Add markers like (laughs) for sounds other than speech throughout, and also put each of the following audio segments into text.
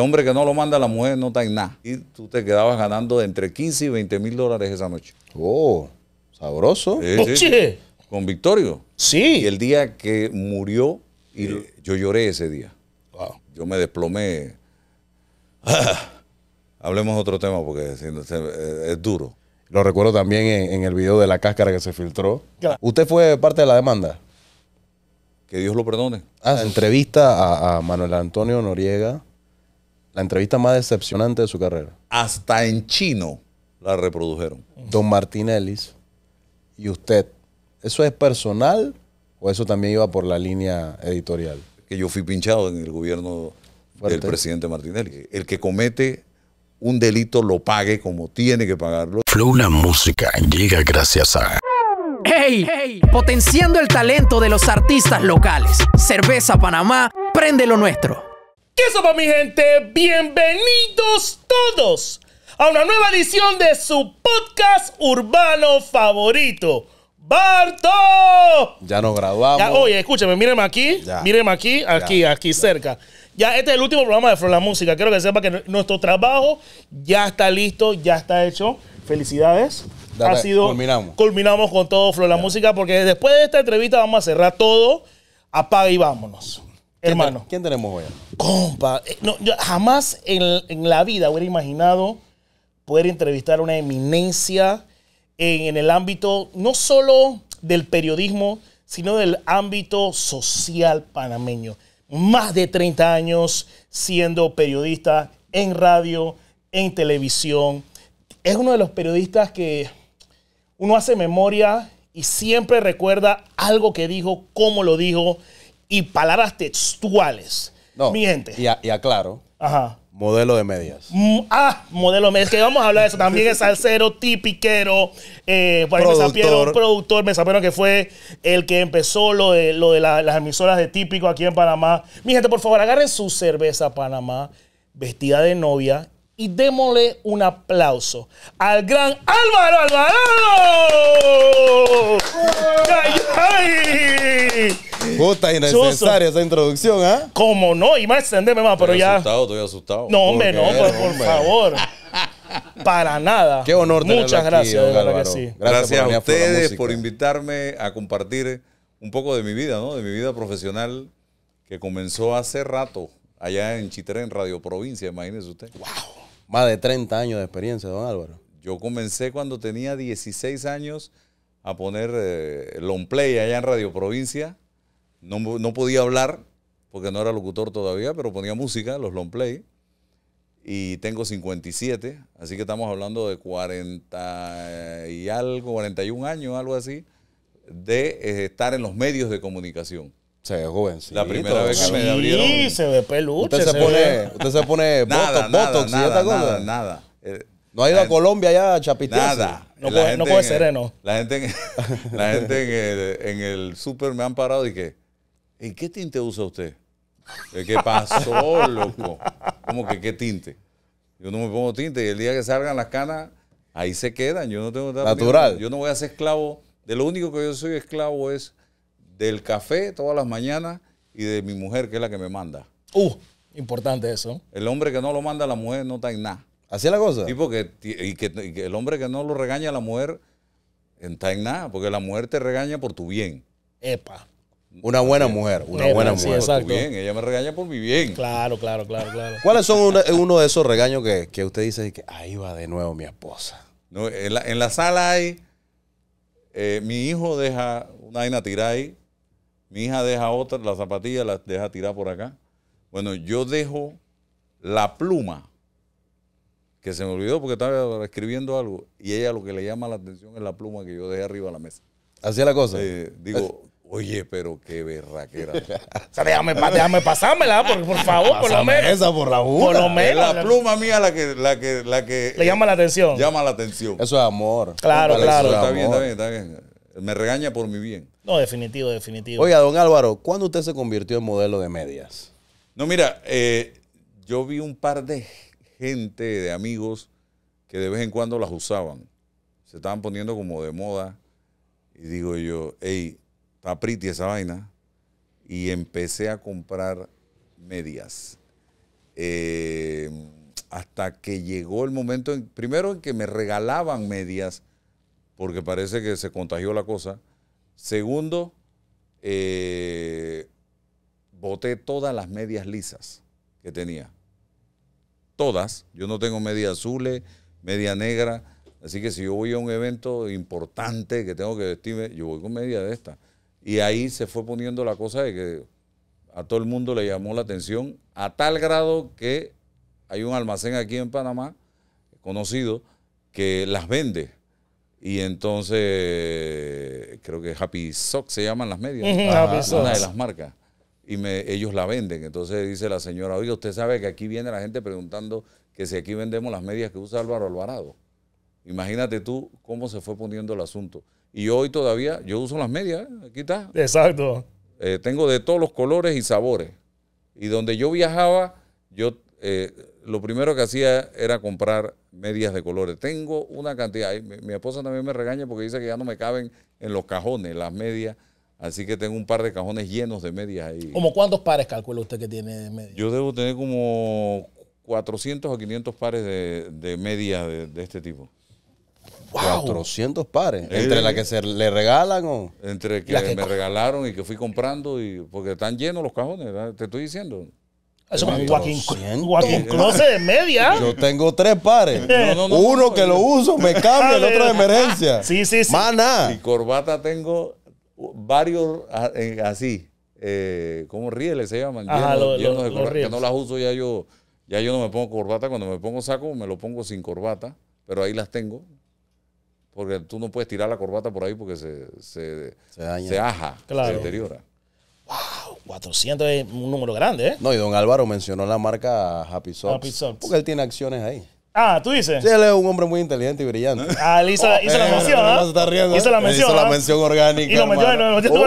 hombre que no lo manda, la mujer no está en nada. Y tú te quedabas ganando entre 15 y 20 mil dólares esa noche. Oh, sabroso. con Victorio. Sí. Y el día que murió, y yo lloré ese día. Yo me desplomé. (sighs) Hablemos otro tema porque eh, es, duro. Lo recuerdo también en, el video de la cáscara que se filtró. ¿Usted fue parte de la demanda? Que Dios lo perdone. Ah, entrevista a Manuel Antonio Noriega la entrevista más decepcionante de su carrera. Hasta en chino la reprodujeron. Don Martín y usted, ¿eso es personal o eso también iba por la línea editorial? Que yo fui pinchado en el gobierno del presidente Martín El que comete un delito lo pague como tiene que pagarlo. Flow la música llega gracias a. Hey, ¡Hey! Potenciando el talento de los artistas locales. Cerveza Panamá, prende lo nuestro. Y eso para mi gente? Bienvenidos todos a una nueva edición de su podcast urbano favorito. ¡Barto! Ya nos graduamos. oye, escúchame, míreme aquí, míreme aquí, aquí, aquí, cerca. Ya este es el último programa de Flor la Música. Quiero que sepa que nuestro trabajo ya está listo, ya está hecho. Felicidades. ha sido, culminamos. culminamos con todo Flor la Música porque después de esta entrevista vamos a cerrar todo. Apaga y vámonos. Hermano. ¿Quién tenemos hoy? Compa. Eh, no, jamás en, la vida hubiera imaginado poder entrevistar a una eminencia en, en, el ámbito no solo del periodismo, sino del ámbito social panameño. Más de 30 años siendo periodista en radio, en televisión. Es uno de los periodistas que uno hace memoria y siempre recuerda algo que dijo, cómo lo dijo y palabras textuales. Mi gente. Y, aclaro. Ajá. Modelo de medias. Mm, ah, modelo de medias. Que vamos a hablar de eso. También es salsero, tipiquero, eh, un productor. Me sapieron que fue el que empezó lo de, lo de las emisoras de típico aquí en Panamá. Mi gente, por favor, agarren su cerveza Panamá vestida de novia y démosle un aplauso al gran Álvaro Alvarado. ¡Ay, ay! innecesaria esa introducción, ¿ah? ¿eh? no? Y más extenderme más, pero estoy ya. Asustado, estoy asustado. No, hombre, no, por, favor. (laughs) Para nada. Qué honor Muchas gracias, Gracias, a ustedes por invitarme a compartir un poco de mi vida, ¿no? De mi vida profesional que comenzó hace rato allá en Chitré, en Radio Provincia, imagínese usted. ¡Wow! más de 30 años de experiencia, don Álvaro. Yo comencé cuando tenía 16 años a poner eh, long play allá en Radio Provincia. No, no, podía hablar porque no era locutor todavía, pero ponía música, los long play. Y tengo 57, así que estamos hablando de 40 y algo, 41 años, algo así, de eh, estar en los medios de comunicación. Se ve jovencito. La primera vez que me abrieron. Sí, se ve peluche. Usted se, pone, usted se pone (laughs) nada, botox, nada, nada, nada, ¿No ha ido a Colombia ya a Nada. No puede, no puede sereno. ¿eh? La gente, en, la gente el, en súper me han parado y que, en qué tinte usa usted? ¿Qué pasó, (laughs) loco? ¿Cómo que qué tinte? Yo no me pongo tinte y el día que salgan las canas, ahí se quedan. Yo no tengo... Natural. Yo no voy a ser esclavo. De lo único que yo soy esclavo es del café todas las mañanas y de mi mujer, que es la que me manda. Uh, importante eso. El hombre que no lo manda a la mujer no está en nada. Así es la cosa. y, que, el hombre que no lo regaña a la mujer está en nada, porque la mujer te regaña por tu bien. Epa. Una buena mujer, una buena mujer. Exacto. bien, ella me regaña por mi bien. Claro, claro, claro, claro. ¿Cuáles son uno de esos regaños que, usted dice que ahí va de nuevo mi esposa? No, en, la, sala hay, eh, mi hijo deja una vaina tirada ahí mi hija deja otra, la zapatilla la deja tirar por acá. Bueno, yo dejo la pluma, que se me olvidó porque estaba escribiendo algo, y ella lo que le llama la atención es la pluma que yo dejé arriba de la mesa. Así es la cosa. digo, (laughs) Oye, pero qué berraquera. o sea, déjame, pasármela, por, favor, por lo menos. Esa por la Por lo menos. la pluma mía la que, la que, la que. Le llama la atención. Llama la atención. Eso es amor. Claro, claro. está, Bien, está bien, está bien. Me regaña por mi bien. No, definitivo, definitivo. Oiga, don Álvaro, ¿cuándo usted se convirtió en modelo de medias? No, mira, eh, yo vi un par de gente, de amigos, que de vez en cuando las usaban. Se estaban poniendo como de moda. Y digo yo, hey, está esa vaina. Y empecé a comprar medias. Eh, hasta que llegó el momento, primero en que me regalaban medias porque parece que se contagió la cosa. Segundo, eh, boté todas las medias lisas que tenía. Todas. Yo no tengo media azules, media negra. Así que si yo voy a un evento importante que tengo que vestirme, yo voy con media de esta. Y ahí se fue poniendo la cosa de que a todo el mundo le llamó la atención, a tal grado que hay un almacén aquí en Panamá, conocido, que las vende. Y entonces, creo que Happy Socks se llaman las medias. Ah, una de las marcas. Y me, ellos la venden. Entonces dice la señora, oye, usted sabe que aquí viene la gente preguntando que si aquí vendemos las medias que usa Álvaro Alvarado. Imagínate tú cómo se fue poniendo el asunto. Y hoy todavía, yo uso las medias, ¿eh? aquí está. Exacto. Eh, tengo de todos los colores y sabores. Y donde yo viajaba, yo eh, lo primero que hacía era comprar medias de colores. Tengo una cantidad, mi, mi, esposa también me regaña porque dice que ya no me caben en los cajones las medias, así que tengo un par de cajones llenos de medias ahí. ¿Como cuántos pares calcula usted que tiene de medias? Yo debo tener como 400 o 500 pares de, medias de, este tipo. Wow. 400 pares. entre las que se le regalan o. Entre las que me regalaron y que fui comprando, y porque están llenos los cajones, te estoy diciendo. Eso walking, de media. Yo tengo tres pares. Uno que lo uso, me cambia, el otro de (laughs) emergencia. Sí, sí, sí. Mana. Y corbata tengo varios ah, así. Eh, ¿Cómo rieles se llaman? llenos, que no las uso ya yo. Ya yo no me pongo corbata. Cuando me pongo saco, me lo pongo sin corbata. Pero ahí las tengo. Porque tú no puedes tirar la corbata por ahí porque se, se, aja, se deteriora. 400 es un número grande, ¿eh? No, y don Álvaro mencionó la marca Happy Socks. Porque él tiene acciones ahí. Ah, ¿tú dices? Sí, él es un hombre muy inteligente y brillante. (laughs) Ah, él hizo, la mención, se Hizo la mención, la mención orgánica, Y lo metió, lo metió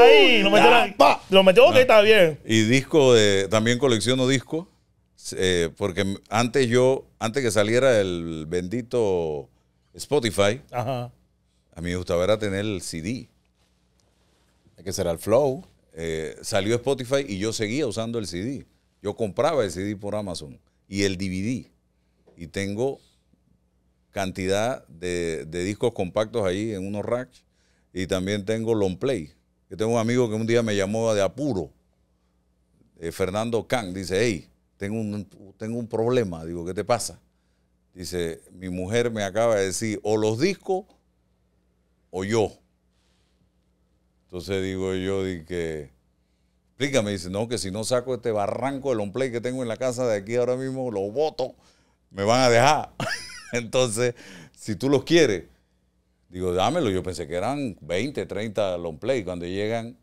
ahí. Lo metió, ahí. lo metió ok, está bien. Y disco, de, también colecciono disco eh, porque antes yo, antes que saliera el bendito Spotify, Ajá. a mí me gustaba era tener el CD. Hay que será el flow. Eh, salió Spotify y yo seguía usando el CD. Yo compraba el CD por Amazon y el DVD. Y tengo cantidad de, discos compactos ahí en unos racks. Y también tengo long play. Yo tengo un amigo que un día me llamó de apuro. Eh, Fernando Kang dice, hey, tengo un, tengo un problema. Digo, ¿qué te pasa? Dice, mi mujer me acaba de decir, o los discos o yo. Entonces digo yo, di que, explícame, dice, no, que si no saco este barranco de long play que tengo en la casa de aquí ahora mismo, lo voto, me van a dejar. (laughs) Entonces, si tú los quieres, digo, dámelo. Yo pensé que eran 20, 30 long play. Cuando llegan,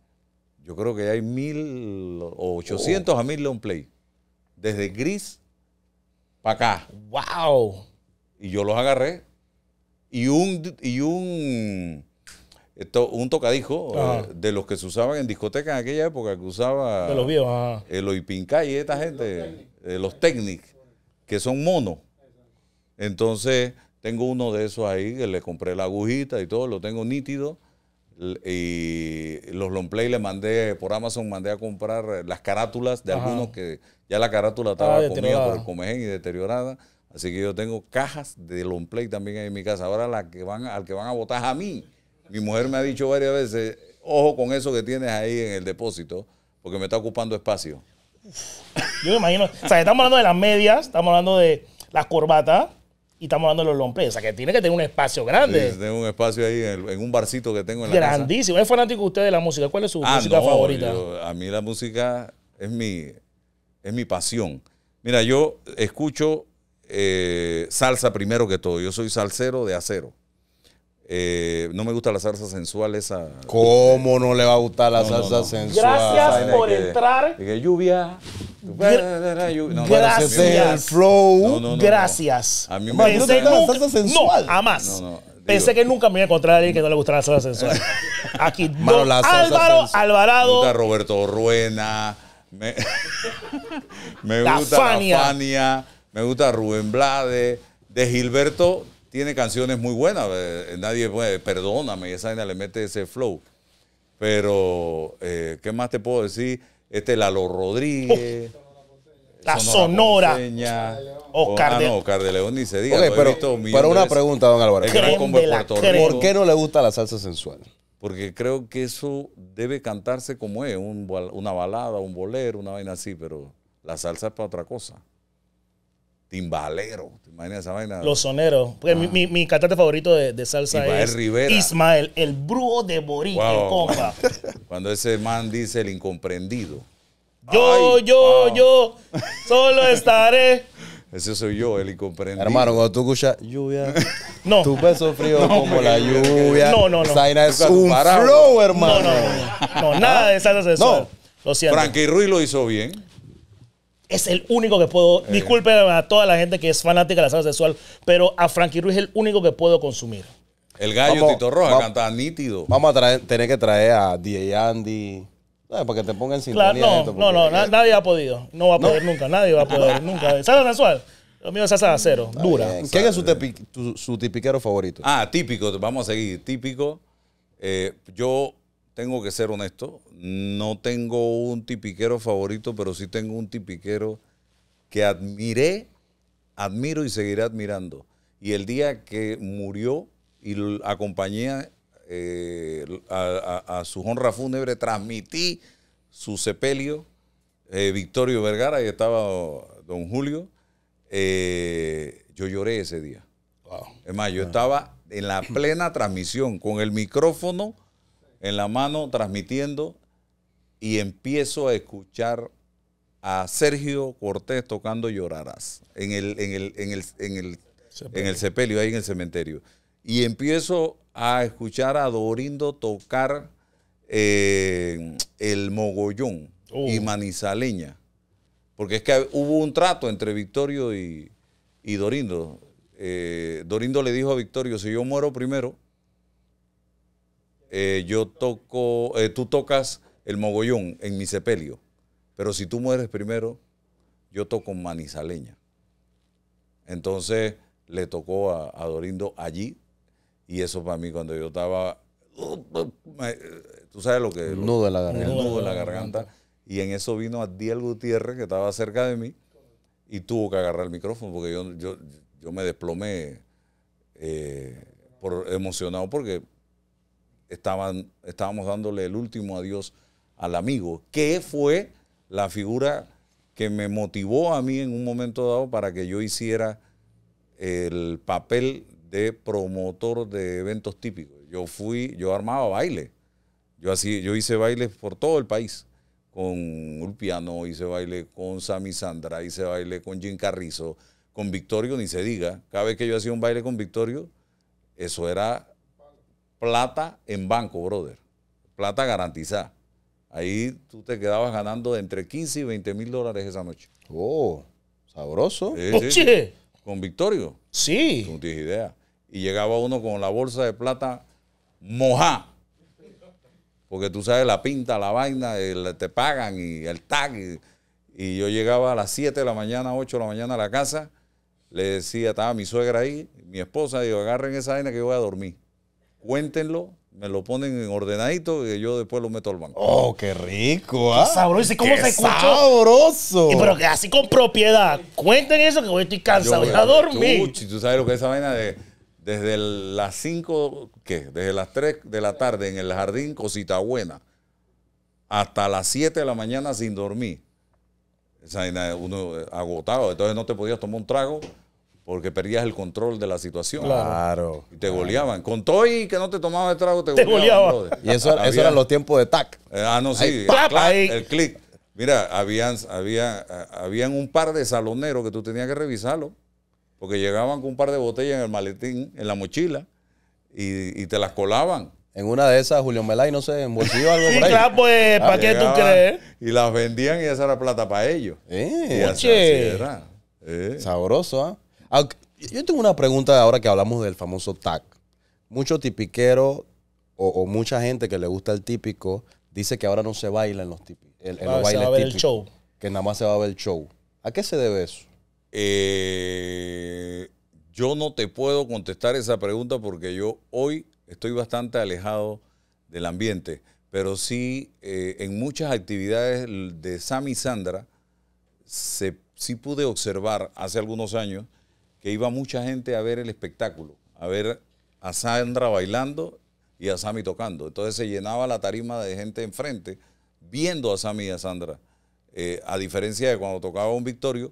yo creo que hay 1.800 800 a mil long play. Desde gris para acá. ¡Wow! Y yo los agarré. Y un, y un un tocadisco eh, de los que se usaban en discotecas en aquella época, que usaba los el Oipincay y esta gente, eh, los Technic, que son monos. Entonces, tengo uno de esos ahí que le compré la agujita y todo, lo tengo nítido. Y los longplay le mandé, por Amazon mandé a comprar las carátulas de algunos que ya la carátula estaba ah, comida por el y deteriorada. Así que yo tengo cajas de longplay también en mi casa. Ahora la que van, al que van a votar a mí mi mujer me ha dicho varias veces, ojo con eso que tienes ahí en el depósito, porque me está ocupando espacio. yo me imagino, o sea, estamos hablando de las medias, estamos hablando de las corbatas y estamos hablando de los lompés. O sea, que tiene que tener un espacio grande. que tengo un espacio ahí en, un barcito que tengo en la casa. Grandísimo. ¿Es fanático usted de la música? ¿Cuál es su ah, música favorita? a mí la música es mi, es mi pasión. Mira, yo escucho eh, salsa primero que todo. Yo soy salsero de acero. Eh, no me gusta la salsa sensual esa. ¿Cómo no le va a gustar la salsa sensual? Gracias por entrar. lluvia. Gracias. El flow. Gracias. A mí me gusta la salsa sensual. No, Pensé que nunca me iba a encontrar a alguien que no le gustara la salsa sensual. (laughs) Aquí, Álvaro Alvarado. Me gusta Roberto Ruena. Me, (laughs) gusta la Fania. Me gusta Rubén Blade. De Gilberto tiene canciones muy buenas. Eh, nadie puede, perdóname, esa le mete ese flow. Pero, eh, ¿qué más te puedo decir? Este Lalo Rodríguez. La Sonora. Ah, Oscar, de... León ni se diga. pero, una pregunta, don Álvaro. ¿Por qué no le gusta la salsa sensual? Porque creo que eso debe cantarse como es, una balada, un bolero, una vaina así, pero la salsa es para otra cosa timbalero. ¿Te imaginas esa vaina? Los soneros. mi, ah. mi, mi, cantante favorito de, de salsa Ismael es Ismael, el brujo de Borí. (laughs) Cuando ese man dice el incomprendido. Yo, yo, yo, solo estaré. (laughs) Ese soy yo, el incomprendido. Hermano, cuando tú escuchas lluvia, no. tu beso frío como la lluvia. No, no, no. Zaina es un flow, hermano. No, no, no. nada ¿Ah? de salsa eso. No. Frankie Ruiz lo hizo bien es el único que puedo. Disculpen a toda la gente que es fanática de la salsa sexual, pero a Frankie Ruiz es el único que puedo consumir. El gallo Tito Roja cantaba nítido. Vamos a tener que traer a DJ Andy. No, para te pongan sin... Claro, no, no, no, nadie ha podido. No va a poder nunca, nadie va a poder (laughs) nunca. Salsa sexual? Lo mío es salsa de cero, dura. ¿Quién es su, tipiquero favorito? Ah, típico, vamos a seguir. Típico. Eh, yo tengo que ser honesto. No tengo un tipiquero favorito, pero sí tengo un tipiquero que admiré, admiro y seguiré admirando. Y el día que murió y acompañé eh, a, su honra fúnebre, transmití su sepelio, eh, Victorio Vergara, y estaba oh, don Julio, eh, yo lloré ese día. Es más, yo ah. estaba en la plena transmisión, con el micrófono en la mano transmitiendo y empiezo a escuchar a Sergio Cortés tocando Llorarás en el, en el, sepelio, ahí en el cementerio. Y empiezo a escuchar a Dorindo tocar eh, el mogollón y oh. manizaleña. Porque es que hubo un trato entre Victorio y, Dorindo. Eh, Dorindo le dijo a Victorio, si yo muero primero, eh, yo toco, tú tocas el mogollón en mi sepelio. Pero si tú mueres primero, yo toco manizaleña. Entonces le tocó a, Dorindo allí. Y eso para mí, cuando yo estaba. Eh, tú sabes lo que. el nudo de la garganta. Nudo de la garganta. Y en eso vino a Adiel Gutiérrez, que estaba cerca de mí, y tuvo que agarrar el micrófono, porque yo, yo, me desplomé eh, por, emocionado porque estaban, estábamos dándole el último adiós al amigo, que fue la figura que me motivó a mí en un momento dado para que yo hiciera el papel de promotor de eventos típicos. Yo fui, yo armaba baile. Yo, así, yo hice bailes por todo el país. Con Ulpiano hice baile, con Sami Sandra hice baile, con Jim Carrizo, con Victorio, ni se diga. Cada vez que yo hacía un baile con Victorio, eso era plata en banco, brother. Plata garantizada. Ahí tú te quedabas ganando entre 15 y 20 mil dólares esa noche. ¡Oh! Sabroso. Sí, Con Victorio. Sí. Tú no tienes idea. Y llegaba uno con la bolsa de plata moja. Porque tú sabes la pinta, la vaina, te pagan y el tag. Y, yo llegaba a las 7 de la mañana, 8 de la mañana a la casa. Le decía, estaba mi suegra ahí, mi esposa, digo, agarren esa vaina que yo voy a dormir. Cuéntenlo me lo ponen en ordenadito y yo después lo meto al banco. ¡Oh, qué rico! Ah. sabroso. ¿Y cómo se escucha? ¡Sabroso! Y pero que así con propiedad. Cuenten eso que hoy estoy cansado. de a dormir. Tú, tú sabes lo que es esa vaina de desde las 5, ¿qué? Desde las 3 de la tarde en el jardín Cosita Buena hasta las 7 de la mañana sin dormir. Esa vaina uno eh, agotado. Entonces no te podías tomar un trago porque perdías el control de la situación. Claro. Y te goleaban. Con todo y que no te tomabas el trago, te, te goleaban. Y eso, eran los tiempos de tac. Eh, ah, no, sí. el, clic. Mira, habían, había, habían un par de saloneros que tú tenías que revisarlo, porque llegaban con un par de botellas en el maletín, en la mochila, y, te las colaban. En una de esas, Julio Melay, no sé, envolvió algo por ahí. claro, pues, ah, ¿para qué tú crees? Y las vendían y esa era plata para ellos. Eh, y así era. Eh. Sabroso, ¿ah? ¿eh? yo tengo una pregunta ahora que hablamos del famoso tag. Mucho tipiquero o, mucha gente que le gusta el típico dice que ahora no se baila en los, típicos, el show. Que nada más se va a ver el show. ¿A qué se debe eso? Eh, yo no te puedo contestar esa pregunta porque yo hoy estoy bastante alejado del ambiente. Pero sí, eh, en muchas actividades de Sami Sandra, se, sí pude observar hace algunos años que iba mucha gente a ver el espectáculo, a ver a Sandra bailando y a Sammy tocando. Entonces se llenaba la tarima de gente enfrente viendo a Sammy y a Sandra. Eh, a diferencia de cuando tocaba un Victorio,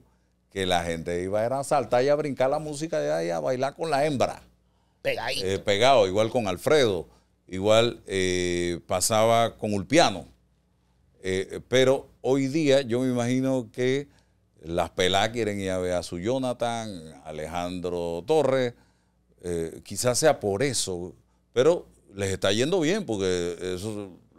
que la gente iba a, saltar y a brincar la música de ahí a bailar con la hembra. Pegadito. Eh, pegado, igual con Alfredo, igual eh, pasaba con Ulpiano. pero hoy día yo me imagino que las Pelá quieren ir a ver a su Jonathan, Alejandro Torres. Eh, quizás sea por eso, pero les está yendo bien porque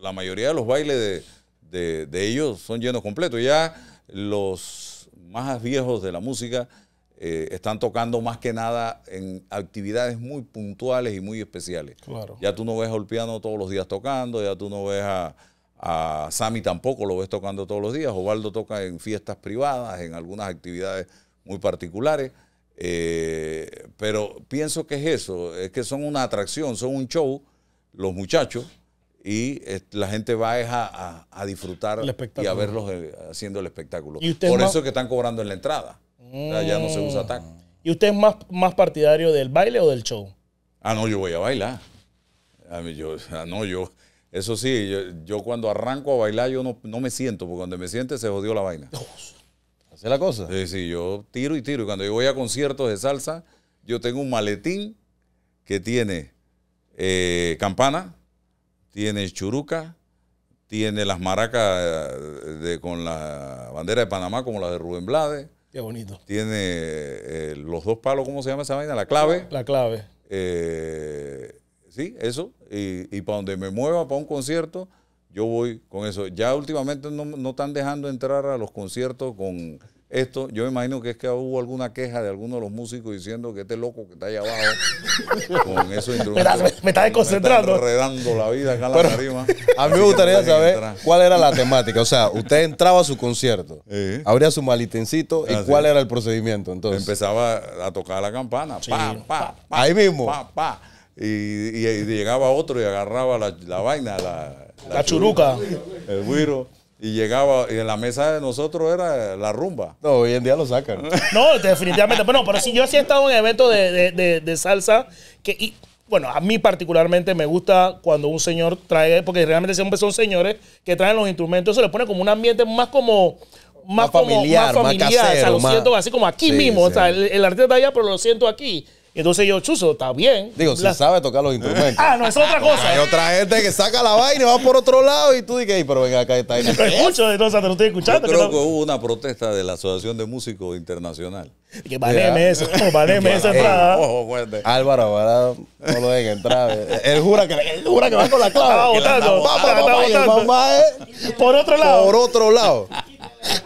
la mayoría de los bailes de, ellos son llenos completos. Ya los más viejos de la música eh, están tocando más que nada en actividades muy puntuales y muy especiales. Claro. Ya tú no ves al piano todos los días tocando, ya tú no ves a, a Sami tampoco lo ves tocando todos los días. Ovaldo toca en fiestas privadas, en algunas actividades muy particulares. Eh, pero pienso que es eso, es que son una atracción, son un show, los muchachos, y la gente va a, disfrutar y a verlos eh, haciendo el espectáculo. ¿Y Por eso es que están cobrando en la entrada. ya no se usa tan. Mm. ¿Y usted es más, más partidario del baile o del show? Ah, no, yo voy a bailar. A mí, yo, ah, no, yo, eso sí, yo, cuando arranco a bailar, yo no, me siento, porque cuando me siento se jodió la vaina. ¿Hace la cosa? Sí, sí, yo tiro y tiro. Y cuando yo voy a conciertos de salsa, yo tengo un maletín que tiene eh, campana, tiene churuca, tiene las maracas eh, de, con la bandera de Panamá, como la de Rubén Blades. Qué bonito. Tiene eh, los dos palos, ¿cómo se llama esa vaina? La clave. La clave. Eh, eso. Y, para donde me mueva, para un concierto, yo voy con eso. Ya últimamente no, están dejando entrar a los conciertos con esto. Yo me imagino que es que hubo alguna queja de alguno de los músicos diciendo que este loco que está allá abajo (laughs) con eso Me, está desconcentrando. la vida acá la A mí me gustaría saber cuál era la temática. O sea, usted entraba a su concierto, abría su malitencito y cuál era el procedimiento entonces. Empezaba a tocar la campana. Pa, pa, Ahí mismo. Y, y, llegaba otro y agarraba la, vaina, la, la, churuca. El güiro. Y llegaba, y en la mesa de nosotros era la rumba. No, hoy en día lo sacan. (laughs) No, definitivamente. bueno, pero sí, yo sí he estado en eventos de, de, salsa que. bueno, a mí particularmente me gusta cuando un señor trae, porque realmente siempre son señores que traen los instrumentos, eso le pone como un ambiente más como, más, familiar, más familiar, lo siento así como aquí mismo, o sea, el, el, artista está allá, pero lo siento aquí. Entonces yo, chuzo, está bien. Digo, si sabe tocar los instrumentos. ah, no, es otra cosa. Hay ¿eh? otra gente que saca la vaina y va por otro lado y tú dices, pero venga acá está ahí. Te escucho, entonces te lo estoy escuchando. Yo creo que, hubo una protesta de la Asociación de Músicos Internacional. Que valeme eso, valeme esa entrada. Ojo Álvaro, ¿verdad? no lo dejen entrar. (laughs) él jura que, él jura que va con la clave. Va votando. Va, votando. Por otro lado. Por otro lado.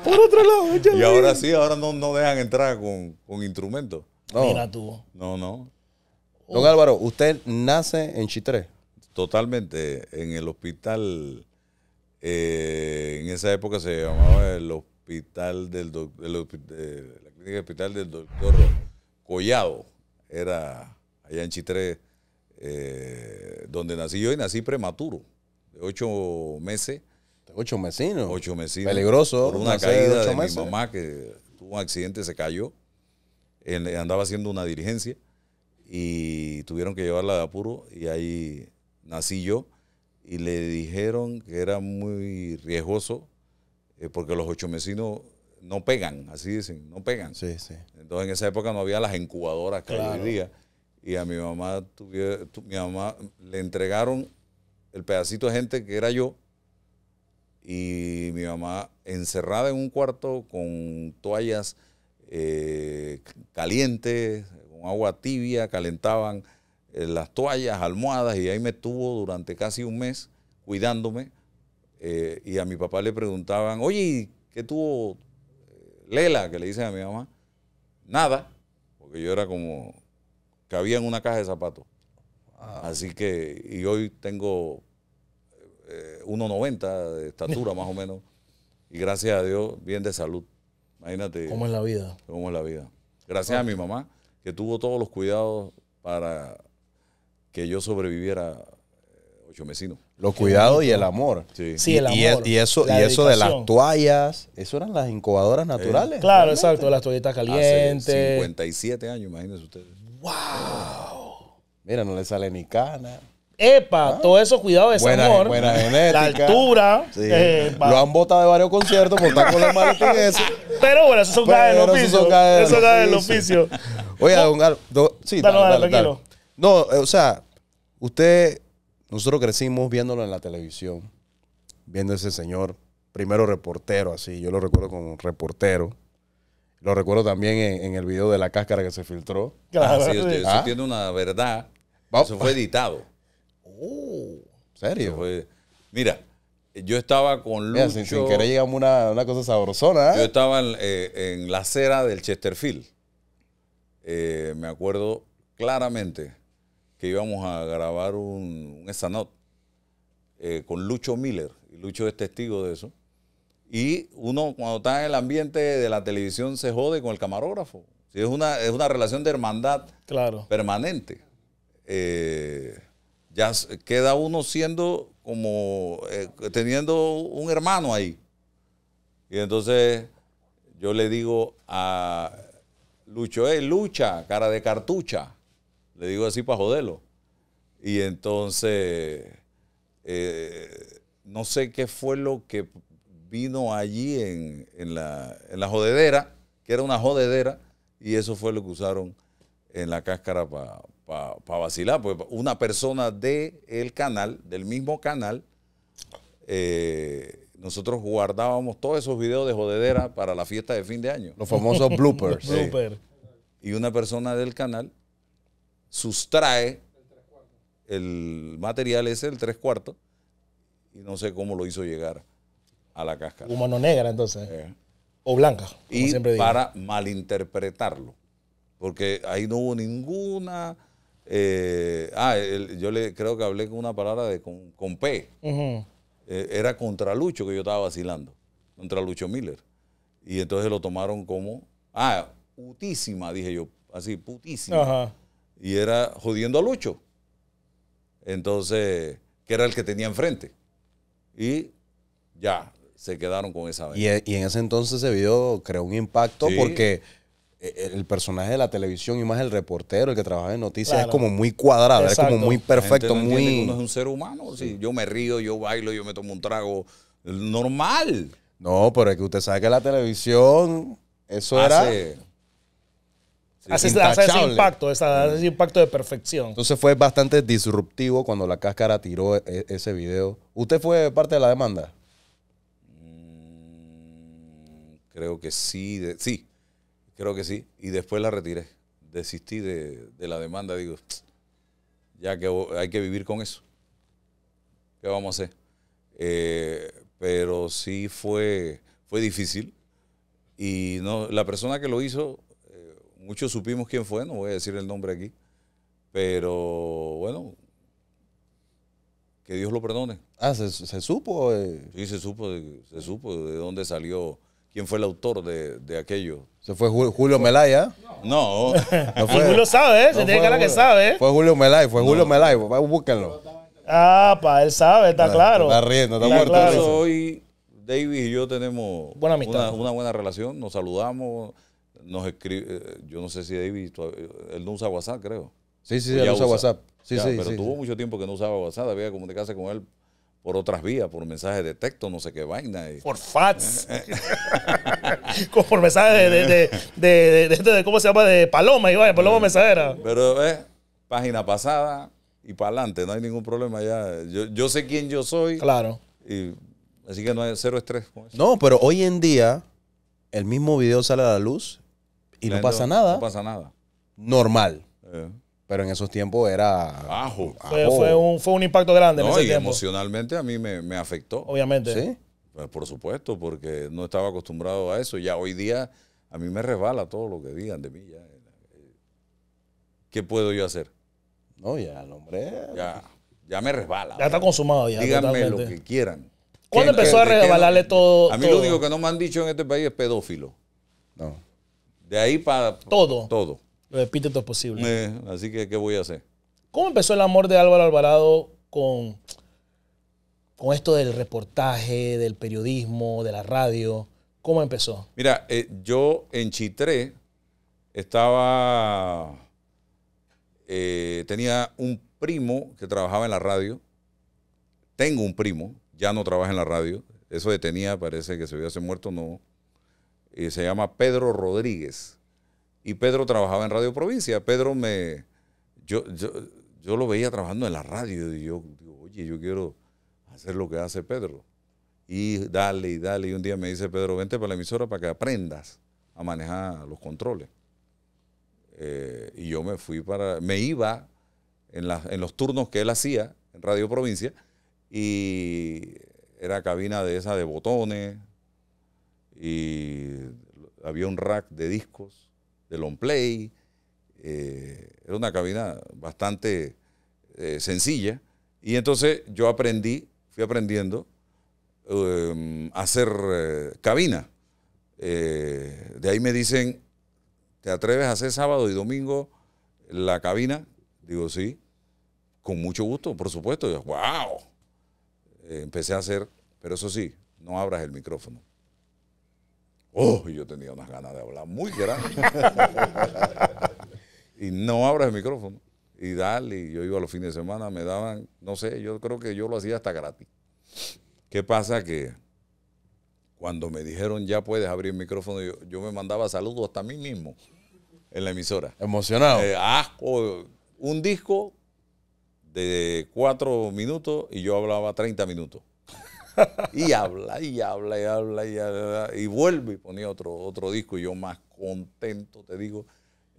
Por otro lado. Y ahora sí, ahora no, no dejan entrar con, con instrumentos. No, no. Don Álvaro, usted nace en Chitré. Totalmente. En el hospital. Eh, en esa época se llamaba el hospital del doctor. Eh, la hospital del doctor Collado. Era allá en Chitré. Eh, donde nací yo y nací prematuro, de ocho meses. Ocho mesinos. Ocho mesinos. Peligroso. Por una caída de mi mamá que tuvo un accidente, se cayó andaba haciendo una dirigencia y tuvieron que llevarla de apuro y ahí nací yo y le dijeron que era muy riesgoso eh, porque los ocho no pegan, así dicen, no pegan. Sí, Entonces en esa época no había las incubadoras que día. Y a mi mamá, mi mamá le entregaron el pedacito de gente que era yo y mi mamá encerrada en un cuarto con toallas eh, calientes, con agua tibia, calentaban eh, las toallas, almohadas, y ahí me estuvo durante casi un mes cuidándome. Eh, y a mi papá le preguntaban, oye, ¿qué tuvo Lela? Que le dice a mi mamá, nada, porque yo era como, cabía en una caja de zapatos. Ah. Así que, y hoy tengo 1,90 de estatura más o menos, y gracias a Dios, bien de salud. Imagínate. ¿Cómo es la vida? ¿Cómo es la vida? Gracias a mi mamá, que tuvo todos los cuidados para que yo sobreviviera eh, ocho vecinos. Los cuidados y el amor. Sí, el amor. Y, eso, y eso de las toallas, eso eran las incubadoras naturales. Eh, claro, exacto, las toallitas calientes. 57 años, imagínense ustedes. ¡Wow! Mira, no le sale ni cana. Epa, ah. todo eso, cuidado de ese amor. Buena La altura. Eh, lo han botado de varios conciertos por estar con el en Pero bueno, eso son cae del oficio. Eso cae del oficio. oficio. don sí, No, o sea, usted, nosotros crecimos viéndolo en la televisión, viendo ese señor, primero reportero, así, yo lo recuerdo como reportero. Lo recuerdo también en, el video de la cáscara que se filtró. Claro. Ah, usted, ah. tiene una verdad. Eso fue editado. Oh, ¿Serio? mira, yo estaba con Lucho. Mira, sin, querer a una, cosa sabrosona. ¿eh? Yo estaba eh, en, la acera del Chesterfield. Eh, me acuerdo claramente que íbamos a grabar un, un con Lucho Miller. Y Lucho es testigo de eso. Y uno cuando está en el ambiente de la televisión se jode con el camarógrafo. es, una, es una relación de hermandad claro. permanente ya queda uno siendo como eh, teniendo un hermano ahí. Y entonces yo le digo a Lucho, ¡eh, lucha, cara de cartucha. Le digo así para joderlo. Y entonces, eh, no sé qué fue lo que vino allí en, la, en la jodedera, que era una jodedera, y eso fue lo que usaron en la cáscara para para vacilar, pues una persona del el canal, del mismo canal, eh, nosotros guardábamos todos esos videos de jodedera para la fiesta de fin de año. Los famosos (laughs) bloopers. Y una persona del canal sustrae el material ese, el tres cuartos, y no sé cómo lo hizo llegar a la cáscara. Humano negra, entonces. Eh. O blanca. y para malinterpretarlo. Porque ahí no hubo ninguna eh, ah, yo le creo que hablé con una palabra de con, P. Eh, era contra Lucho que yo estaba vacilando, contra Lucho Miller. Y entonces lo tomaron como, ah, putísima, dije yo, así, putísima. Y era jodiendo a Lucho. Entonces, que era el que tenía enfrente. Y ya, se quedaron con esa. Y, eh, y en ese entonces se vio, creo, un impacto porque eh, el personaje de la televisión y más el reportero, el que trabaja en noticias, es como muy cuadrado, es como muy perfecto, no es un ser humano, sí. yo me río, yo bailo, yo me tomo un trago, normal. No, pero es que usted sabe que la televisión, eso era... hace, ese impacto, hace ese impacto de perfección. Entonces fue bastante disruptivo cuando la cáscara tiró e-, e-, ese video. ¿Usted fue parte de la demanda? Mm, creo que sí, sí, Creo que sí. Y después la retiré. Desistí de, la demanda. Digo, ya que hay que vivir con eso. ¿Qué vamos a hacer? Eh, pero sí fue, fue difícil. Y no, la persona que lo hizo, eh, muchos supimos quién fue, no voy a decir el nombre aquí. Pero bueno, que Dios lo perdone. Ah, ¿se, supo? Sí, se supo, se supo de dónde salió, quién fue el autor de aquello se fue Julio Melaya. ¿ah? No. no fue. (laughs) Julio sabe, ¿eh? se tiene que hablar que sabe. ¿eh? Fue Julio Melay, fue Julio Melay, búsquenlo. Ah, pa, él sabe, está claro. Está riendo, está, muerto. Claro. Hoy David y yo tenemos una, buena relación, nos saludamos, nos escribe, eh, yo no sé si David, él no usa WhatsApp, creo. Sí, sí, pues él usa WhatsApp. Sí, sí, pero tuvo mucho tiempo que no usaba WhatsApp, había que comunicarse con él por otras vías, por mensajes de texto, no sé qué vaina. Y... Por fats. Eh, eh. (laughs) por mensajes de, ¿cómo se llama? De paloma, y vaya, paloma eh, mensajera. Pero es página pasada y para adelante, no hay ningún problema ya. Yo, sé quién yo soy. Claro. Y, así que no hay cero estrés con eso. No, pero hoy en día el mismo video sale a la luz y no pasa nada. No pasa nada. Normal. Pero en esos tiempos era. Bajo. Fue, fue, un, impacto grande. No, y emocionalmente a mí me, afectó. Obviamente. Sí. Pues, por supuesto, porque no estaba acostumbrado a eso. Ya hoy día a mí me resbala todo lo que digan de mí. Eh, ¿Qué puedo yo hacer? No, ya, el hombre. Ya, ya me resbala. Ya está consumado. Ya, Díganme lo que quieran. ¿Cuándo empezó a resbalarle todo? A mí lo único que no me han dicho en este país es pedófilo. No. De ahí para. Todo. Todo lo epítetos posibles. Eh, así que, ¿qué voy a hacer? ¿Cómo empezó el amor de Álvaro Alvarado con, con esto del reportaje, del periodismo, de la radio? ¿Cómo empezó? Mira, eh, yo en Chitré estaba. Eh, tenía un primo que trabajaba en la radio. Tengo un primo, ya no trabaja en la radio. Eso detenía, parece que se hubiese muerto, no. y eh, se llama Pedro Rodríguez. Y Pedro trabajaba en Radio Provincia. Pedro me. Yo, yo, lo veía trabajando en la radio y yo digo, oye, yo quiero hacer lo que hace Pedro. Y dale y dale. Y un día me dice Pedro, vente para la emisora para que aprendas a manejar los controles. Eh, y yo me fui para. Me iba en, en los turnos que él hacía en Radio Provincia y era cabina de esa de botones y había un rack de discos de long play. Eh, era una cabina bastante eh, sencilla. Y entonces yo aprendí, fui aprendiendo em, a hacer eh, cabina. de ahí me dicen, ¿te atreves a hacer sábado y domingo la cabina? Digo, sí, con mucho gusto, por supuesto. yo, wow. empecé a hacer, pero eso sí, no abras el micrófono oh, yo tenía unas ganas de hablar muy grande. (laughs) y no abras el micrófono. Y dale, yo iba los fines de semana, me daban, no sé, yo creo que yo lo hacía hasta gratis. ¿Qué pasa? Que cuando me dijeron ya puedes abrir el micrófono, yo, me mandaba saludos hasta a mí mismo en la emisora. Emocionado. Eh, un disco de cuatro minutos y yo hablaba 30 minutos. Y habla, y habla, y habla, y habla. Y vuelve y ponía otro, otro disco. Y yo más contento, te digo.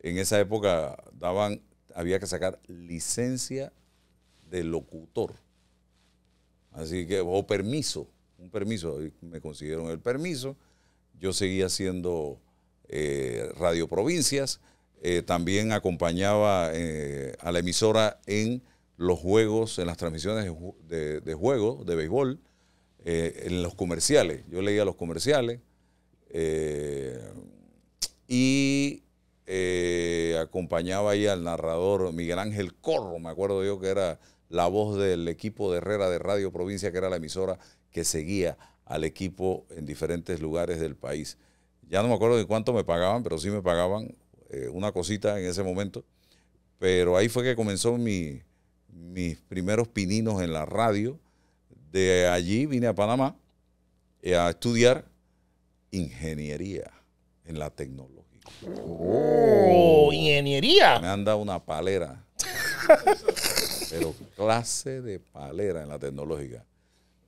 En esa época daban, había que sacar licencia de locutor. Así que, o permiso, un permiso. Me consiguieron el permiso. Yo seguía haciendo eh, Radio Provincias. Eh, también acompañaba eh, a la emisora en los juegos, en las transmisiones de, de juegos de béisbol. Eh, en los comerciales. Yo leía los comerciales eh, y eh, acompañaba ahí al narrador Miguel Ángel Corro, me acuerdo yo que era la voz del equipo de Herrera de Radio Provincia, que era la emisora que seguía al equipo en diferentes lugares del país. Ya no me acuerdo de cuánto me pagaban, pero sí me pagaban una cosita en ese momento. Pero ahí fue que comenzó mis primeros pininos en la radio de allí vine a Panamá eh, a estudiar ingeniería en la tecnología. Oh, ingeniería. Me han dado una palera. (laughs) pero clase de palera en la tecnológica.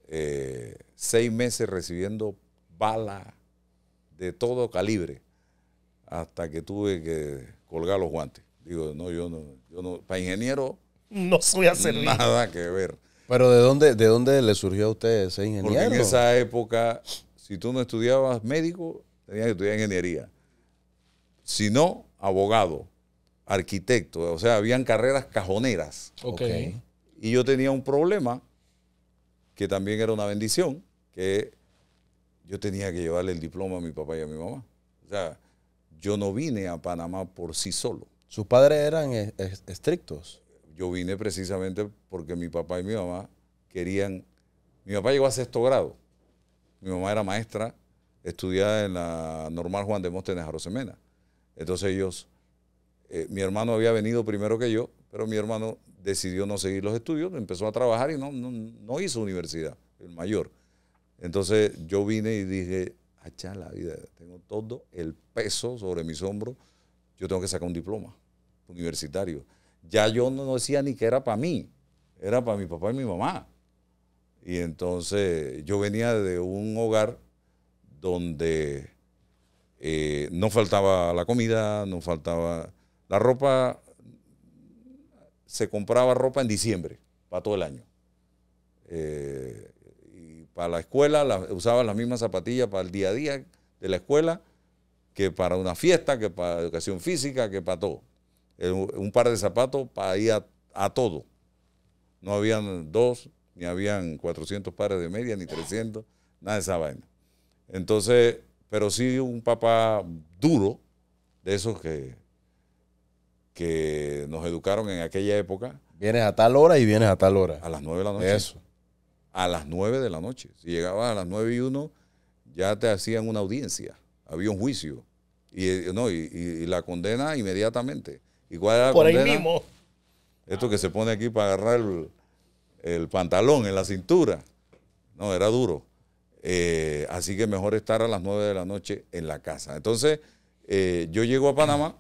Eh, seis meses recibiendo balas de todo calibre hasta que tuve que colgar los guantes. Digo, no, yo no, yo no, para ingeniero. No soy a servir. Nada que ver. Pero ¿de dónde, ¿de dónde le surgió a usted ese ingeniero? Porque en esa época, si tú no estudiabas médico, tenías que estudiar ingeniería. Si no, abogado, arquitecto. O sea, habían carreras cajoneras. Okay. Y yo tenía un problema que también era una bendición, que yo tenía que llevarle el diploma a mi papá y a mi mamá. O sea, yo no vine a Panamá por sí solo. ¿Sus padres eran e-, e-, estrictos? yo vine precisamente porque mi papá y mi mamá querían. Mi papá llegó a sexto grado. Mi mamá era maestra, estudiaba en la Normal Juan de de Semena. Entonces ellos, eh, mi hermano había venido primero que yo, pero mi hermano decidió no seguir los estudios, empezó a trabajar y no, no, no hizo universidad, el mayor. Entonces yo vine y dije, achá la vida, tengo todo el peso sobre mis hombros, yo tengo que sacar un diploma universitario ya yo no decía ni que era para mí, era para mi papá y mi mamá. Y entonces yo venía de un hogar donde eh, no faltaba la comida, no faltaba la ropa, se compraba ropa en diciembre, para todo el año. Eh, y para la escuela usaba las mismas zapatillas para el día a día de la escuela que para una fiesta, que para educación física, que para todo. Eh, un par de zapatos para ir a, todo. No habían dos, ni habían 400 pares de media, ni 300, nada de esa vaina. Entonces, pero sí un papá duro, de esos que, que nos educaron en aquella época. Vienes a tal hora y vienes a tal hora. A las nueve de la noche. A las nueve de la noche. Si llegabas a las nueve y 1, ya te hacían una audiencia, había un juicio. Y, eh, no, y, y la condena inmediatamente. ¿Y Por ahí mismo. Esto que se pone aquí para agarrar el, pantalón en la cintura. No, era duro. Eh, así que mejor estar a las 9 de la noche en la casa. Entonces, eh, yo llego a Panamá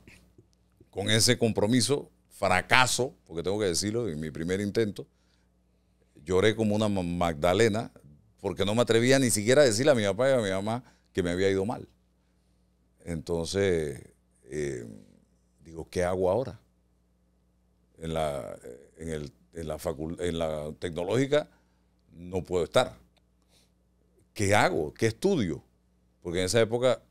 con ese compromiso, fracaso, porque tengo que decirlo, en mi primer intento, lloré como una Magdalena, porque no me atrevía ni siquiera a decirle a mi papá y a mi mamá que me había ido mal. Entonces, eh, ¿qué hago ahora? En la, en, la en la tecnológica no puedo estar. ¿Qué hago? ¿Qué estudio? Porque en esa época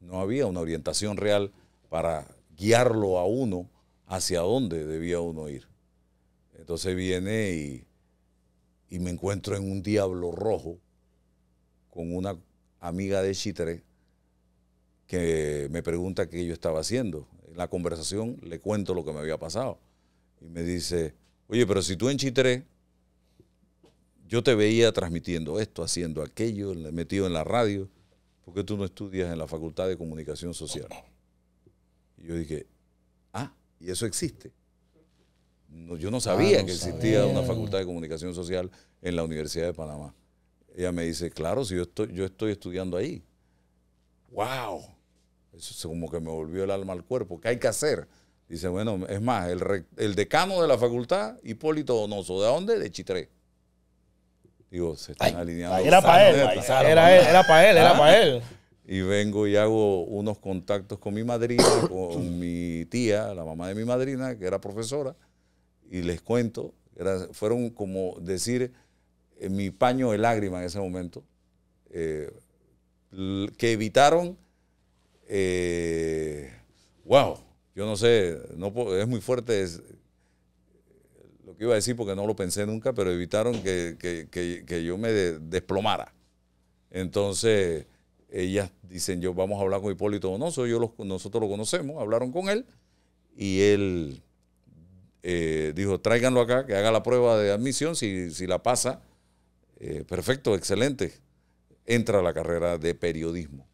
no había una orientación real para guiarlo a uno hacia dónde debía uno ir. Entonces viene y, y me encuentro en un diablo rojo con una amiga de Chitre que me pregunta qué yo estaba haciendo la conversación le cuento lo que me había pasado. Y me dice, oye, pero si tú en Chitré, yo te veía transmitiendo esto, haciendo aquello, metido en la radio, ¿por qué tú no estudias en la Facultad de Comunicación Social? Y yo dije, ah, y eso existe. yo no ah, sabía que existía una Facultad de Comunicación Social en la Universidad de Panamá. Ella me dice, claro, si yo estoy, yo estoy estudiando ahí. ¡Wow! Eso como que me volvió el alma al cuerpo. ¿Qué hay que hacer? Dice, bueno, es más, el, decano de la facultad, Hipólito Donoso, ¿de dónde? De Chitré. Digo, se están alineando. era para él, era, era para él, era para él. (laughs) Y vengo y hago unos contactos con mi madrina, (coughs) con mi tía, la mamá de mi madrina, que era profesora, y les cuento, fueron como decir eh, mi paño de lágrimas en ese momento, eh, que evitaron eh, wow, yo no sé, no es muy fuerte lo que iba a decir porque no lo pensé nunca, pero evitaron que, yo me desplomara. Entonces, ellas dicen, yo vamos a hablar con Hipólito Donoso, yo nosotros lo conocemos, hablaron con él y él eh, dijo, tráiganlo acá, que haga la prueba de admisión, si, la pasa, eh, perfecto, excelente, entra a la carrera de periodismo.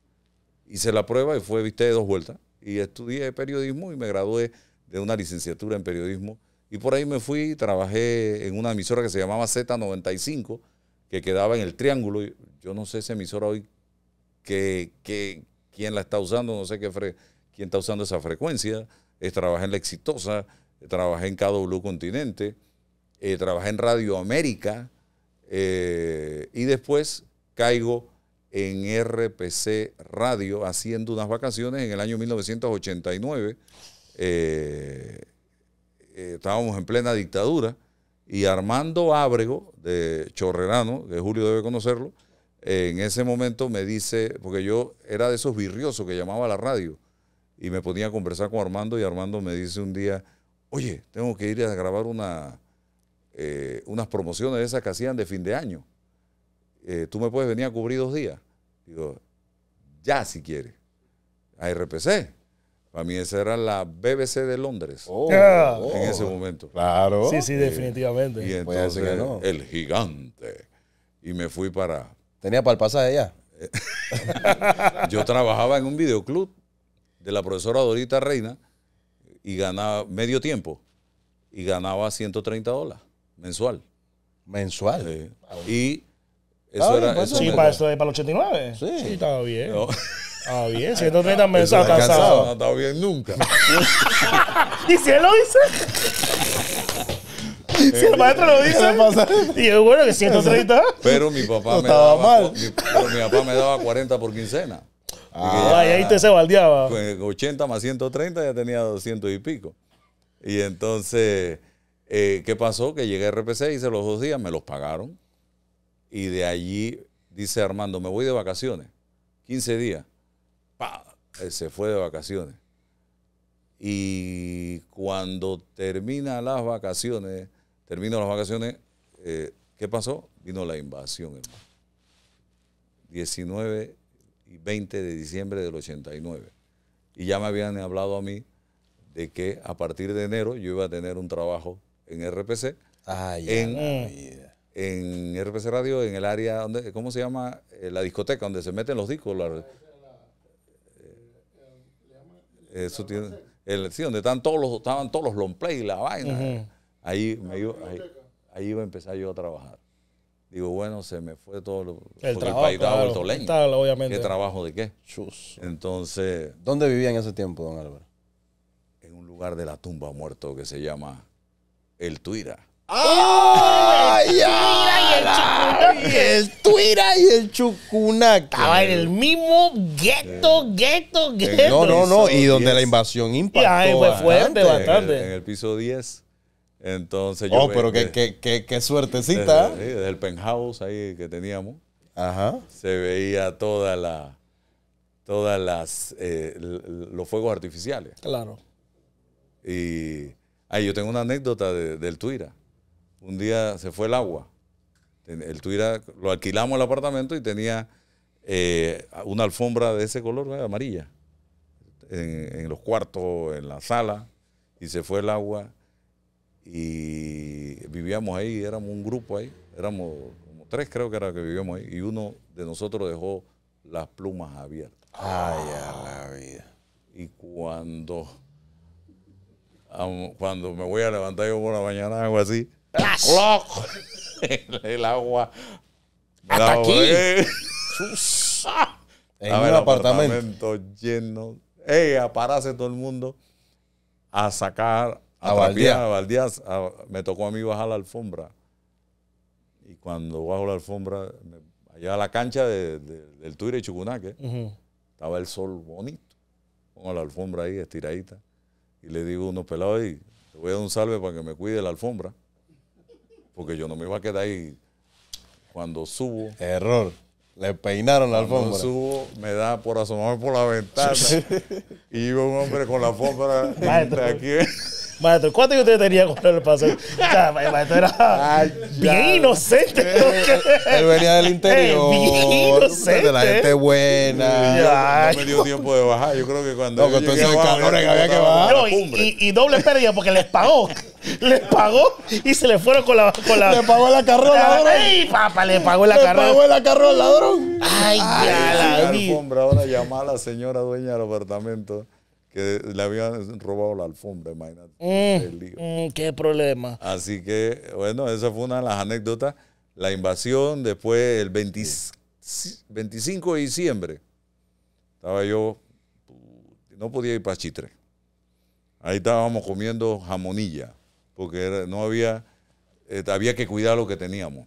Hice la prueba y fue, viste, de dos vueltas. Y estudié periodismo y me gradué de una licenciatura en periodismo. Y por ahí me fui, trabajé en una emisora que se llamaba Z95, que quedaba en el Triángulo. Yo no sé esa emisora hoy, que, que quién la está usando, no sé qué quién está usando esa frecuencia. Eh, trabajé en La Exitosa, eh, trabajé en KW Continente, eh, trabajé en Radio América y después caigo en RPC Radio haciendo unas vacaciones en el año 1989. Eh, eh, estábamos en plena dictadura y Armando Ábrego de Chorrerano, que Julio debe conocerlo, en ese momento me dice, porque yo era de esos virriosos que llamaba a la radio y me ponía a conversar con Armando y Armando me dice un día, oye, tengo que ir a grabar una, eh, unas promociones de esas que hacían de fin de año. Eh, tú me puedes venir a cubrir dos días. Digo, ya si quieres. A RPC. Para mí esa era la BBC de Londres oh, oh, en ese momento. Claro. Sí, sí, eh, definitivamente. Y entonces el gigante. Y me fui para... ¿Tenía para el pasaje ya? Eh, (laughs) yo trabajaba en un videoclub de la profesora Dorita Reina y ganaba medio tiempo y ganaba 130 dólares mensual. Mensual. Y eso era, pues, eso sí, para, esto, para el 89. Sí. estaba bien. Estaba bien, 130 meses pasado. No estaba bien nunca. (laughs) ¿Y si él lo dice? (laughs) si el maestro lo dice, y yo, bueno, que 130. Pero mi papá me daba. Mi, pero mi papá me daba 40 por quincena. Ah, ahí te se baldeaba. 80 pues, más 130 ya tenía 200 y pico. Y entonces, eh, ¿qué pasó? Que llegué a RPC, hice los dos días, me los pagaron. Y de allí dice Armando, me voy de vacaciones, 15 días. ¡Pah! Eh, se fue de vacaciones. Y cuando termina las vacaciones, termino las vacaciones, eh, ¿qué pasó? Vino la invasión, hermano. 19 y 20 de diciembre del 89. Y ya me habían hablado a mí de que a partir de enero yo iba a tener un trabajo en RPC. en, en RPC Radio, en el área, donde, ¿cómo se llama? Eh, la discoteca, donde se meten los discos. La, eh, eh, eso sí, donde están todos los, estaban todos los long play y la vaina. ahí, iba, ahí, ahí, iba a empezar yo a trabajar. Digo, bueno, se me fue todo el trabajo, el ¿Qué trabajo de qué? Entonces. ¿Dónde vivía en ese tiempo, don Álvaro? En un lugar de la tumba muerto que se llama El Tuira. ¡Ay! tuira y El, el Tuira y el Chucuna. Estaba en el mismo gueto, gueto, gueto. No, no, no. Y donde la invasión impactó. fue fuerte, bastante. En, el, piso 10. Entonces yo. Oh, pero qué, qué, qué, suertecita. Desde, el penthouse ahí que teníamos. Ajá. Se veía toda la. Todas las. Eh, los fuegos artificiales. Claro. Y. Ay, yo tengo una anécdota del Tuira un día se fue el agua. El lo alquilamos el apartamento y tenía eh, una alfombra de ese color, amarilla, en, los cuartos, en la sala, y se fue el agua y vivíamos ahí, éramos un grupo ahí, éramos como tres creo que era que vivíamos ahí, y uno de nosotros dejó las plumas abiertas. Ay, la vida. Y cuando, cuando me voy a levantar yo por la mañana, algo así, (laughs) el agua. Hasta aquí. Eh. en un apartamento. lleno. Ey, pararse todo el mundo a sacar, a, a, me tocó a mí bajar la alfombra. Y cuando bajo la alfombra, allá a la cancha del Tuire y Chucunaque, estaba el sol bonito. Pongo la alfombra ahí, estiradita. Y le digo a unos pelados ahí, te voy a dar un salve para que me cuide la alfombra porque yo no me iba a quedar ahí. Cuando subo. Error. Le peinaron la alfombra. Cuando subo, me da por asomarme por la ventana. y iba un hombre con la alfombra aquí. Maestro, ¿cuánto usted tenía cuando le pasó? O sea, maestro era bien inocente. Eh, él venía del eh, interior. Bien inocente. De la gente buena. no me dio tiempo de bajar. Yo creo que cuando. No, había que bajar. y, doble pérdida porque les pagó. les pagó y se le fueron con la. Con la le pagó la carro al ah, Ay, papá, le pagó la carro. Le pagó la carro al ladrón. Ay, ya la, la Ahora llamar a la señora dueña del apartamento que le habían robado la alfombra, imagínate. Mm, mm, qué problema. Así que, bueno, esa fue una de las anécdotas. La invasión, después el 25 de diciembre, estaba yo, no podía ir para Chitre. Ahí estábamos comiendo jamonilla, porque no había, eh, había que cuidar lo que teníamos.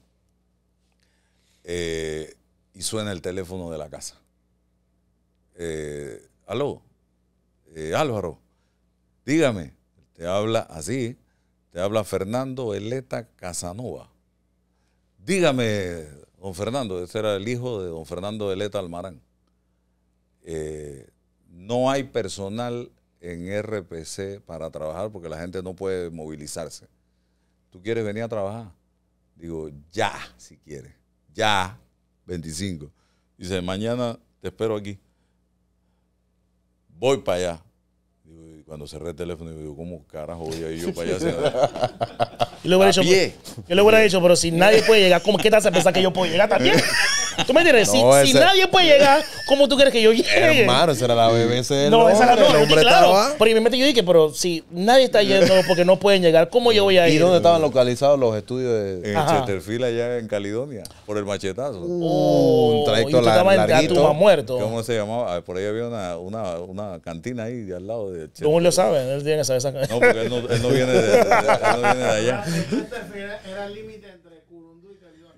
Eh, y suena el teléfono de la casa. Eh, ¿Aló? Eh, Álvaro, dígame, te habla así, te habla Fernando Eleta Casanova. Dígame, don Fernando, ese era el hijo de don Fernando Eleta Almarán. Eh, no hay personal en RPC para trabajar porque la gente no puede movilizarse. ¿Tú quieres venir a trabajar? Digo, ya, si quieres. Ya, 25. Dice, mañana te espero aquí. Voy para allá cuando cerré el teléfono, digo, ¿cómo carajo (laughs) y ahí yo para allá? yo le hubiera dicho, yo le hubiera dicho, pero si nadie puede llegar, qué te hace pensar que yo puedo llegar también? (laughs) ¿Tú me entiendes? si, nadie puede llegar, ¿cómo tú quieres que yo llegue? Hermano, esa era la BBC. No, esa era la claro. Pero yo dije, pero si nadie está yendo porque no pueden llegar, ¿cómo yo voy a ir? ¿Y dónde estaban localizados los estudios de en eh, Chesterfield allá en Caledonia? Por el machetazo. Uh, un trayecto largo. larguito. muerto. ¿Cómo se llamaba? Ah, por ahí había una, una, una cantina ahí al lado de Chesterfield. ¿Cómo lo sabe? Él tiene que saber esa No, porque él no, él no viene de, de, él no viene de allá. Era el límite entre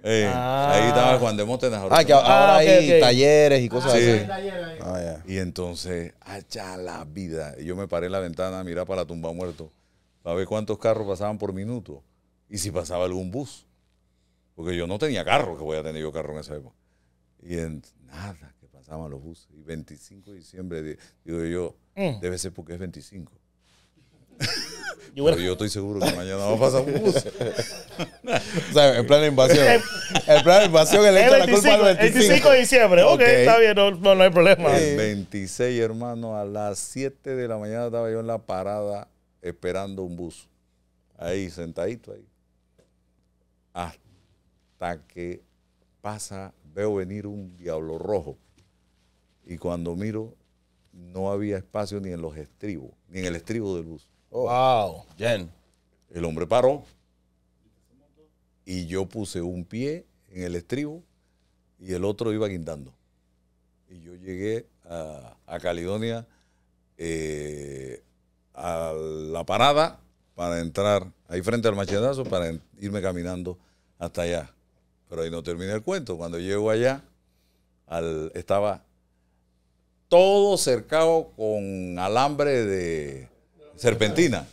Ahí ah. estaba Juan de Ah, ahora ah, hay talleres y cosas sí. así. Ah, y entonces, hacha la vida. yo me paré en la ventana a mirar para tumba muerto, a ver cuántos carros pasaban por minuto y si pasaba algún bus. Porque yo no tenía carro, que voy a tener yo carro en esa época. Y en, nada, que pasaban los buses. Y 25 de diciembre, digo yo, mm. debe ser porque es 25. Yo, yo estoy seguro que mañana va a pasar un bus. o sea, en plan de invasión. en plan de invasión el 25. de diciembre. Ok, okay. está bien, no, hay problema. El 26, hermano, a las 7 de la mañana estaba yo en la parada esperando un bus. Ahí, sentadito ahí. Hasta que pasa, veo venir un diablo rojo. Y cuando miro, no había espacio ni en los estribos, ni en el estribo del bus Oh. Wow. El hombre paró y yo puse un pie en el estribo y el otro iba guindando. Y yo llegué a, Caledonia eh, a la parada para entrar ahí frente al machetazo para irme caminando hasta allá. Pero ahí no terminé el cuento. Cuando llego allá, estaba todo cercado con alambre de, serpentina.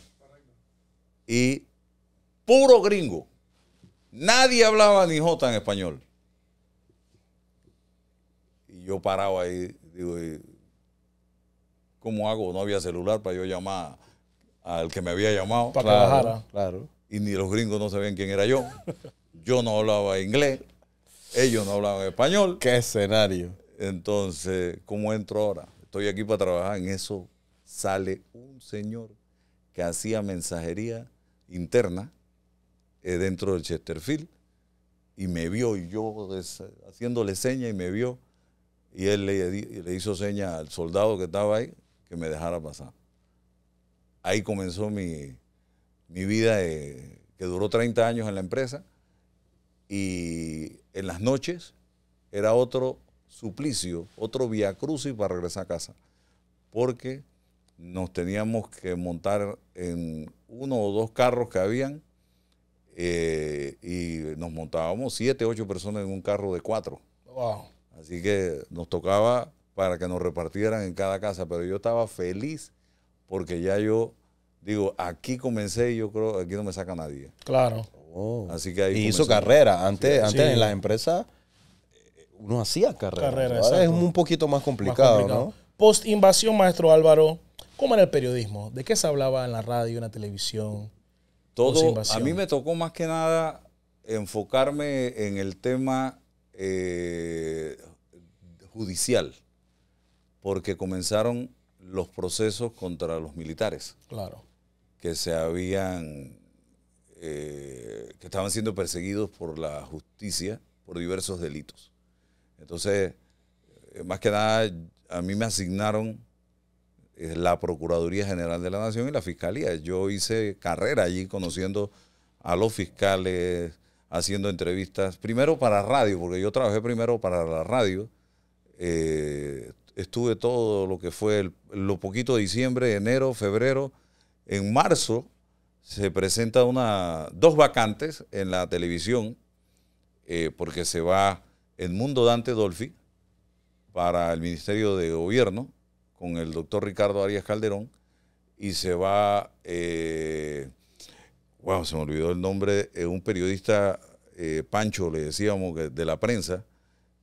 Y puro gringo. Nadie hablaba ni jota en español. Y yo paraba ahí, digo, ¿cómo hago? No había celular para yo llamar al que me había llamado. Para claro, Y ni los gringos no sabían quién era yo. Yo no hablaba inglés. Ellos no hablaban español. ¿Qué escenario? Entonces, ¿cómo entro ahora? Estoy aquí para trabajar en eso sale un señor que hacía mensajería interna eh, dentro del Chesterfield y me vio y yo haciéndole seña y me vio y él le, hizo seña al soldado que estaba ahí que me dejara pasar. Ahí comenzó mi, vida que duró 30 años en la empresa y en las noches era otro suplicio, otro vía crucis para regresar a casa, porque nos teníamos que montar en uno o dos carros que habían eh, y nos montábamos siete, ocho personas en un carro de cuatro. Así que nos tocaba para que nos repartieran en cada casa, pero yo estaba feliz porque ya yo digo, aquí comencé y yo creo, aquí no me saca nadie. Claro. Oh. Así que hizo carrera. Antes, antes en las empresas uno hacía carrera. Es un poquito más complicado, Post invasión, maestro Álvaro, ¿Cómo era el periodismo? ¿De qué se hablaba en la radio, en la televisión? Todo. A mí me tocó más que nada enfocarme en el tema eh, judicial, porque comenzaron los procesos contra los militares. Claro. Que se habían. Eh, que estaban siendo perseguidos por la justicia por diversos delitos. Entonces, eh, más que nada, a mí me asignaron eh, la Procuraduría General de la Nación y la Fiscalía. Yo hice carrera allí conociendo a los fiscales, haciendo entrevistas, primero para radio, porque yo trabajé primero para la radio. Eh, estuve todo lo que fue lo poquito de diciembre, enero, febrero. En marzo se presentan una, dos vacantes en la televisión, eh, porque se va Mundo Dante Dolfi para el Ministerio de Gobierno con el doctor Ricardo Arias Calderón y se va, eh, wow, se me olvidó el nombre, eh, un periodista, eh, Pancho, le decíamos, de la prensa,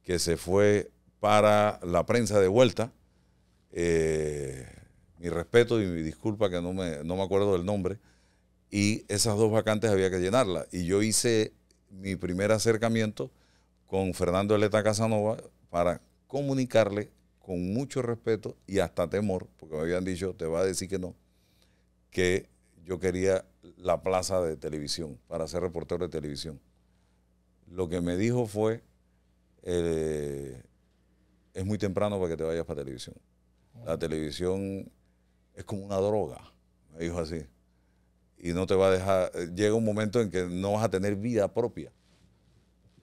que se fue para la prensa de vuelta. mi respeto y mi disculpa que no me, no me acuerdo del nombre. Y esas dos vacantes había que llenarlas. Y yo hice mi primer acercamiento con Fernando Eleta Casanova para comunicarle con mucho respeto y hasta temor, porque me habían dicho, te va a decir que no, que yo quería la plaza de televisión para ser reportero de televisión. Lo que me dijo fue, eh, es muy temprano para que te vayas para televisión. La televisión es como una droga, me dijo así. Y no te va a dejar, llega un momento en que no vas a tener vida propia.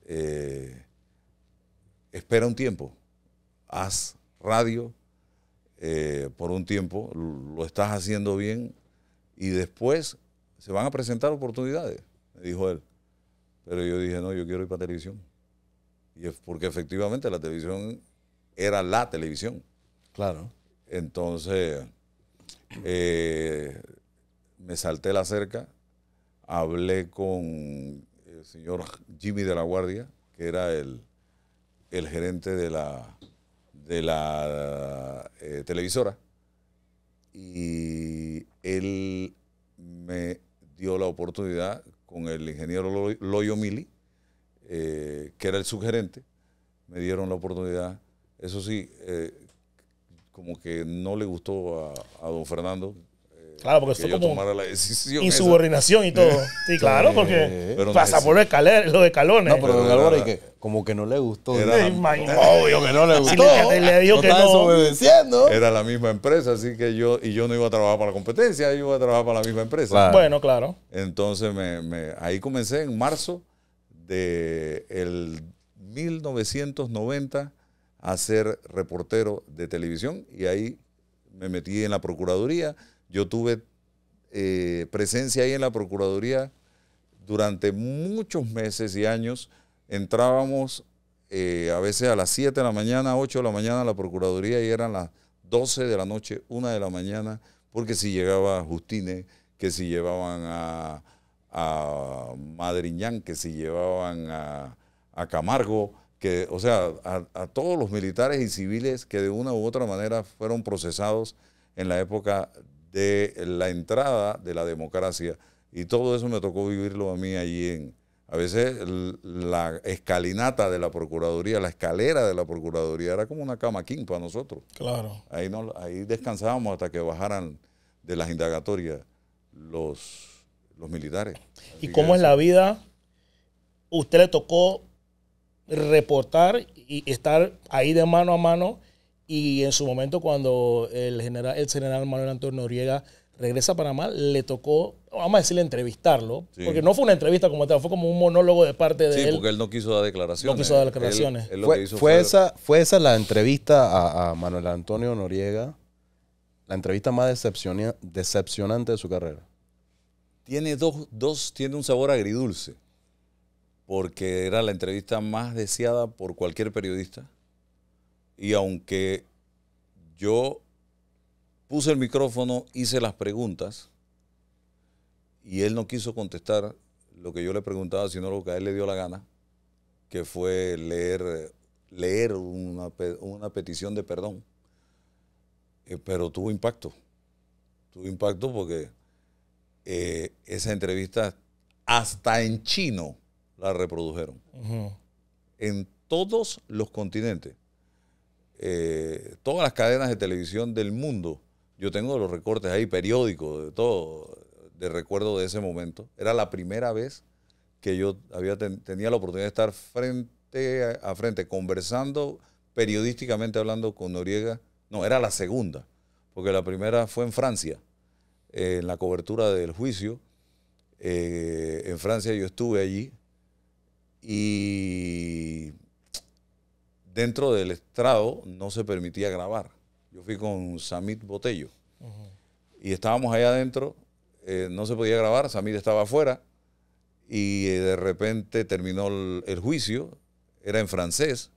Eh, espera un tiempo, haz radio eh, por un tiempo, lo estás haciendo bien y después se van a presentar oportunidades, me dijo él. Pero yo dije, no, yo quiero ir para televisión. Y es porque efectivamente la televisión era la televisión. Claro. Entonces, eh, me salté la cerca, hablé con el señor Jimmy de la Guardia, que era el gerente de la, de la eh, televisora y él me dio la oportunidad con el ingeniero Loyo Mili, eh, que era el sugerente, me dieron la oportunidad. Eso sí, eh, como que no le gustó a don Fernando Claro, porque esto como la decisión. Insubordinación y todo. (laughs) Sí, claro, porque pasa por los escalones. No, como que no le gustó. Era (laughs) obvio que no le gustó. le, le no que no. Era la misma empresa, así que yo, y yo no iba a trabajar para la competencia, yo iba a trabajar para la misma empresa. Bueno, claro. Entonces me, ahí comencé en marzo de el 1990 a ser reportero de televisión y ahí me metí en la Procuraduría, yo tuve eh, presencia ahí en la Procuraduría durante muchos meses y años. Entrábamos eh, a veces a las 7 de la mañana, 8 de la mañana a la Procuraduría y eran las 12 de la noche, 1 de la mañana, porque si llegaba Justine, que si llevaban a, Madriñán, que si llevaban a, Camargo, que, o sea, a, a, todos los militares y civiles que de una u otra manera fueron procesados en la época de la entrada de la democracia. Y todo eso me tocó vivirlo a mí allí en... A veces la escalinata de la Procuraduría, la escalera de la Procuraduría era como una cama king para nosotros. Claro. Ahí, no, ahí descansábamos hasta que bajaran de las indagatorias los, los militares. ¿Y cómo es la vida? Usted le tocó reportar y estar ahí de mano a mano y en su momento, cuando el general, el general Manuel Antonio Noriega regresa a Panamá, le tocó, vamos a decirle, entrevistarlo, porque no fue una entrevista como tal, fue como un monólogo de parte de él. Sí, porque él no quiso dar declaraciones. No quiso dar declaraciones. fue, esa, fue esa la entrevista a, Manuel Antonio Noriega, la entrevista más decepcionante de su carrera. Tiene dos, dos, tiene un sabor agridulce, porque era la entrevista más deseada por cualquier periodista y aunque yo puse el micrófono, hice las preguntas y él no quiso contestar lo que yo le preguntaba, sino lo que a él le dio la gana, que fue leer, leer una, petición de perdón. Eh, pero tuvo impacto, tuvo impacto porque eh, esa entrevista hasta en chino la reprodujeron. En todos los continentes. Eh, todas las cadenas de televisión del mundo. Yo tengo los recortes ahí, periódicos, de todo, de recuerdo de ese momento. Era la primera vez que yo había tenía la oportunidad de estar frente a, frente, conversando periodísticamente hablando con Noriega. No, era la segunda, porque la primera fue en Francia, eh, en la cobertura del juicio. Eh, en Francia yo estuve allí y dentro del estrado no se permitía grabar. Yo fui con Samit Botello y estábamos allá adentro, eh, no se podía grabar, Samit estaba afuera y eh, de repente terminó el, juicio, era en francés,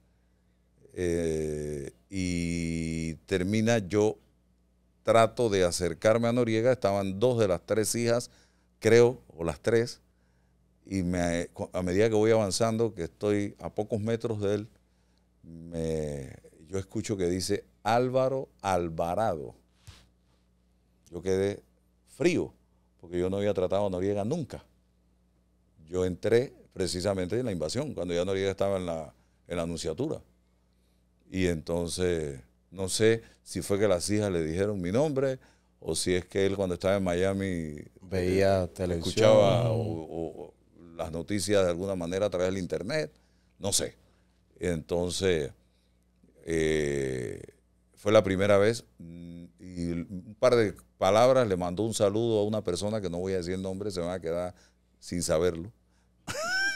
eh, y termina yo trato de acercarme a Noriega, estaban dos de las tres hijas, creo, o las tres, y a medida que voy avanzando, que estoy a pocos metros de él, me, yo escucho que dice Álvaro Alvarado. Yo quedé frío, porque yo no había tratado a Noriega nunca. Yo entré precisamente en la invasión, cuando ya Noriega estaba en la, en la anunciatura. Y entonces, no sé si fue que las hijas le dijeron mi nombre, o si es que él cuando estaba en Miami eh, veía televisión, escuchaba o, las noticias de alguna manera a través del internet, no sé. Entonces, eh, fue la primera vez mm, y un par de palabras le mandó un saludo a una persona que no voy a decir el nombre, se me va a quedar sin saberlo.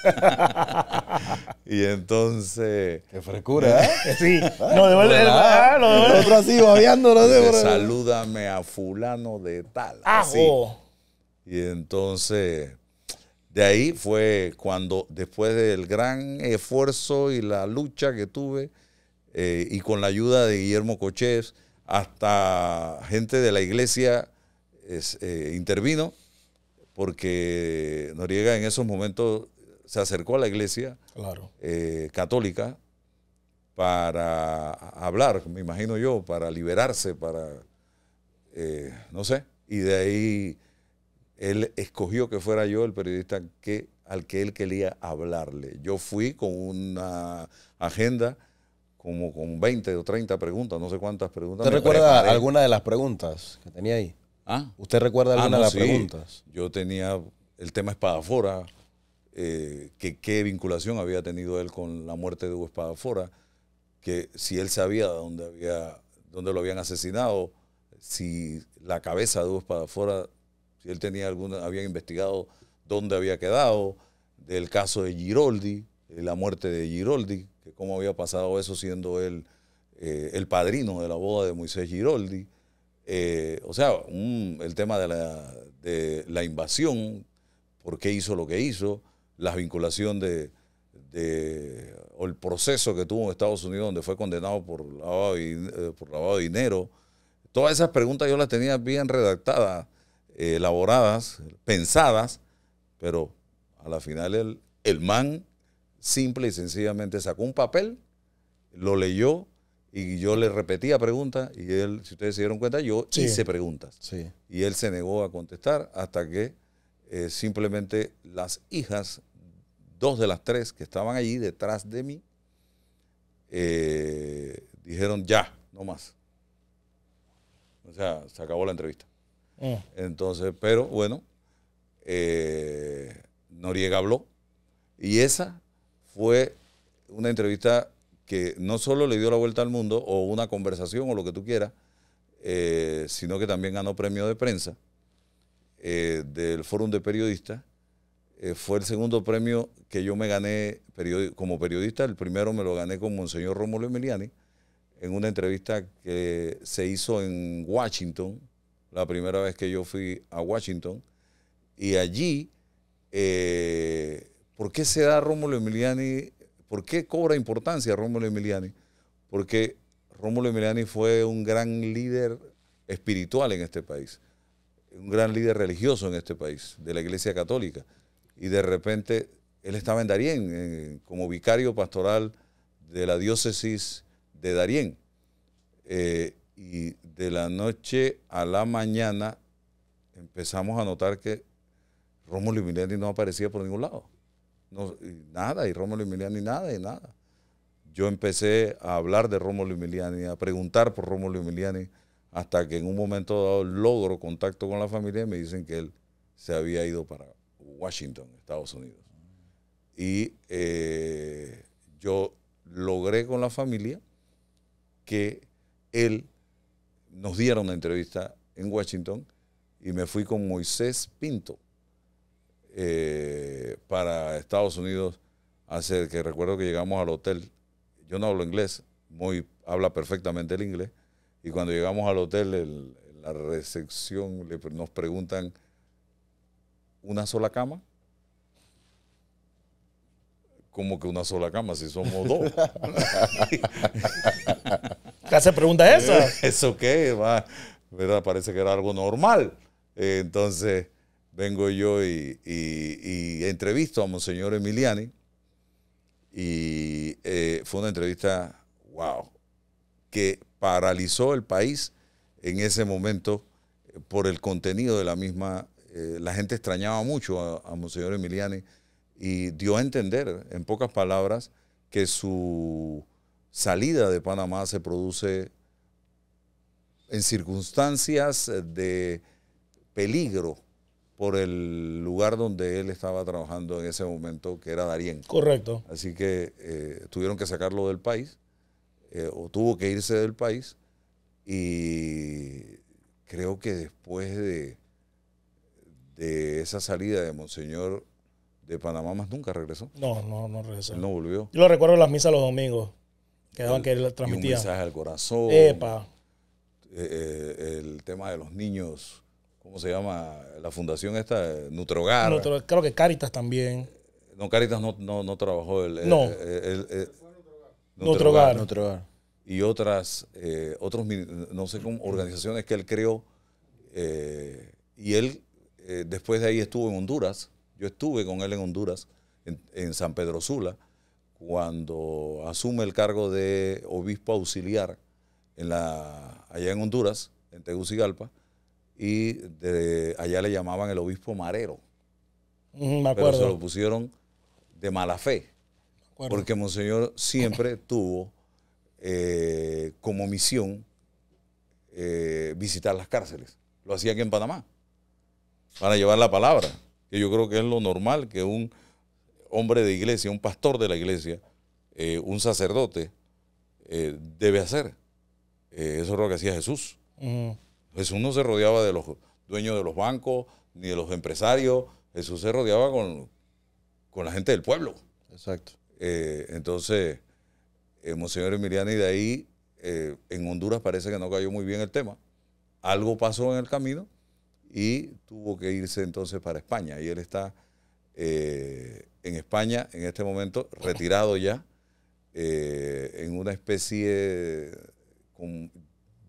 (laughs) y entonces. Qué frescura, ¿eh? (laughs) Sí. No, devuelve el, ah, lo devuelve. no Salúdame a fulano de tal. Ajo. Ah, oh. Y entonces de ahí fue cuando, después del gran esfuerzo y la lucha que tuve, eh, y con la ayuda de Guillermo Cochés, hasta gente de la iglesia eh, intervino, porque Noriega en esos momentos se acercó a la iglesia eh, católica para hablar, me imagino yo, para liberarse, para, no sé, y de ahí él escogió que fuera yo el periodista que, al que él quería hablarle. Yo fui con una agenda como con 20 o 30 preguntas, no sé cuántas preguntas. ¿Usted recuerda alguna de las preguntas que tenía ahí? ¿Ah? ¿Usted recuerda ah, alguna de las preguntas? Yo tenía el tema Espadafora, eh, que qué vinculación había tenido él con la muerte de Hugo Espadafora, que si él sabía dónde, había, dónde lo habían asesinado, si la cabeza de Hugo Espadafora él tenía alguna, había investigado dónde había quedado, del caso de Giroldi, eh, la muerte de Giroldi, que cómo había pasado eso siendo él eh, el padrino de la boda de Moisés Giroldi. Eh, o sea, el tema de la, invasión, por qué hizo lo que hizo, la vinculación de, o el proceso que tuvo en Estados Unidos donde fue condenado por por lavado de dinero. Todas esas preguntas yo las tenía bien redactadas eh, elaboradas, pensadas, pero a la final el, el man simple y sencillamente sacó un papel, lo leyó y yo le repetía preguntas y él, si ustedes se dieron cuenta, yo hice preguntas. Y él se negó a contestar hasta que eh, simplemente las hijas, dos de las tres que estaban allí detrás de mí, eh, dijeron ya, no más. O sea, se acabó la entrevista. Eh. Entonces, pero bueno, eh, Noriega habló y esa fue una entrevista que no solo le dio la vuelta al mundo o una conversación o lo que tú quieras, eh, sino que también ganó premio de prensa del Fórum de Periodistas. fue el segundo premio que yo me gané como periodista. El primero me lo gané con Monseñor Romulo Emiliani en una entrevista que se hizo en Washington, la primera vez que yo fui a Washington. Y allí, eh, ¿por qué se da Rómulo Emiliani? ¿Por qué cobra importancia Rómulo Emiliani? Porque Rómulo Emiliani fue un gran líder espiritual en este país, un gran líder religioso en este país, de la Iglesia Católica. Y de repente él estaba en Darién como vicario pastoral de la diócesis de Darién. Eh, y de la noche a la mañana empezamos a notar que Rómulo Emiliani no aparecía por ningún lado. No, nada, y Rómulo Emiliani nada, y nada. Yo empecé a hablar de Rómulo Emiliani, a preguntar por Rómulo Emiliani, hasta que en un momento dado logro contacto con la familia y me dicen que él se había ido para Washington, Estados Unidos. Y eh, yo logré con la familia que él nos dieron una entrevista en Washington y me fui con Moisés Pinto eh, para Estados Unidos hacer que recuerdo que llegamos al hotel. Yo no hablo inglés, muy habla perfectamente el inglés. Y cuando llegamos al hotel, la recepción nos preguntan una sola cama como que una sola cama si somos dos? ¿Qué (laughs) hace pregunta eso? (laughs) ¿Eso qué? Va, ¿verdad? Parece que era algo normal. Eh, entonces vengo yo y, entrevisto a Monseñor Emiliani y eh, fue una entrevista, wow, que paralizó el país en ese momento eh, por el contenido de la misma. la gente extrañaba mucho a, a Monseñor Emiliani y dio a entender, en pocas palabras, que su salida de Panamá se produce en circunstancias de peligro por el lugar donde él estaba trabajando en ese momento, que era Darien. Correcto. Así que eh, tuvieron que sacarlo del país, eh, o tuvo que irse del país, y creo que después de, de esa salida de Monseñor de Panamá más nunca regresó. No, no, no regresó. no volvió. Yo lo recuerdo las misas los domingos, que daban que él transmitía. un mensaje al corazón. Epa. Eh, eh, el tema de los niños, ¿cómo se llama? La fundación esta, eh, Nutrogar. creo que Caritas también. No, Caritas no, no, no trabajó. El, no. Nutrogar. Nutrogar. Y otras, otros, no sé, cómo, organizaciones que él creó. y él, después de ahí, estuvo en Honduras yo estuve con él en Honduras, en, San Pedro Sula, cuando asume el cargo de obispo auxiliar allá en Honduras, en Tegucigalpa, y allá le llamaban el obispo Marero. me acuerdo. Pero se lo pusieron de mala fe, porque Monseñor siempre (coughs) tuvo eh, como misión eh, visitar las cárceles. Lo hacía aquí en Panamá, para llevar la palabra que yo creo que es lo normal que un hombre de iglesia, un pastor de la iglesia, eh, un sacerdote, eh, debe hacer. Eh, eso es lo que hacía Jesús. Jesús no se rodeaba de los dueños de los bancos, ni de los empresarios. Jesús se rodeaba con, con la gente del pueblo. Exacto. entonces, Monseñor Emiliano, y de ahí en Honduras parece que no cayó muy bien el tema. Algo pasó en el camino y tuvo que irse entonces para España. Y él está eh, en España en este momento, retirado ya, eh, en una especie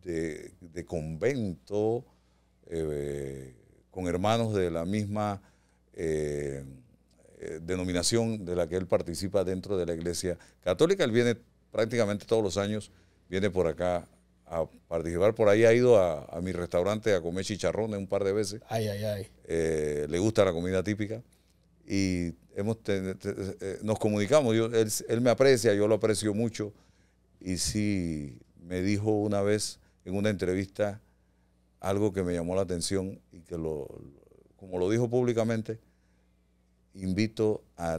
de, convento eh, con hermanos de la misma denominación de la que él participa dentro de la Iglesia Católica. Él viene prácticamente todos los años, viene por acá a participar por ahí, ha ido a, mi restaurante a comer chicharrones un par de veces. Ay, ay, ay. Eh, le gusta la comida típica y hemos eh, nos comunicamos. Yo, él, me aprecia, yo lo aprecio mucho y sí me dijo una vez en una entrevista algo que me llamó la atención y que lo, como lo dijo públicamente, invito a,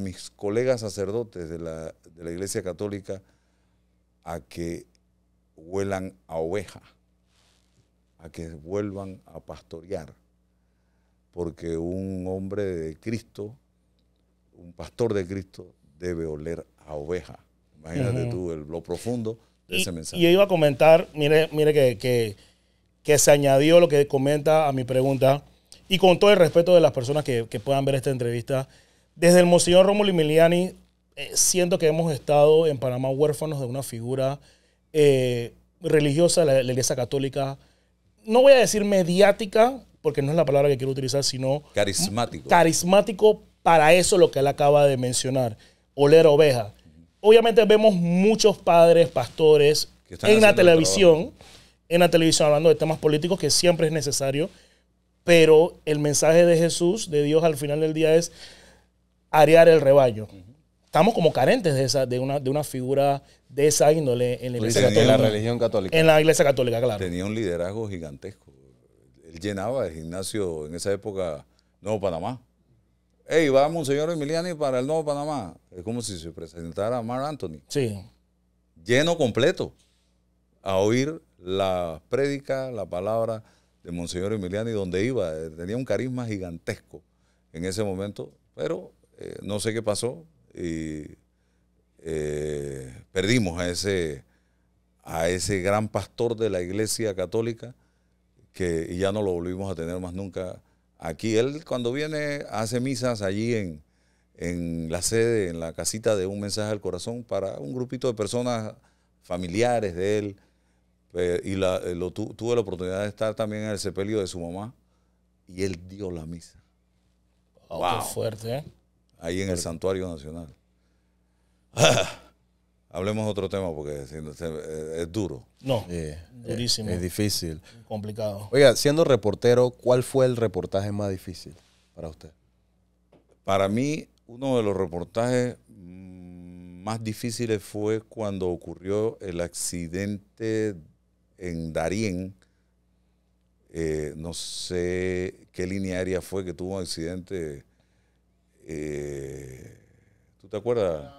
mis colegas sacerdotes de la, de la Iglesia Católica a que huelan a oveja, a que vuelvan a pastorear, porque un hombre de Cristo, un pastor de Cristo, debe oler a oveja. Imagínate tú lo profundo de y, ese mensaje. Y iba a comentar, mire, mire que, que, se añadió lo que comenta a mi pregunta, y con todo el respeto de las personas que, puedan ver esta entrevista, desde el Monseñor Romulo Emiliani, eh, siento que hemos estado en Panamá huérfanos de una figura eh, religiosa, la, iglesia católica, no voy a decir mediática, porque no es la palabra que quiero utilizar, sino... Carismático. Carismático para eso lo que él acaba de mencionar, oler oveja. Obviamente vemos muchos padres, pastores, en la televisión, en la televisión hablando de temas políticos que siempre es necesario, pero el mensaje de Jesús, de Dios al final del día es arear el rebaño estamos como carentes de, una, de una figura de esa índole en la pues iglesia católica. En la religión católica. En la iglesia católica, claro. Tenía un liderazgo gigantesco. Él llenaba el gimnasio en esa época Nuevo Panamá. Ey, va Monseñor Emiliani para el Nuevo Panamá. Es como si se presentara Mar Anthony. Sí. Lleno completo a oír la prédica, la palabra de Monseñor Emiliani, donde iba. Eh, tenía un carisma gigantesco en ese momento, pero eh, no sé qué pasó y eh, perdimos a ese, a ese gran pastor de la iglesia católica que ya no lo volvimos a tener más nunca aquí. Él cuando viene hace misas allí en, la sede, en la casita de un mensaje al corazón para un grupito de personas familiares de él. Eh, y eh, tuve la oportunidad de estar también en el sepelio de su mamá y él dio la misa. Oh, wow. fuerte, ¿eh? ahí en el Santuario Nacional. Ah, hablemos otro tema porque eh, es duro. No, eh, durísimo. Es difícil. Complicado. Oiga, siendo reportero, ¿cuál fue el reportaje más difícil para usted? Para mí, uno de los reportajes mm, más difíciles fue cuando ocurrió el accidente en Darien. Eh, no sé qué línea aérea fue que tuvo un accidente eh, ¿Tú te acuerdas?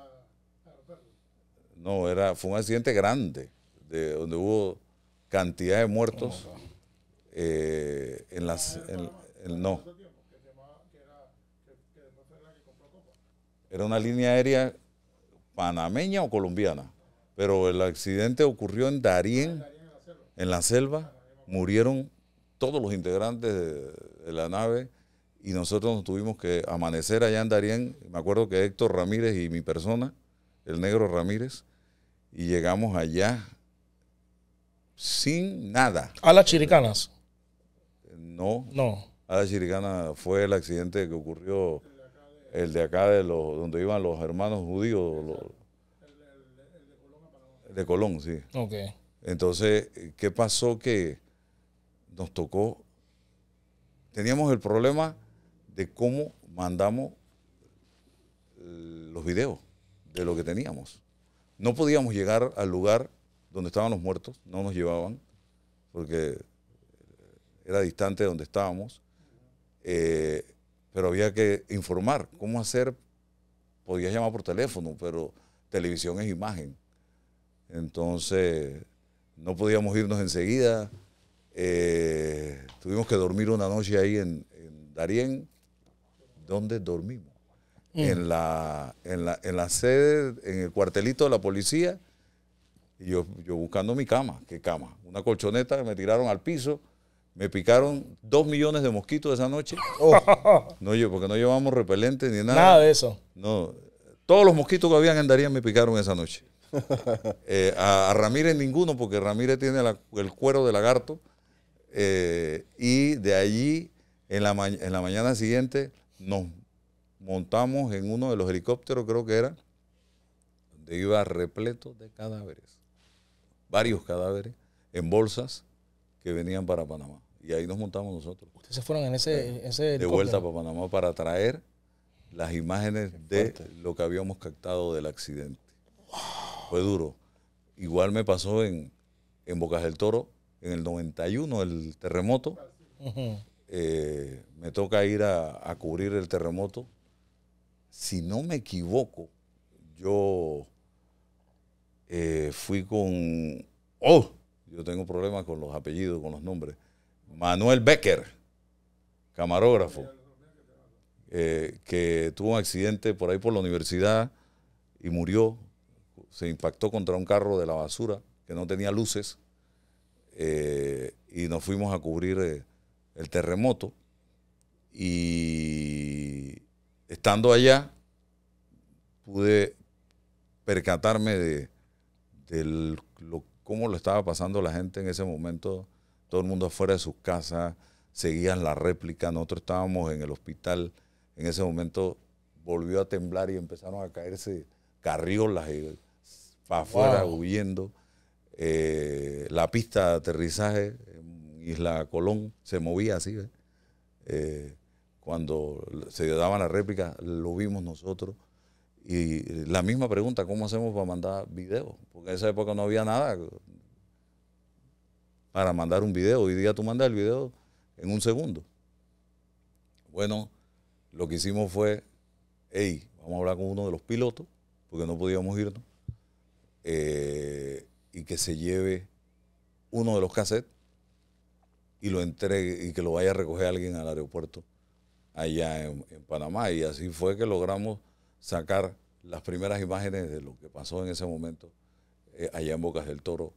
No, era, fue un accidente grande, de, donde hubo cantidad de muertos eh, en las... no. Era una línea aérea panameña o colombiana, pero el accidente ocurrió en Darien, en la selva, murieron todos los integrantes de la nave y nosotros nos tuvimos que amanecer allá en Darien. Me acuerdo que Héctor Ramírez y mi persona, el negro Ramírez, y llegamos allá sin nada. ¿A las chiricanas? No. No. A las chiricanas fue el accidente que ocurrió, el de acá, de los, donde iban los hermanos judíos. el de Colón, sí. Ok. Entonces, ¿qué pasó? Que nos tocó, teníamos el problema de cómo mandamos eh, los videos de lo que teníamos. No podíamos llegar al lugar donde estaban los muertos, no nos llevaban, porque eh, era distante de donde estábamos, eh, pero había que informar cómo hacer, podías llamar por teléfono, pero televisión es imagen. Entonces, no podíamos irnos enseguida, tuvimos que dormir una noche ahí en, en donde dormimos. En, la, en, la, sede, en el cuartelito de la policía, y yo, buscando mi cama, ¿qué cama? Una colchoneta que me tiraron al piso, me picaron dos millones de mosquitos esa noche. Oh. (laughs) no, yo, porque no llevamos repelente ni nada. Nada de eso. No, todos los mosquitos que habían en me picaron esa noche. (laughs) Eh, a, Ramírez ninguno, porque Ramírez tiene el cuero de lagarto. Eh, y de allí, en la, en la mañana siguiente, nos montamos en uno de los helicópteros, creo que era, donde iba repleto de cadáveres, varios cadáveres en bolsas que venían para Panamá. Y ahí nos montamos nosotros. Ustedes se fueron en ese, De vuelta para Panamá para traer las imágenes de lo que habíamos captado del accidente. Fue duro. Igual me pasó en, en Bocas del Toro, en el 91, el terremoto. Eh, me toca ir a, cubrir el terremoto. Si no me equivoco, yo eh, fui con... ¡Oh! Yo tengo problemas con los apellidos, con los nombres. Manuel Becker, camarógrafo, eh, que tuvo un accidente por ahí por la universidad y murió. Se impactó contra un carro de la basura que no tenía luces. y nos fuimos a cubrir el terremoto, y estando allá pude percatarme de, lo, cómo lo estaba pasando la gente en ese momento, todo el mundo fuera de sus casas, seguían la réplica, nosotros estábamos en el hospital, en ese momento volvió a temblar y empezaron a caerse carriolas y, eh, para afuera huyendo. Eh, la pista de aterrizaje Isla Colón se movía así. Eh, cuando se daban la réplica lo vimos nosotros. Y la misma pregunta, ¿cómo hacemos para mandar video? Porque en esa época no había nada para mandar un video. Hoy día tú mandas el video en un segundo. Bueno, lo que hicimos fue, hey, vamos a hablar con uno de los pilotos, porque no podíamos irnos, eh, y que se lleve uno de los cassettes y lo entregue y que lo vaya a recoger alguien al aeropuerto allá en, Panamá. Y así fue que logramos sacar las primeras imágenes de lo que pasó en ese momento eh, allá en Bocas del Toro.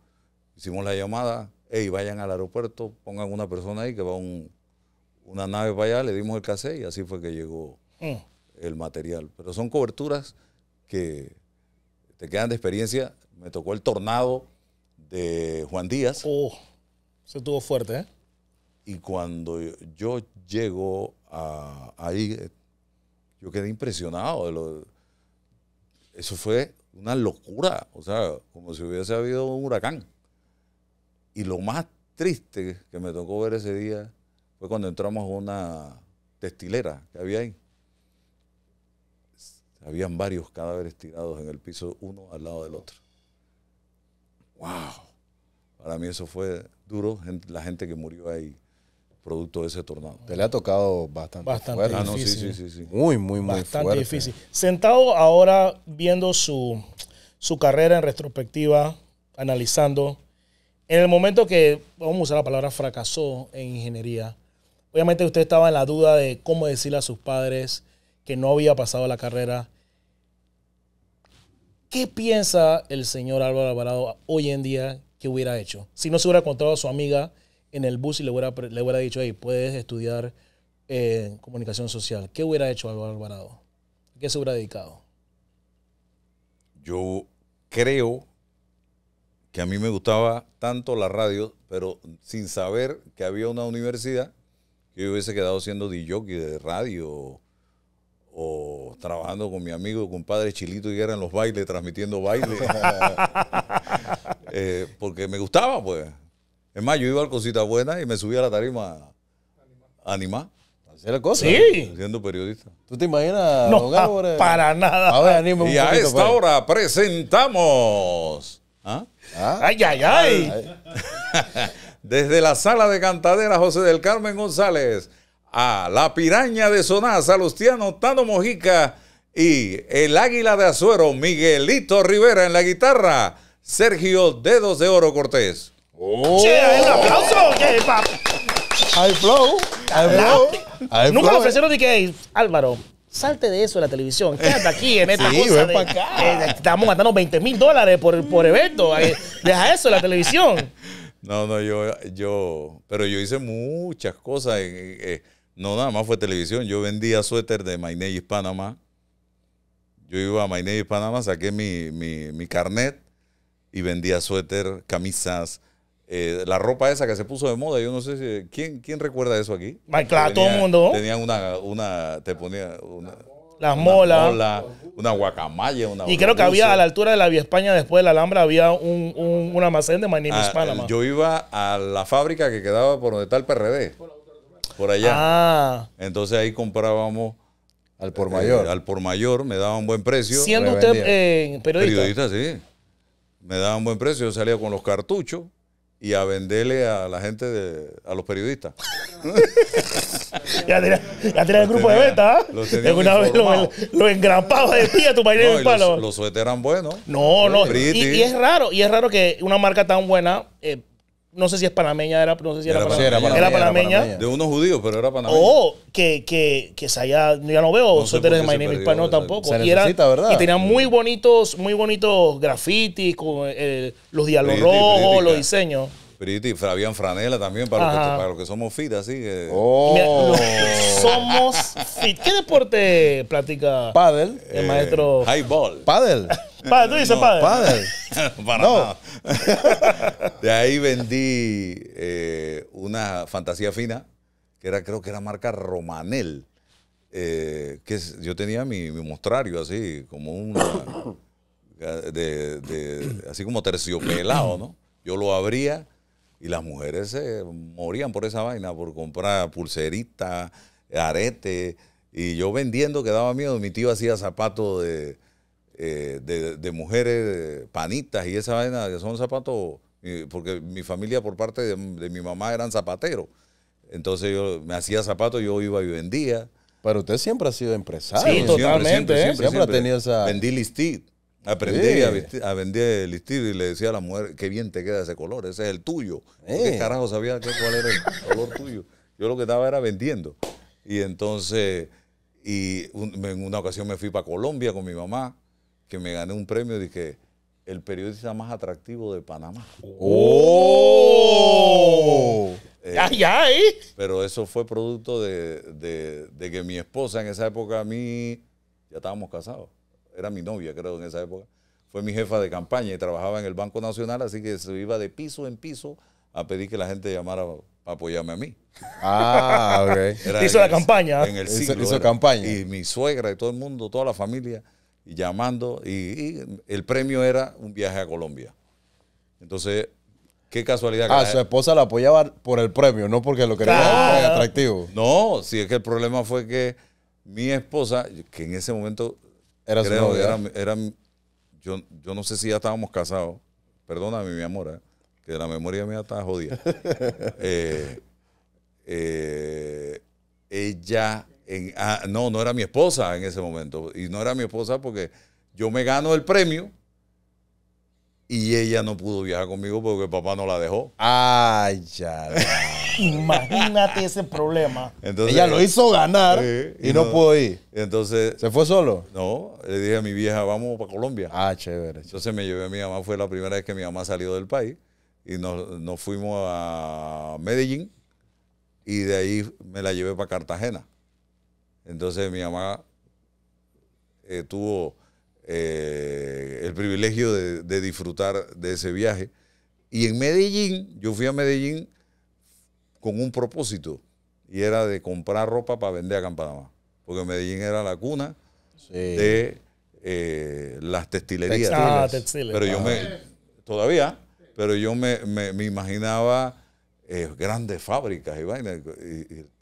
Hicimos la llamada, hey, vayan al aeropuerto, pongan una persona ahí que va un, una nave para allá, le dimos el casé y así fue que llegó mm. el material. Pero son coberturas que te quedan de experiencia. Me tocó el tornado de Juan Díaz. Oh, se tuvo fuerte, ¿eh? Y cuando yo llego ahí, eh, yo quedé impresionado. De eso fue una locura, o sea, como si hubiese habido un huracán. Y lo más triste que me tocó ver ese día fue cuando entramos a una textilera que había ahí. Habían varios cadáveres tirados en el piso, uno al lado del otro. ¡Wow! Para mí eso fue duro, la gente que murió ahí producto de ese tornado. Te le ha tocado bastante, ah, difícil. muy, muy, muy bastante difícil. Sentado ahora viendo su, carrera en retrospectiva, analizando, en el momento que, vamos a usar la palabra fracasó en ingeniería, obviamente usted estaba en la duda de cómo decirle a sus padres que no había pasado la carrera. ¿Qué piensa el señor Álvaro Alvarado hoy en día que hubiera hecho? Si no se hubiera encontrado a su amiga en el bus y le hubiera, dicho, hey, puedes estudiar eh, comunicación social, ¿qué hubiera hecho Álvaro Alvarado? qué se hubiera dedicado? Yo creo que a mí me gustaba tanto la radio, pero sin saber que había una universidad, que yo hubiese quedado siendo DJ de radio o trabajando con mi amigo, con compadre Chilito y era en los bailes, transmitiendo bailes. (laughs) Eh, porque me gustaba, pues. Es más, yo iba al Cosita Buena y me subía a la tarima a animar. Hacer cosas. Sí. Siendo periodista. ¿Tú te imaginas? No, para nada. A ver, un Y a esta pues. hora presentamos. ¿ah? Ah. ay! ay. ay. (laughs) Desde la sala de cantadera José del Carmen González a la piraña de Soná, Salustiano Tano Mojica y el águila de Azuero, Miguelito Rivera en la guitarra, Sergio Dedos de Oro Cortés. Oh. Che, un aplauso. ¿Qué, flow. flow. Nunca me ofrecieron que, Álvaro, salte de eso de la televisión. Quédate aquí en esta cosa. Eh, estamos gastando 20 mil dólares por, por evento. Eh, deja eso de la televisión. No, no, yo, yo, pero yo hice muchas cosas. Eh, no, nada más fue televisión. Yo vendía suéter de My Name Panamá, Yo iba a My y Panamá, saqué mi, mi, mi carnet y vendía suéter, camisas, eh, la ropa esa que se puso de moda, yo no sé si. ¿Quién, quién recuerda eso aquí? Claro, todo el mundo. Tenían una, Te ponía una. Las molas. Mola, una guacamaya, Y creo que había a la altura de la Vía España, después de la Alhambra, había un, un, almacén de My ah, eh, Name Yo iba a la fábrica que quedaba por donde está el PRD. Por allá. Ah. Entonces ahí comprábamos. Al por eh, mayor. al por mayor, me daban buen precio. Siendo usted periodista. Periodista, sí. Me daban buen precio, yo salía con los cartuchos y a venderle a la gente, de, a los periodistas. (laughs) ya tenía, ya el grupo de venta, ¿ah? ¿eh? Una vez lo, lo, de ti a tu país de un palo. Los, suéteres eran buenos. No, no. Y, es raro, y es raro que una marca tan buena eh, no sé si es panameña, era, no sé si era, panameña, era, panameña, De unos judíos, pero era panameña. O que, que, que ya no veo, no soy de My Name Hispano tampoco. Se y, necesita, y tenían muy bonitos, muy bonitos grafitis, con, eh, los diálogos rojos, los diseños. Priti, Fabián Franela también, para los, que, para los que somos fit, así que. Oh. somos fit. ¿Qué deporte practica padel el maestro? Eh, highball. Paddle. Padre, tú dices padre. Padre. (laughs) Para no. (laughs) De ahí vendí eh, una fantasía fina, que era, creo que era marca Romanel. Eh, que yo tenía mi, mostrario así, como un. De, así como terciopelado, ¿no? Yo lo abría y las mujeres se morían por esa vaina, por comprar pulseritas, aretes. Y yo vendiendo que daba miedo, mi tío hacía zapatos de, eh, de, de, mujeres panitas y esa vaina, que son zapatos, porque mi familia por parte de, mi mamá eran zapateros. Entonces yo me hacía zapatos, yo iba y vendía. Pero usted siempre ha sido empresario. Sí, totalmente. Siempre, ¿eh? ha tenido esa... Vendí listit. Aprendí a, vender listir y le decía a la mujer, qué bien te queda ese color, ese es el tuyo. Eh. ¿Qué carajo sabía cuál era el color tuyo? Yo lo que estaba era vendiendo. Y entonces, y en una ocasión me fui para Colombia con mi mamá me gané un premio dije que el periodista más atractivo de Panamá. ¡Oh! oh. ay, eh, ay. Pero eso fue producto de, que mi esposa en esa época a mí, ya estábamos casados, era mi novia creo en esa época, fue mi jefa de campaña y trabajaba en el Banco Nacional, así que se iba de piso en piso a pedir que la gente llamara para apoyarme a mí. Ah, ok. hizo la campaña. En el Hizo, la campaña. Y mi suegra y todo el mundo, toda la familia y llamando, y, el premio era un viaje a Colombia. Entonces, qué casualidad. Que ah, su esposa la apoyaba por el premio, no porque lo quería atractivo. No, si es que el problema fue que mi esposa, que en ese momento era, su era, yo, yo, no sé si ya estábamos casados, perdóname mi amor, que ¿eh? que la memoria mía está jodida. (laughs) Eh, eh, ella Ah, no, no era mi esposa en ese momento. Y no era mi esposa porque yo me gano el premio y ella no pudo viajar conmigo porque papá no la dejó. Ay, ya. (laughs) Imagínate ese problema. Entonces, ella lo eh, hizo ganar y, no, pudo ir. Entonces, ¿se fue solo? No, le dije a mi vieja, vamos para Colombia. Ah, chévere. Entonces me llevé a mi mamá, fue la primera vez que mi mamá salió del país y nos fuimos a Medellín y de ahí me la llevé para Cartagena. Entonces mi mamá eh, tuvo eh, el privilegio de, disfrutar de ese viaje. Y en Medellín, yo fui a Medellín con un propósito, y era de comprar ropa para vender acá en Panamá, porque Medellín era la cuna de eh, las textilerías. Ah, ah, pero yo ah. me, todavía, pero yo me, imaginaba grandes fábricas y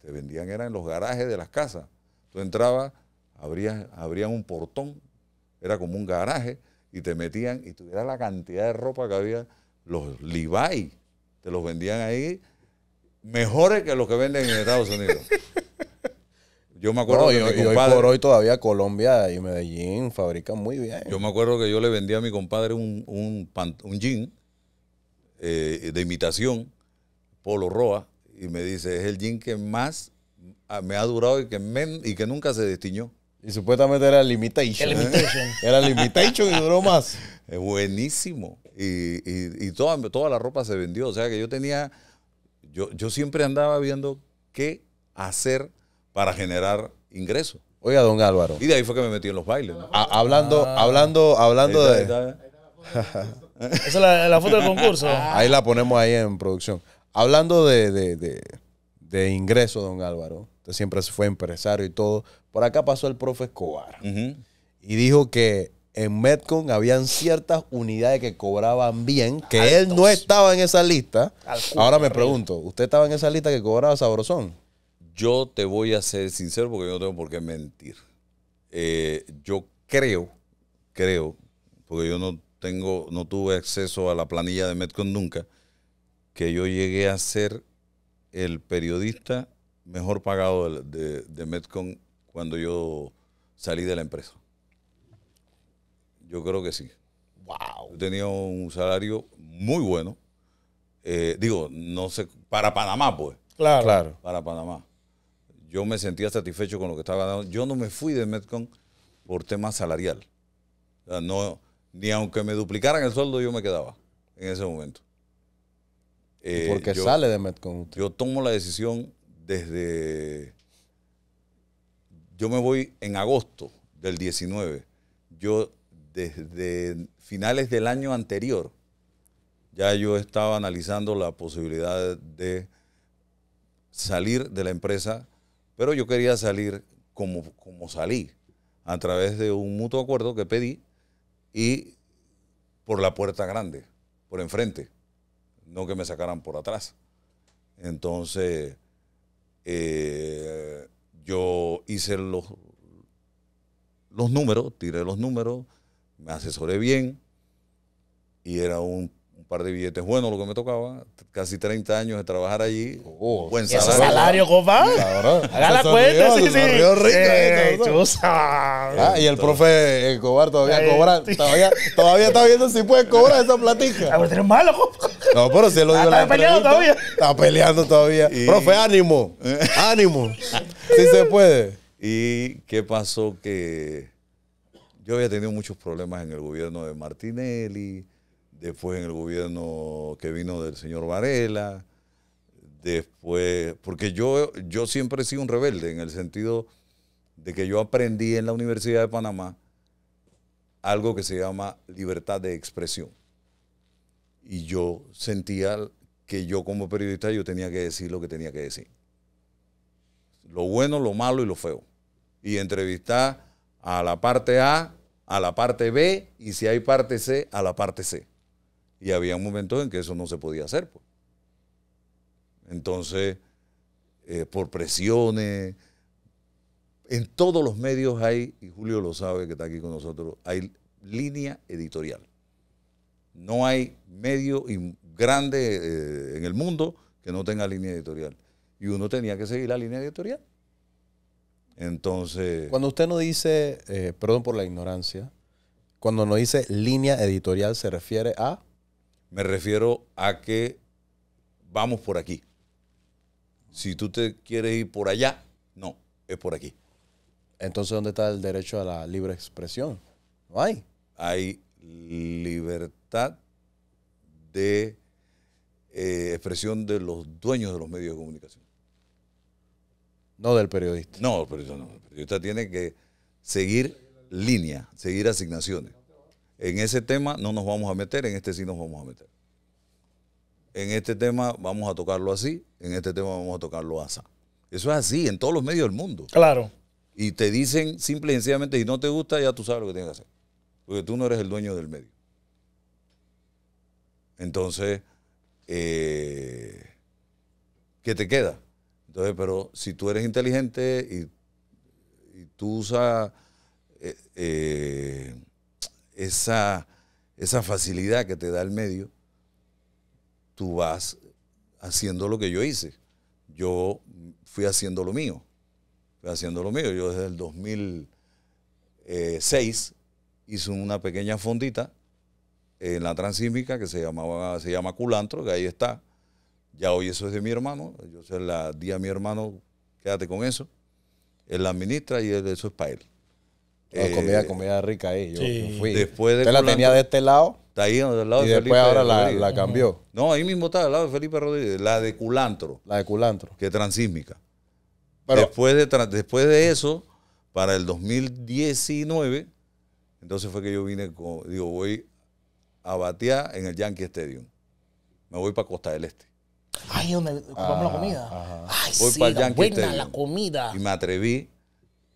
te vendían, eran en los garajes de las casas. Tú entrabas, abrías, un portón, era como un garaje, y te metían, y tuvieras la cantidad de ropa que había, los Levi, te los vendían ahí, mejores que los que venden en Estados Unidos. Yo me acuerdo que hoy por hoy todavía Colombia y Medellín fabrican muy bien. Yo me acuerdo que yo le vendía a mi compadre un, jean eh, de imitación, Polo Roa, y me dice, es el jean que más Ah, me ha durado y que, y que nunca se destiñó. Y supuestamente era Limitation. limitation. (laughs) Era Limitation y duró más. Es buenísimo. Y, toda, toda, la ropa se vendió. O sea que yo tenía. Yo, yo siempre andaba viendo qué hacer para generar ingresos. Oiga, don Álvaro. Y de ahí fue que me metí en los bailes. Ah, ah. hablando, hablando, hablando, de. Esa es la, foto del concurso. Ahí la ponemos ahí en producción. Hablando de, de ingreso, don Álvaro, usted siempre fue empresario y todo, por acá pasó el profe Escobar y dijo que en Metcon habían ciertas unidades que cobraban bien, que él no estaba en esa lista. Ahora me pregunto, ¿usted estaba en esa lista que cobraba sabrosón? Yo te voy a ser sincero porque yo no tengo por qué mentir. Eh, yo creo, creo, porque yo no tengo, no tuve acceso a la planilla de Metcon nunca, que yo llegué a ser el periodista mejor pagado de, de, Metcon cuando yo salí de la empresa. Yo creo que sí. Wow. tenía un salario muy bueno. Eh, digo, no sé, para Panamá, pues. Claro. Para Panamá. Yo me sentía satisfecho con lo que estaba dando. Yo no me fui de Metcon por tema salarial. no, ni aunque me duplicaran el sueldo, yo me quedaba en ese momento. Eh, porque sale de Metcon. Yo tomo la decisión desde. Yo me voy en agosto del 19. Yo desde finales del año anterior ya yo estaba analizando la posibilidad de salir de la empresa, pero yo quería salir como, como salí, a través de un mutuo acuerdo que pedí y por la puerta grande, por enfrente no que me sacaran por atrás. Entonces, eh, yo hice los, los números, tiré los números, me asesoré bien y era un, par de billetes buenos lo que me tocaba. Casi 30 años de trabajar allí. Oh, buen salario. ¿Ese salario, compadre? Haga la cuenta, sí, sí. Rico, ah, y el profe, el todavía cobra, todavía, todavía está viendo si puede cobrar esa platica. A es malo, no, pero se lo dio la peleando todavía. Está peleando todavía. Profe, ánimo. Ánimo. sí se puede. (laughs) ¿Y qué pasó? Que yo había tenido muchos problemas en el gobierno de Martinelli, después en el gobierno que vino del señor Varela, después, porque yo, yo siempre he sido un rebelde en el sentido de que yo aprendí en la Universidad de Panamá algo que se llama libertad de expresión y yo sentía que yo como periodista yo tenía que decir lo que tenía que decir. Lo bueno, lo malo y lo feo. Y entrevistar a la parte A, a la parte B y si hay parte C, a la parte C. Y había momentos en que eso no se podía hacer. Pues. Entonces, eh, por presiones, en todos los medios hay, y Julio lo sabe que está aquí con nosotros, hay línea editorial. No hay medio grande eh, en el mundo que no tenga línea editorial. Y uno tenía que seguir la línea editorial. Entonces... Cuando usted nos dice, eh, perdón por la ignorancia, cuando nos dice línea editorial se refiere a... Me refiero a que vamos por aquí. Si tú te quieres ir por allá, no, es por aquí. Entonces, ¿dónde está el derecho a la libre expresión? No hay. Hay libertad de eh, expresión de los dueños de los medios de comunicación. No del periodista. No, el periodista no. El periodista tiene que seguir línea, seguir asignaciones. En ese tema no nos vamos a meter, en este sí nos vamos a meter. En este tema vamos a tocarlo así, en este tema vamos a tocarlo así. Eso es así en todos los medios del mundo. Claro. Y te dicen simple y sencillamente, si no te gusta, ya tú sabes lo que tienes que hacer porque tú no eres el dueño del medio. Entonces, eh, ¿qué te queda? Entonces, pero si tú eres inteligente y, tú usas eh, eh, esa, esa facilidad que te da el medio, tú vas haciendo lo que yo hice. Yo fui haciendo lo mío. Fui haciendo lo mío. Yo desde el 2006 hizo una pequeña fondita en la transímica que se llamaba se llama culantro, que ahí está. Ya hoy eso es de mi hermano, yo se la di a mi hermano, quédate con eso. Él la administra y eso es para él. comida, ah, comida eh, rica ahí, yo, fui. Después de Usted la tenía de este lado. Está ahí, del lado y después ahora la, cambió. No, ahí mismo está, al lado de Felipe Rodríguez, la de culantro. La de culantro. Que es transísmica. después, de, después de eso, para el 2019, entonces fue que yo vine, digo, voy a batear en el Yankee Stadium. Me voy para Costa del Este. Ay, donde compramos la comida. Ay, voy para Yankee buena la comida. Y me atreví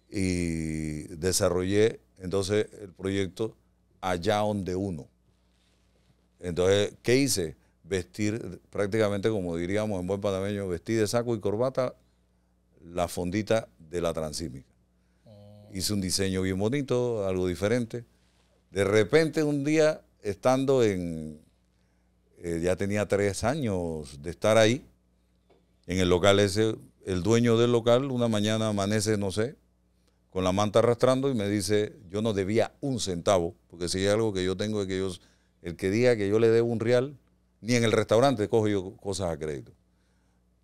y desarrollé entonces el proyecto Allá donde uno. Entonces, ¿qué hice? Vestir prácticamente, como diríamos en buen panameño, vestir de saco y corbata la fondita de la transímica hice un diseño bien bonito, algo diferente. De repente un día, estando en, eh, ya tenía tres años de estar ahí, en el local ese, el dueño del local una mañana amanece, no sé, con la manta arrastrando y me dice, yo no debía un centavo, porque si hay algo que yo tengo que ellos el que diga que yo le debo un real, ni en el restaurante cojo yo cosas a crédito.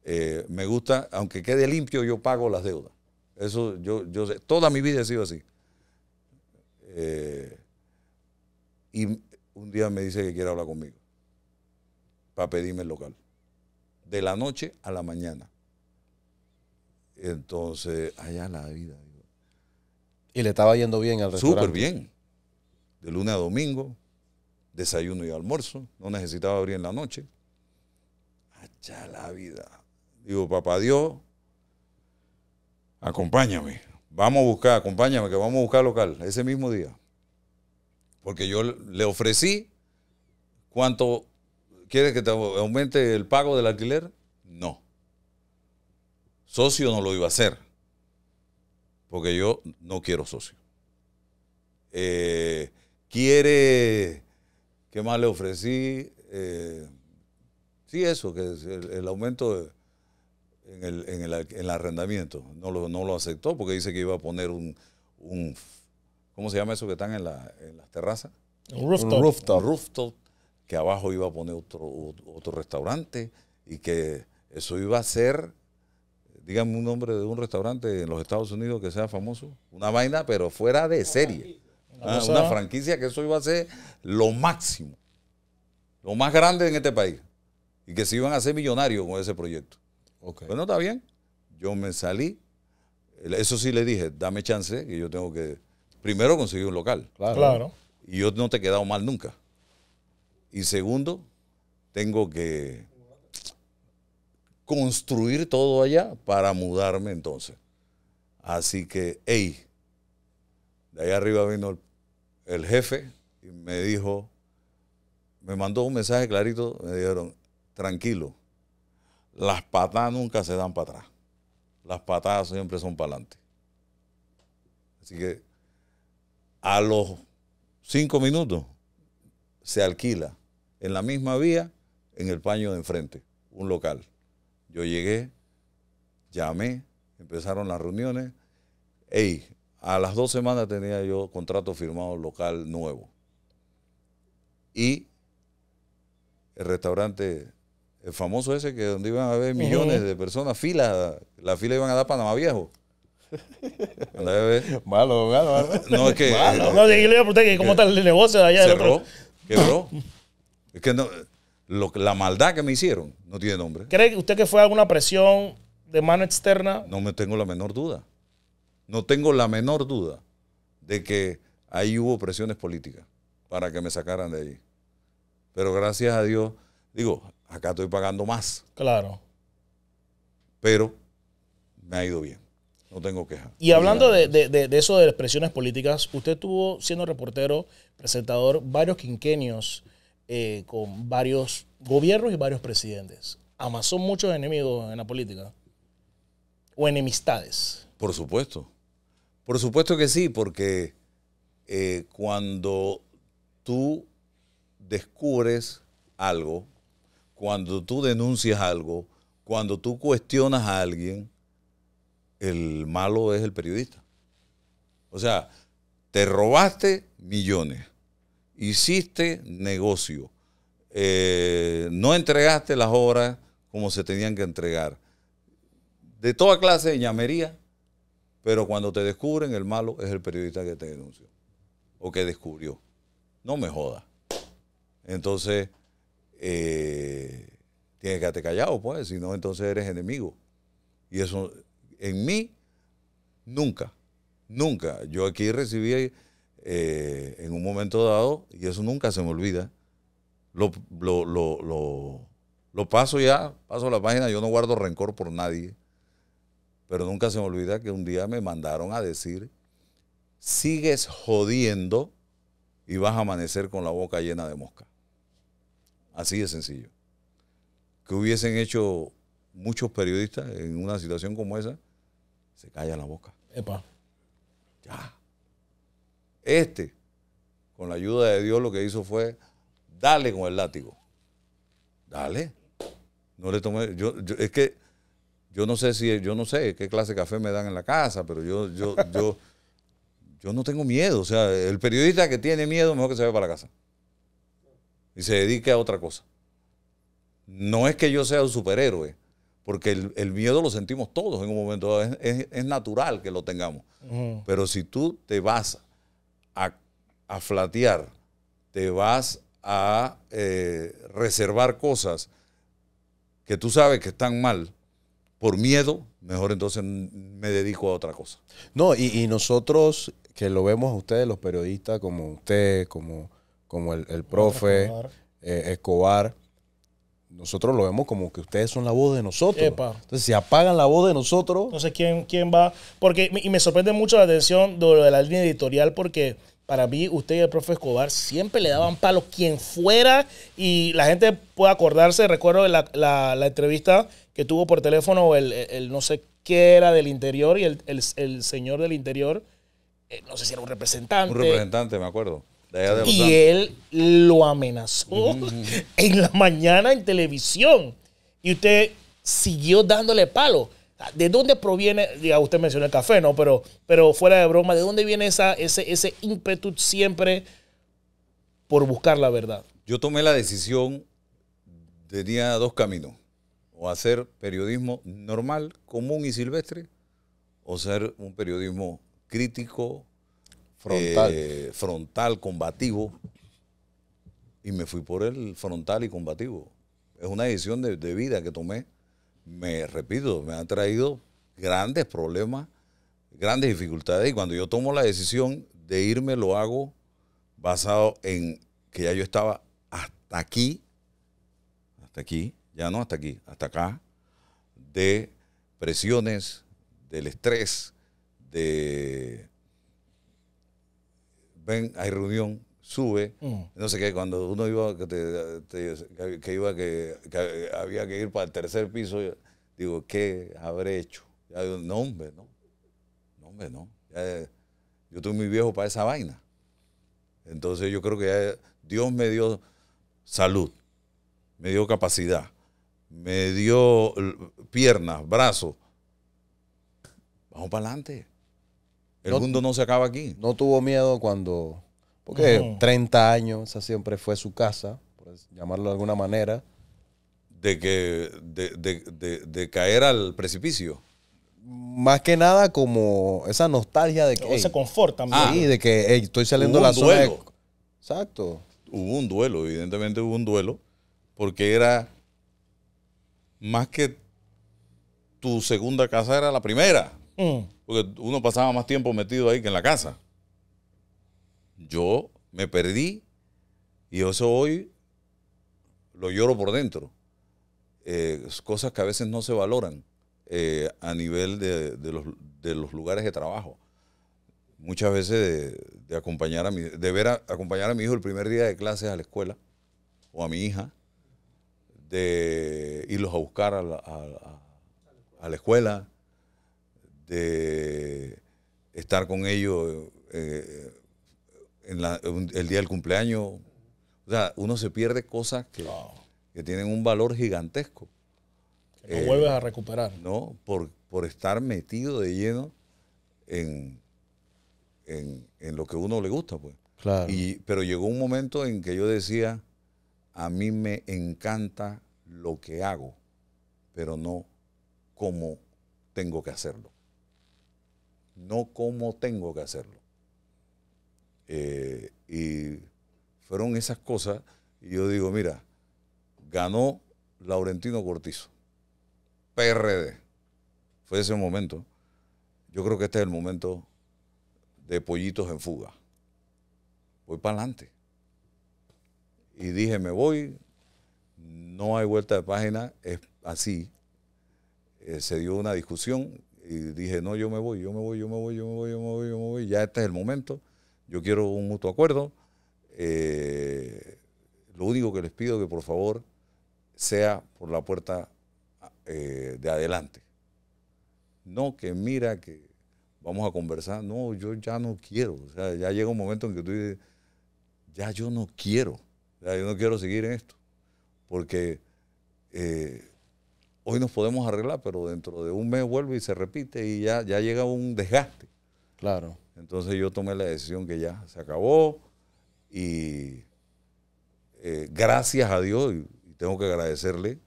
Eh, me gusta, aunque quede limpio, yo pago las deudas. Eso yo, yo sé. Toda mi vida he sido así. Eh, y un día me dice que quiere hablar conmigo para pedirme el local. De la noche a la mañana. Entonces, allá la vida. ¿Y le estaba yendo bien al restaurante? Súper bien. De lunes a domingo, desayuno y almuerzo. No necesitaba abrir en la noche. Allá la vida. Digo, papá Dios, acompáñame, vamos a buscar, acompáñame, que vamos a buscar local ese mismo día. Porque yo le ofrecí cuánto quieres que te aumente el pago del alquiler. No. Socio no lo iba a hacer. Porque yo no quiero socio. Eh, quiere, ¿qué más le ofrecí? Eh, sí, eso, que es el, el aumento de en el, en el, en el arrendamiento. No lo, no lo aceptó porque dice que iba a poner un, un ¿cómo se llama eso que están en, la, en las terrazas? Un rooftop. Un rooftop. que abajo iba a poner otro, otro restaurante y que eso iba a ser, díganme un nombre de un restaurante en los Estados Unidos que sea famoso, una vaina, pero fuera de serie. Ah, una franquicia que eso iba a ser lo máximo, lo más grande en este país. Y que se iban a hacer millonarios con ese proyecto. Bueno, pues está bien. Yo me salí. Eso sí le dije, dame chance, que yo tengo que primero conseguir un local. Claro. Y yo no te he quedado mal nunca. Y segundo, tengo que construir todo allá para mudarme entonces. Así que, hey, de ahí arriba vino el, el jefe y me dijo, me mandó un mensaje clarito, me dijeron, tranquilo, las patadas nunca se dan para atrás. Las patadas siempre son para adelante. Así que a los cinco minutos se alquila en la misma vía, en el paño de enfrente, un local. Yo llegué, llamé, empezaron las reuniones. Ey, a las dos semanas tenía yo contrato firmado local nuevo. Y el restaurante el famoso ese que donde iban a haber millones de personas, filas, la fila iban a dar Panamá Viejo. (laughs) malo, malo, malo. No, es que. no, le iba a cómo está el negocio de allá. Cerró, otro... quebró. es que no, la maldad que me hicieron no tiene nombre. ¿Cree usted que fue alguna presión de mano externa? No me tengo la menor duda. No tengo la menor duda de que ahí hubo presiones políticas para que me sacaran de allí. Pero gracias a Dios, digo, Acá estoy pagando más. Claro. Pero me ha ido bien. No tengo queja. Y hablando de, de, de, eso de expresiones políticas, usted tuvo, siendo reportero, presentador, varios quinquenios eh, con varios gobiernos y varios presidentes. son muchos enemigos en la política? ¿O enemistades? Por supuesto. Por supuesto que sí, porque eh, cuando tú descubres algo cuando tú denuncias algo, cuando tú cuestionas a alguien, el malo es el periodista. O sea, te robaste millones, hiciste negocio, eh, no entregaste las obras como se tenían que entregar. De toda clase de ñamería, pero cuando te descubren, el malo es el periodista que te denunció o que descubrió. No me joda. Entonces, eh, tienes que quedarte callado, pues, si no, entonces eres enemigo. Y eso, en mí, nunca, nunca. Yo aquí recibí eh, en un momento dado, y eso nunca se me olvida, lo, lo, paso ya, paso la página, yo no guardo rencor por nadie, pero nunca se me olvida que un día me mandaron a decir, sigues jodiendo y vas a amanecer con la boca llena de mosca. Así de sencillo. que hubiesen hecho muchos periodistas en una situación como esa? Se calla la boca. Epa. Ya. Este, con la ayuda de Dios, lo que hizo fue dale con el látigo. Dale. No le tomé. Yo, es que yo no sé si, yo no sé qué clase de café me dan en la casa, pero yo, yo, yo, yo no tengo miedo. O sea, el periodista que tiene miedo, mejor que se vaya para la casa y se dedique a otra cosa. No es que yo sea un superhéroe, porque el, miedo lo sentimos todos en un momento, es, es, natural que lo tengamos. Pero si tú te vas a, a flatear, te vas a eh, reservar cosas que tú sabes que están mal por miedo, mejor entonces me dedico a otra cosa. No, y, y nosotros que lo vemos a ustedes, los periodistas, como usted, como como el, profe eh, Escobar. Nosotros lo vemos como que ustedes son la voz de nosotros. Entonces, si apagan la voz de nosotros. Entonces, ¿quién, quién va? Porque, y me sorprende mucho la atención de lo de la línea editorial, porque para mí, usted y el profe Escobar siempre le daban palos quien fuera y la gente puede acordarse. Recuerdo la, la, entrevista que tuvo por teléfono el, no sé qué era del interior y el, el señor del interior, eh, no sé si era un representante. Un representante, me acuerdo y él lo amenazó (laughs) en la mañana en televisión. Y usted siguió dándole palo. ¿De dónde proviene? Ya usted mencionó el café, ¿no? Pero, pero fuera de broma, ¿de dónde viene esa, ese, ese ímpetu siempre por buscar la verdad? Yo tomé la decisión, tenía dos caminos. O hacer periodismo normal, común y silvestre, o ser un periodismo crítico, eh, frontal. combativo. Y me fui por el frontal y combativo. Es una decisión de, de vida que tomé. Me repito, me ha traído grandes problemas, grandes dificultades. Y cuando yo tomo la decisión de irme, lo hago basado en que ya yo estaba hasta aquí, hasta aquí, ya no hasta aquí, hasta acá, de presiones, del estrés, de ven, hay reunión, sube. Mm. No sé qué, cuando uno iba, que, que iba que, había que ir para el tercer piso, digo, ¿qué habré hecho? Ya digo, no, hombre, no. No, hombre, no. yo estoy muy viejo para esa vaina. Entonces yo creo que Dios me dio salud, me dio capacidad, me dio piernas, brazos. Vamos para adelante. El mundo no se acaba aquí. No tuvo miedo cuando. Porque 30 años, esa siempre fue su casa, por llamarlo de alguna manera. De, que, de, caer al precipicio más que nada como esa nostalgia de que. ese confort también. Ah, de que estoy saliendo de la zona. Exacto. Hubo un duelo, evidentemente hubo un duelo, porque era más que tu segunda casa, era la primera. Mm. Porque uno pasaba más tiempo metido ahí que en la casa. Yo me perdí y eso hoy lo lloro por dentro. Eh, cosas que a veces no se valoran eh, a nivel de, los, lugares de trabajo. Muchas veces de, acompañar a mi, de ver acompañar a mi hijo el primer día de clases a la escuela o a mi hija, de irlos a buscar a a la escuela, de estar con ellos eh, en el día del cumpleaños. O sea, uno se pierde cosas que, tienen un valor gigantesco. Que no vuelves a recuperar. No, por, por estar metido de lleno en, lo que uno le gusta, pues. Claro. pero llegó un momento en que yo decía, a mí me encanta lo que hago, pero no cómo tengo que hacerlo no como tengo que hacerlo. Eh, y fueron esas cosas, y yo digo, mira, ganó Laurentino Cortizo, PRD, fue ese momento. Yo creo que este es el momento de pollitos en fuga. Voy para adelante. Y dije, me voy, no hay vuelta de página, es así. Eh, se dio una discusión, y dije, no, yo me voy, yo me voy, yo me voy, yo me voy, yo me voy, yo me voy, ya este es el momento, yo quiero un mutuo acuerdo. Eh, lo único que les pido que por favor sea por la puerta eh, de adelante. No que mira que vamos a conversar, no, yo ya no quiero, o sea, ya llega un momento en que tú dices, ya yo no quiero, ya yo no quiero seguir en esto, porque... Eh, hoy nos podemos arreglar, pero dentro de un mes vuelve y se repite y ya, ya llega un desgaste. Claro. Entonces yo tomé la decisión que ya se acabó y eh, gracias a Dios, y tengo que agradecerle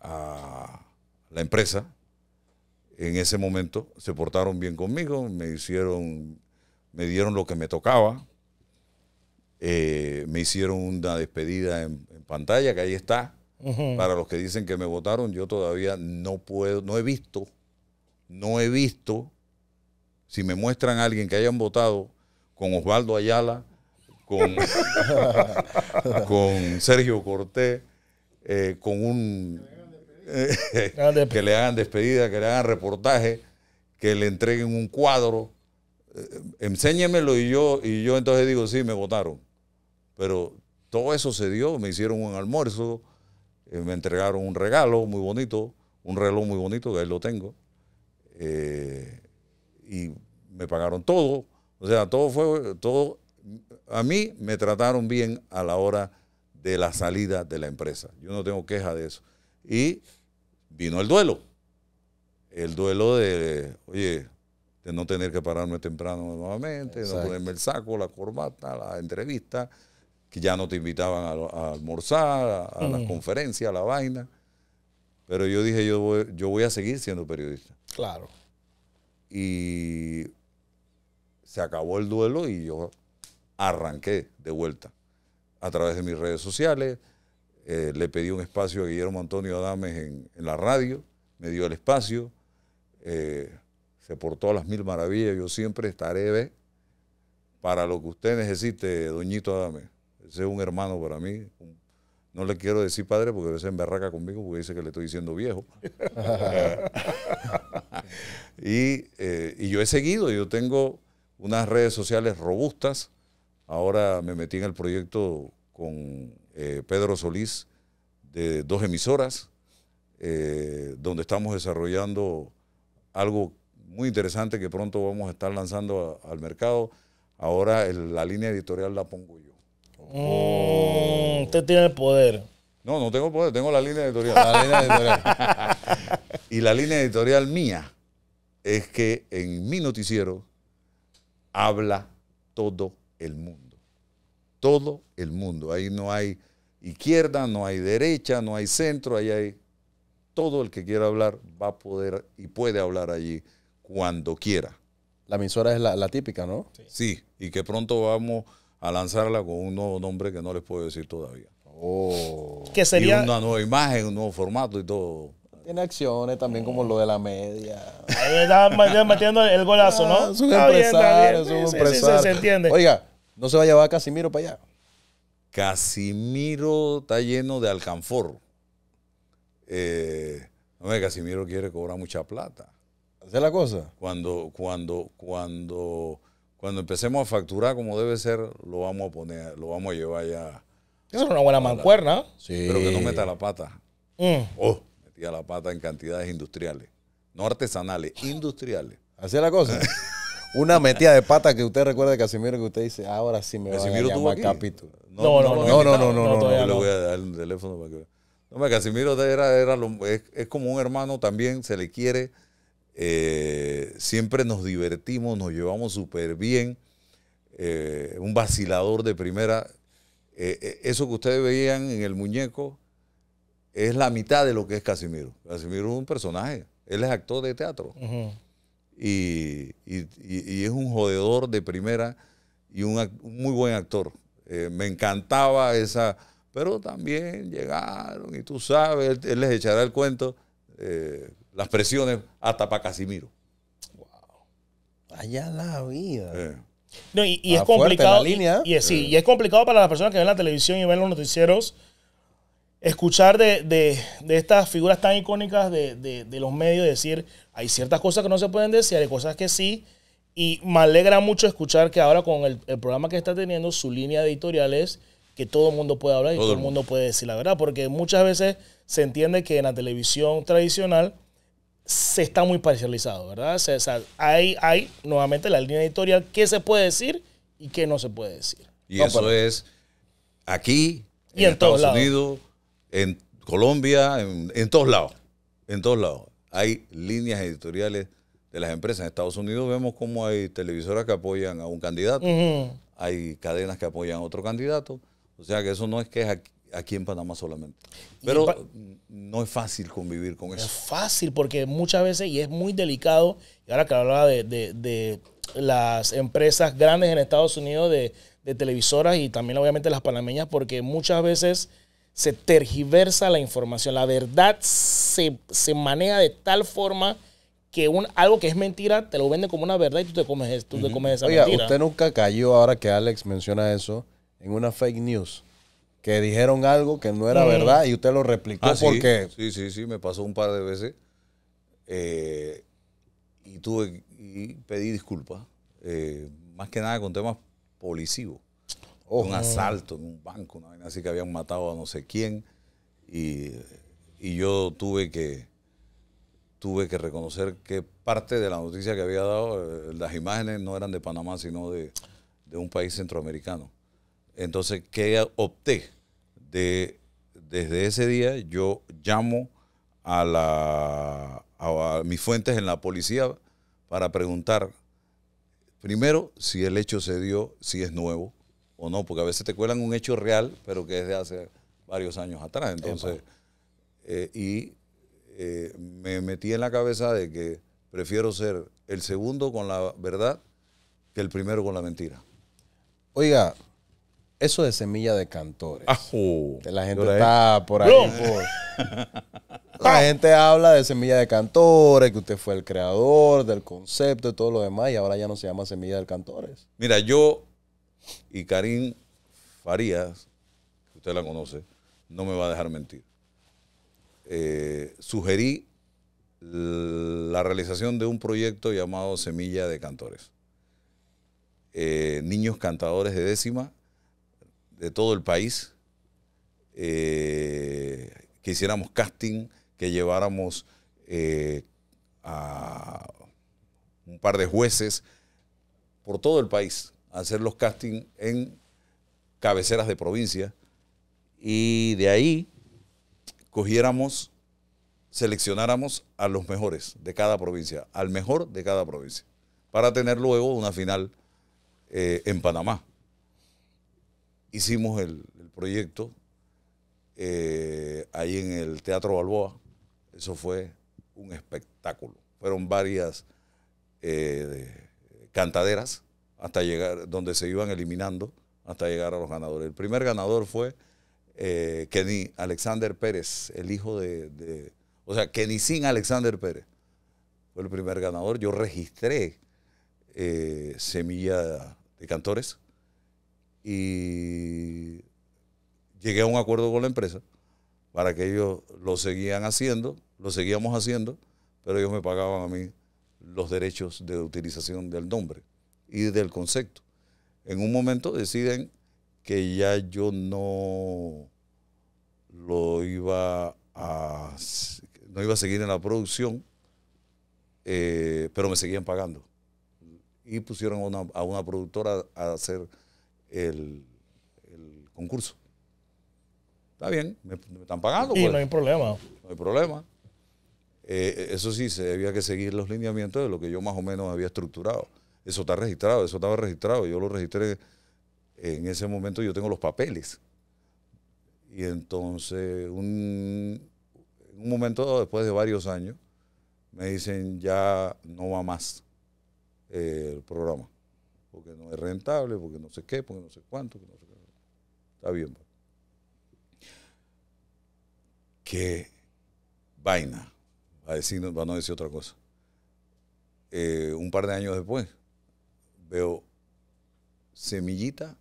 a la empresa, en ese momento se portaron bien conmigo, me hicieron, me dieron lo que me tocaba, eh, me hicieron una despedida en pantalla, que ahí está, para los que dicen que me votaron, yo todavía no puedo, no he visto, no he visto, si me muestran a alguien que hayan votado con Osvaldo Ayala, con, (laughs) con Sergio Cortés, eh, con un... Eh, (laughs) que le hagan despedida, que le hagan reportaje, que le entreguen un cuadro. Eh, enséñemelo y yo, y yo entonces digo, sí, me votaron. Pero todo eso se dio, me hicieron un almuerzo, eh, me entregaron un regalo muy bonito, un reloj muy bonito, que ahí lo tengo. Eh, y me pagaron todo. O sea, todo fue, todo, a mí me trataron bien a la hora de la salida de la empresa. Yo no tengo queja de eso. Y vino el duelo. El duelo de, oye, de no tener que pararme temprano nuevamente, no ponerme el saco, la corbata, la entrevista que ya no te invitaban a, almorzar, a, las conferencias, a la vaina. Pero yo dije, yo voy, yo voy a seguir siendo periodista. Claro. Y se acabó el duelo y yo arranqué de vuelta a través de mis redes sociales. Eh, le pedí un espacio a Guillermo Antonio Adames en, la radio, me dio el espacio, eh, se portó a las mil maravillas. Yo siempre estaré ¿ve? para lo que usted necesite, doñito Adames. Ese es un hermano para mí. No le quiero decir padre porque a veces emberraca conmigo porque dice que le estoy diciendo viejo. (laughs) Eh, y, yo he seguido, yo tengo unas redes sociales robustas. Ahora me metí en el proyecto con eh, Pedro Solís de dos emisoras, eh, donde estamos desarrollando algo muy interesante que pronto vamos a estar lanzando al mercado. Ahora la línea editorial la pongo yo. Mm, usted tiene el poder. No, no tengo poder, tengo la línea editorial. (laughs) y la línea editorial mía es que en mi noticiero habla todo el mundo. Todo el mundo. Ahí no hay izquierda, no hay derecha, no hay centro, ahí hay todo el que quiera hablar va a poder y puede hablar allí cuando quiera. La emisora es la, típica, ¿no? Sí. sí. y que pronto vamos a lanzarla con un nuevo nombre que no les puedo decir todavía. Oh. que sería... una nueva imagen, un nuevo formato y todo. Tiene acciones también como lo de la media. Ahí está metiendo el golazo, ¿no? Ah, es un empresario, es un empresario. se entiende. Oiga, no se va a llevar a Casimiro para allá. Casimiro está lleno de alcanfor. Eh, Casimiro quiere cobrar mucha plata. ¿Esa la cosa? Cuando, cuando, cuando cuando empecemos a facturar como debe ser, lo vamos a poner, lo vamos a llevar ya. Esa es una buena mancuerna. Pero que no meta la pata. Mm. Oh, metía la pata en cantidades industriales. No artesanales, industriales. Así es la cosa. (laughs) una metida de pata que usted recuerda de Casimiro que usted dice, ahora sí me va a llamar capítulo. No, no, no, no, no, no, Yo le voy a dar el teléfono para que No, Casimiro era, era es, es, como un hermano también, se le quiere, eh, siempre nos divertimos, nos llevamos súper bien. Eh, un vacilador de primera. Eh, eso que ustedes veían en el muñeco es la mitad de lo que es Casimiro. Casimiro es un personaje, él es actor de teatro. y, es un jodedor de primera y un, muy buen actor. me encantaba esa, pero también llegaron y tú sabes, él, les echará el cuento. Eh, las presiones hasta para Casimiro. Wow. Allá la vida. No, y, ah, es complicado. Y, sí, es complicado para las personas que ven la televisión y ven los noticieros escuchar de, estas figuras tan icónicas de, los medios decir hay ciertas cosas que no se pueden decir, hay cosas que sí. Y me alegra mucho escuchar que ahora con el, programa que está teniendo, su línea editorial es que todo el mundo puede hablar y todo el mundo puede decir la verdad. Porque muchas veces se entiende que en la televisión tradicional se está muy parcializado, ¿verdad? O hay, nuevamente la línea editorial, qué se puede decir y qué no se puede decir. Y eso es aquí, en, Estados Unidos, en Colombia, en, todos lados. En todos lados. Hay líneas editoriales de las empresas. En Estados Unidos vemos cómo hay televisoras que apoyan a un candidato, hay cadenas que apoyan a otro candidato. O sea que eso no es que es aquí, aquí en Panamá solamente. Pero no es fácil convivir con eso. Es fácil porque muchas veces, y es muy delicado, y ahora que hablaba de, las empresas grandes en Estados Unidos de, televisoras y también obviamente las panameñas, porque muchas veces se tergiversa la información. La verdad se, maneja de tal forma que un, algo que es mentira te lo vende como una verdad y tú te comes, tú te comes esa Oiga, Usted nunca cayó, ahora que Alex menciona eso, en una fake news que dijeron algo que no era verdad y usted lo replicó ah, porque... Sí, sí, sí, me pasó un par de veces. Eh, y tuve y pedí disculpas, eh, más que nada con temas policivos. un asalto en un banco, una así que habían matado a no sé quién. Y, yo tuve que, tuve que reconocer que parte de la noticia que había dado, eh, las imágenes no eran de Panamá, sino de un país centroamericano. Entonces, ¿qué opté? De, desde ese día yo llamo a, la, mis fuentes en la policía para preguntar, primero, si el hecho se dio, si es nuevo o no, porque a veces te cuelan un hecho real, pero que es de hace varios años atrás. Entonces, eh, y eh, me metí en la cabeza de que prefiero ser el segundo con la verdad que el primero con la mentira. Oiga, eso de semilla de cantores. la gente está por ahí. La gente habla de semilla de cantores, que usted fue el creador del concepto y todo lo demás, y ahora ya no se llama semilla de cantores. Mira, yo y Karim Farías, que usted la conoce, no me va a dejar mentir. Eh, sugerí la realización de un proyecto llamado Semilla de Cantores. Eh, niños cantadores de décima de todo el país, eh, que hiciéramos casting, que lleváramos eh, a un par de jueces por todo el país a hacer los casting en cabeceras de provincia y de ahí cogiéramos, seleccionáramos a los mejores de cada provincia, al mejor de cada provincia, para tener luego una final eh, en Panamá hicimos el, proyecto eh, ahí en el Teatro Balboa. Eso fue un espectáculo. Fueron varias eh, cantaderas hasta llegar, donde se iban eliminando hasta llegar a los ganadores. El primer ganador fue eh, Kenny Alexander Pérez, el hijo de o sea, Kenny sin Alexander Pérez. Fue el primer ganador. Yo registré Semilla de Cantores y llegué a un acuerdo con la empresa para que ellos lo seguían haciendo, lo seguíamos haciendo, pero ellos me pagaban a mí los derechos de utilización del nombre y del concepto. En un momento deciden que ya yo no lo iba a, no iba a seguir en la producción, eh, pero me seguían pagando. Y pusieron una, a una productora a hacer el, concurso. Está bien, me, están pagando. Y no pues. hay problema. No hay problema. Eh, eso sí, se había que seguir los lineamientos de lo que yo más o menos había estructurado. Eso está registrado, eso estaba registrado. Yo lo registré en ese momento, yo tengo los papeles. Y entonces, un, un momento después de varios años, me dicen ya no va más eh, el programa porque no es rentable, porque no sé qué, porque no sé cuánto, porque no sé qué. Está bien. Pues. Qué vaina. Va A decir, a decir otra cosa. Eh, un par de años después, veo semillita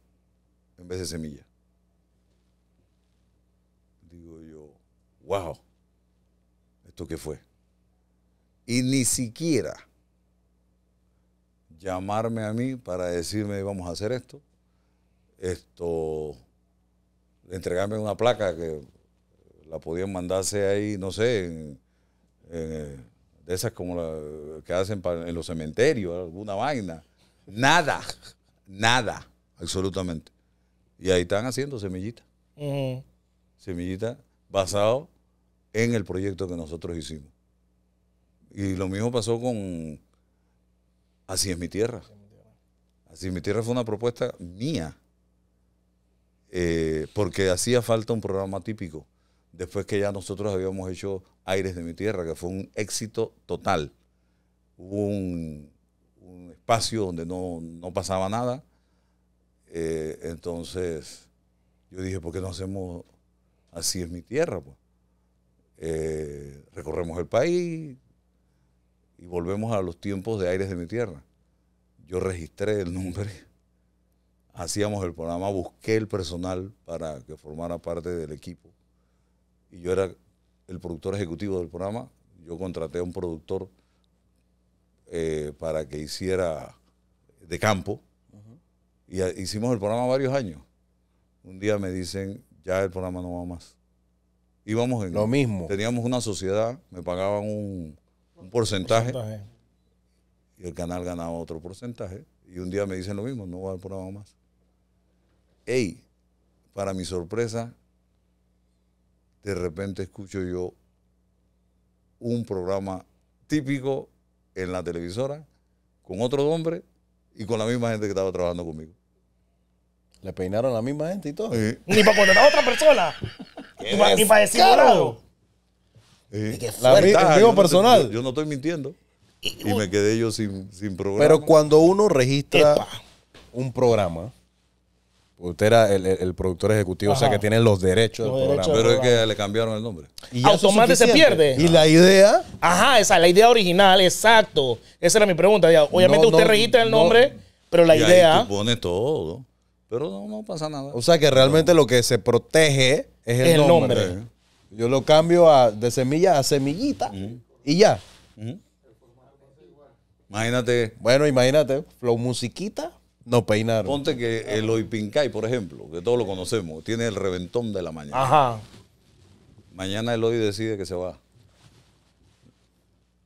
en vez de semilla. Digo yo, wow, ¿esto qué fue? Y ni siquiera llamarme a mí para decirme vamos a hacer esto, esto, entregarme una placa que la podían mandarse ahí, no sé, eh, de esas como las que hacen en los cementerios, alguna vaina. Nada, nada, absolutamente. Y ahí están haciendo semillita. Semillita basado en el proyecto que nosotros hicimos. Y lo mismo pasó con Así es mi tierra. Así es mi tierra fue una propuesta mía. Eh, porque hacía falta un programa típico. Después que ya nosotros habíamos hecho Aires de mi tierra, que fue un éxito total. Hubo un, espacio donde no, pasaba nada. Eh, entonces yo dije, ¿por qué no hacemos así es mi tierra? Pues? Eh, recorremos el país, y volvemos a los tiempos de Aires de mi Tierra. Yo registré el nombre, (laughs) hacíamos el programa, busqué el personal para que formara parte del equipo y yo era el productor ejecutivo del programa. Yo contraté a un productor eh, para que hiciera de campo y hicimos el programa varios años. Un día me dicen, ya el programa no va más. Íbamos en... Lo mismo. Teníamos una sociedad, me pagaban un, un porcentaje, y el canal ganaba otro porcentaje. Y un día me dicen lo mismo, no voy al programa más. Ey, para mi sorpresa, de repente escucho yo un programa típico en la televisora con otro hombre y con la misma gente que estaba trabajando conmigo. ¿Le peinaron a la misma gente y todo? Ni para condenar a otra persona. (laughs) Ni para, decir yo personal. No yo, no estoy mintiendo. Y, me quedé yo sin, sin, programa. Pero cuando uno registra un programa, Usted era el, productor ejecutivo, o sea que tiene los derechos del programa. Pero es que le cambiaron el nombre. Y Automáticamente se pierde. ¿Y la idea? Ajá, esa, la idea original, exacto. Esa era mi pregunta. Obviamente usted registra el nombre, pero la idea. todo. Pero no, pasa nada. O sea que realmente lo que se protege es el, nombre. Yo lo cambio de semilla a semillita y ya. Imagínate. Bueno, imagínate, flow musiquita, no peinaron. Ponte que el Pincay, por ejemplo, que todos lo conocemos, tiene el reventón de la mañana. Ajá. Mañana Eloy decide que se va.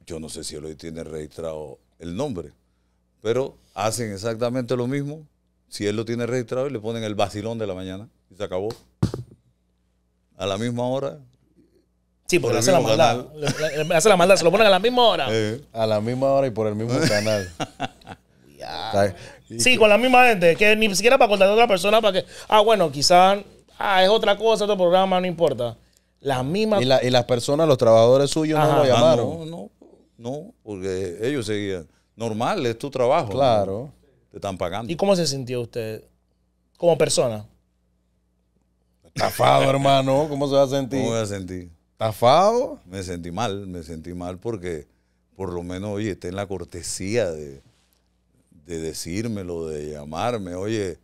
Yo no sé si Eloy tiene registrado el nombre, pero hacen exactamente lo mismo. Si él lo tiene registrado y le ponen el vacilón de la mañana y se acabó. A la misma hora, Sí, porque hace la maldad. hace la maldad, se lo ponen a la misma hora. Eh, a la misma hora y por el mismo canal. (laughs) Sí, con la misma gente, que ni siquiera para contar a otra persona para que, ah, bueno, quizás, ah, es otra cosa, otro programa, no importa. Las mismas. Y, las personas, los trabajadores suyos no lo llamaron. Ah, no, no, no, porque ellos seguían. Normal, es tu trabajo. Claro. Te están pagando. ¿Y cómo se sintió usted como persona? Estafado, (laughs) hermano. ¿Cómo se va a sentir? ¿Cómo se va a sentir? me sentí mal, me sentí mal porque por lo menos, oye, en la cortesía de, de decírmelo, de llamarme, oye,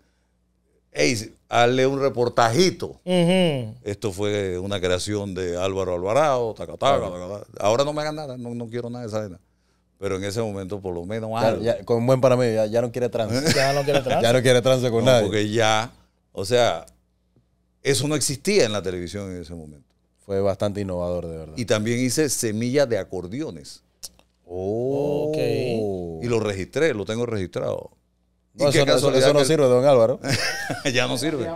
hey, hazle un reportajito. Esto fue una creación de Álvaro Alvarado, Ahora no me hagan nada, no, quiero nada de esa arena. Pero en ese momento, por lo menos con buen para mí, ya, no quiere trance. ya no quiere trance. (laughs) ya no quiere con nadie. Porque ya, o sea, eso no existía en la televisión en ese momento fue bastante innovador, de verdad. Y también hice semilla de acordeones. Oh, Y lo registré, lo tengo registrado. eso, no, sirve, don Álvaro. (laughs) ya no sirve.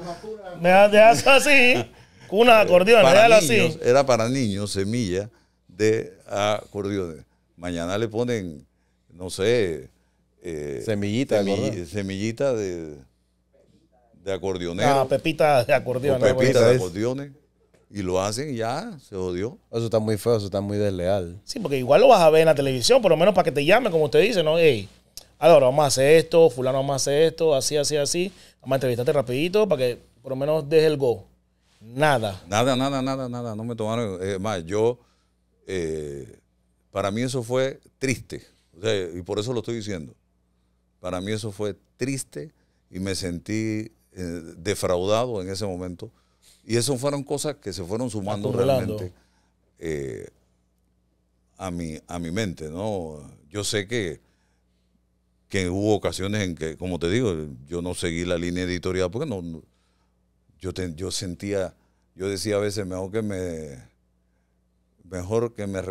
Me así, cuna de eh, acordeones, así. Era para niños, semilla de acordeones. Mañana le ponen, no sé, eh, semillita, semillita, de, de acordeones. Ah, pepita de acordeones. Pepita de acordeones y lo hacen y ya se odió. Eso está muy feo, eso está muy desleal. Sí, porque igual lo vas a ver en la televisión, por lo menos para que te llame como usted dice, ¿no? Ey, ahora vamos a hacer esto, fulano vamos a hacer esto, así, así, así. Vamos a entrevistarte rapidito para que por lo menos deje el go. Nada. Nada, nada, nada, nada. No me tomaron. es más, yo, eh, para mí eso fue triste. y por eso lo estoy diciendo. Para mí eso fue triste y me sentí eh, defraudado en ese momento y eso fueron cosas que se fueron sumando realmente eh, a, mi, a mi mente, ¿no? Yo sé que, que hubo ocasiones en que, como te digo, yo no seguí la línea editorial porque no, yo, te, yo sentía, yo decía a veces, mejor que me, mejor que me,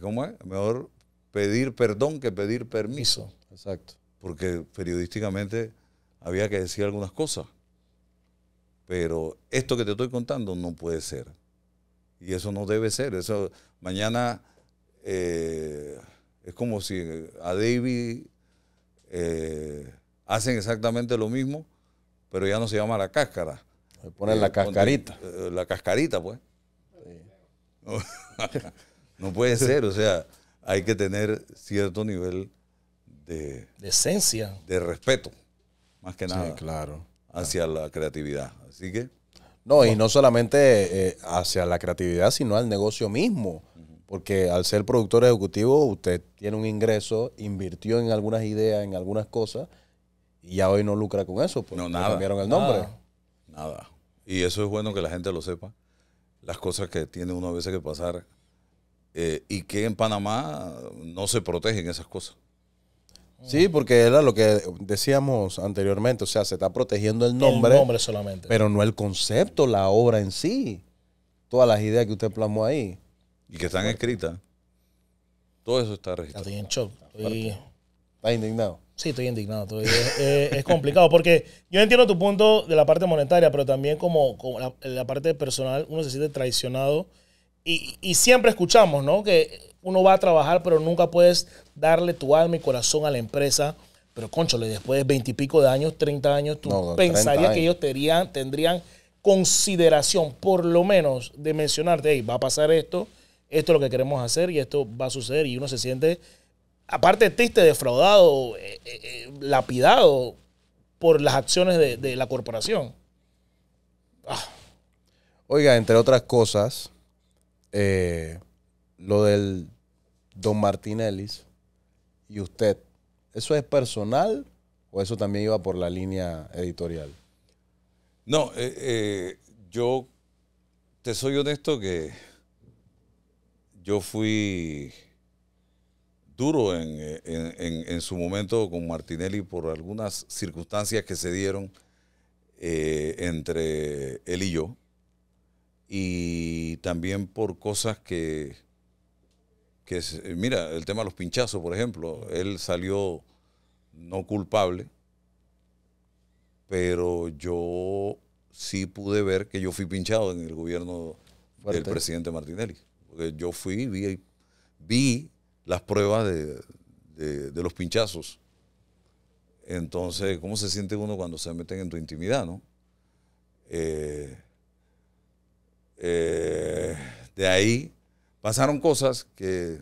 ¿cómo es? Mejor pedir perdón que pedir permiso. Exacto. Porque periodísticamente había que decir algunas cosas. Pero esto que te estoy contando no puede ser. Y eso no debe ser. Eso mañana eh, es como si a David eh, hacen exactamente lo mismo, pero ya no se llama la cáscara. Se pone la eh, cascarita. la cascarita, pues. (laughs) no puede ser, o sea, hay que tener cierto nivel de, de esencia. De respeto, más que nada. claro hacia la creatividad. Así que. No, y no solamente eh, hacia la creatividad, sino al negocio mismo. Porque al ser productor ejecutivo, usted tiene un ingreso, invirtió en algunas ideas, en algunas cosas, y ya hoy no lucra con eso. Porque Cambiaron el nombre. Nada, Y eso es bueno que la gente lo sepa. Las cosas que tiene uno a veces que pasar eh, y que en Panamá no se protegen esas cosas. Sí, porque era lo que decíamos anteriormente, o sea, se está protegiendo el nombre. El nombre solamente. Pero no el concepto, la obra en sí. Todas las ideas que usted plasmó ahí. Y que están escritas. Todo eso está registrado. Estoy en shock. Estoy... indignado? Sí, estoy indignado. es, complicado porque yo entiendo tu punto de la parte monetaria, pero también como, la, parte personal, uno se siente traicionado. Y, y siempre escuchamos, ¿no? Que uno va a trabajar, pero nunca puedes darle tu alma y corazón a la empresa. Pero, conchole, después de veintipico de años, 30 años, tú pensarías que ellos tendrían consideración, por lo menos, de mencionarte, hey, va a pasar esto, esto es lo que queremos hacer y esto va a suceder. Y uno se siente, aparte triste, defraudado, eh, eh, eh, lapidado por las acciones de, la corporación. Ah. Oiga, entre otras cosas, lo del Don Martinellis y usted, ¿eso es personal o eso también iba por la línea editorial? No, eh, eh, yo te soy honesto que yo fui duro en, su momento con Martinelli por algunas circunstancias que se dieron eh, entre él y yo. Y también por cosas que que eh, mira, el tema de los pinchazos, por ejemplo, él salió no culpable, pero yo sí pude ver que yo fui pinchado en el gobierno del presidente Martinelli. Porque yo fui, vi, vi las pruebas de, los pinchazos. Entonces, ¿cómo se siente uno cuando se meten en tu intimidad, no? Eh, eh, de ahí pasaron cosas que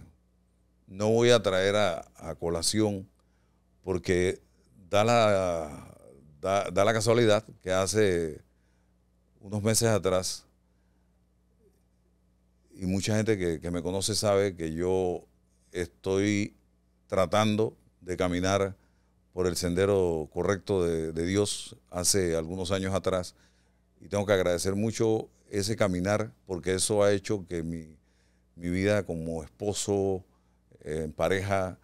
no voy a traer a, colación porque da la, casualidad que hace unos meses atrás, y mucha gente que, me conoce sabe que yo estoy tratando de caminar por el sendero correcto de Dios hace algunos años atrás, y tengo que agradecer mucho ese caminar porque eso ha hecho que mi mi vida como esposo, eh, en pareja,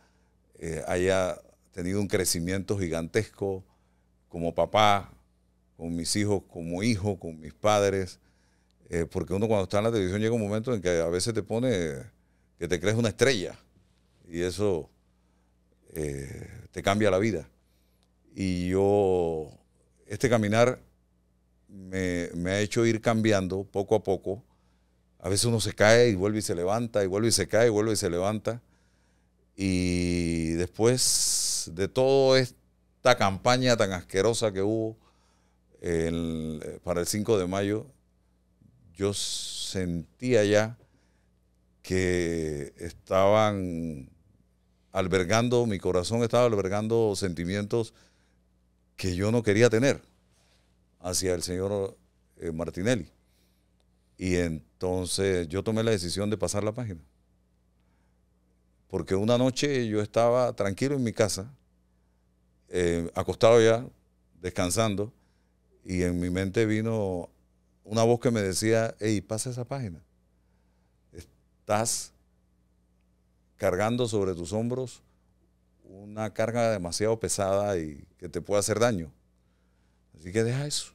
eh, haya tenido un crecimiento gigantesco como papá, con mis hijos, como hijo, con mis padres. Eh, porque uno cuando está en la televisión llega un momento en que a veces te pone que te crees una estrella y eso te cambia la vida. Y yo, este caminar me, ha hecho ir cambiando poco a poco a veces uno se cae y vuelve y se levanta, y vuelve y se cae, y vuelve y se levanta. Y después de toda esta campaña tan asquerosa que hubo eh, para el 5 de mayo, yo sentía ya que estaban albergando, mi corazón estaba albergando sentimientos que yo no quería tener hacia el señor eh, Martinelli. Y entonces yo tomé la decisión de pasar la página. Porque una noche yo estaba tranquilo en mi casa, eh, acostado ya, descansando, y en mi mente vino una voz que me decía, hey, pasa esa página. Estás cargando sobre tus hombros una carga demasiado pesada y que te puede hacer daño. Así que deja eso.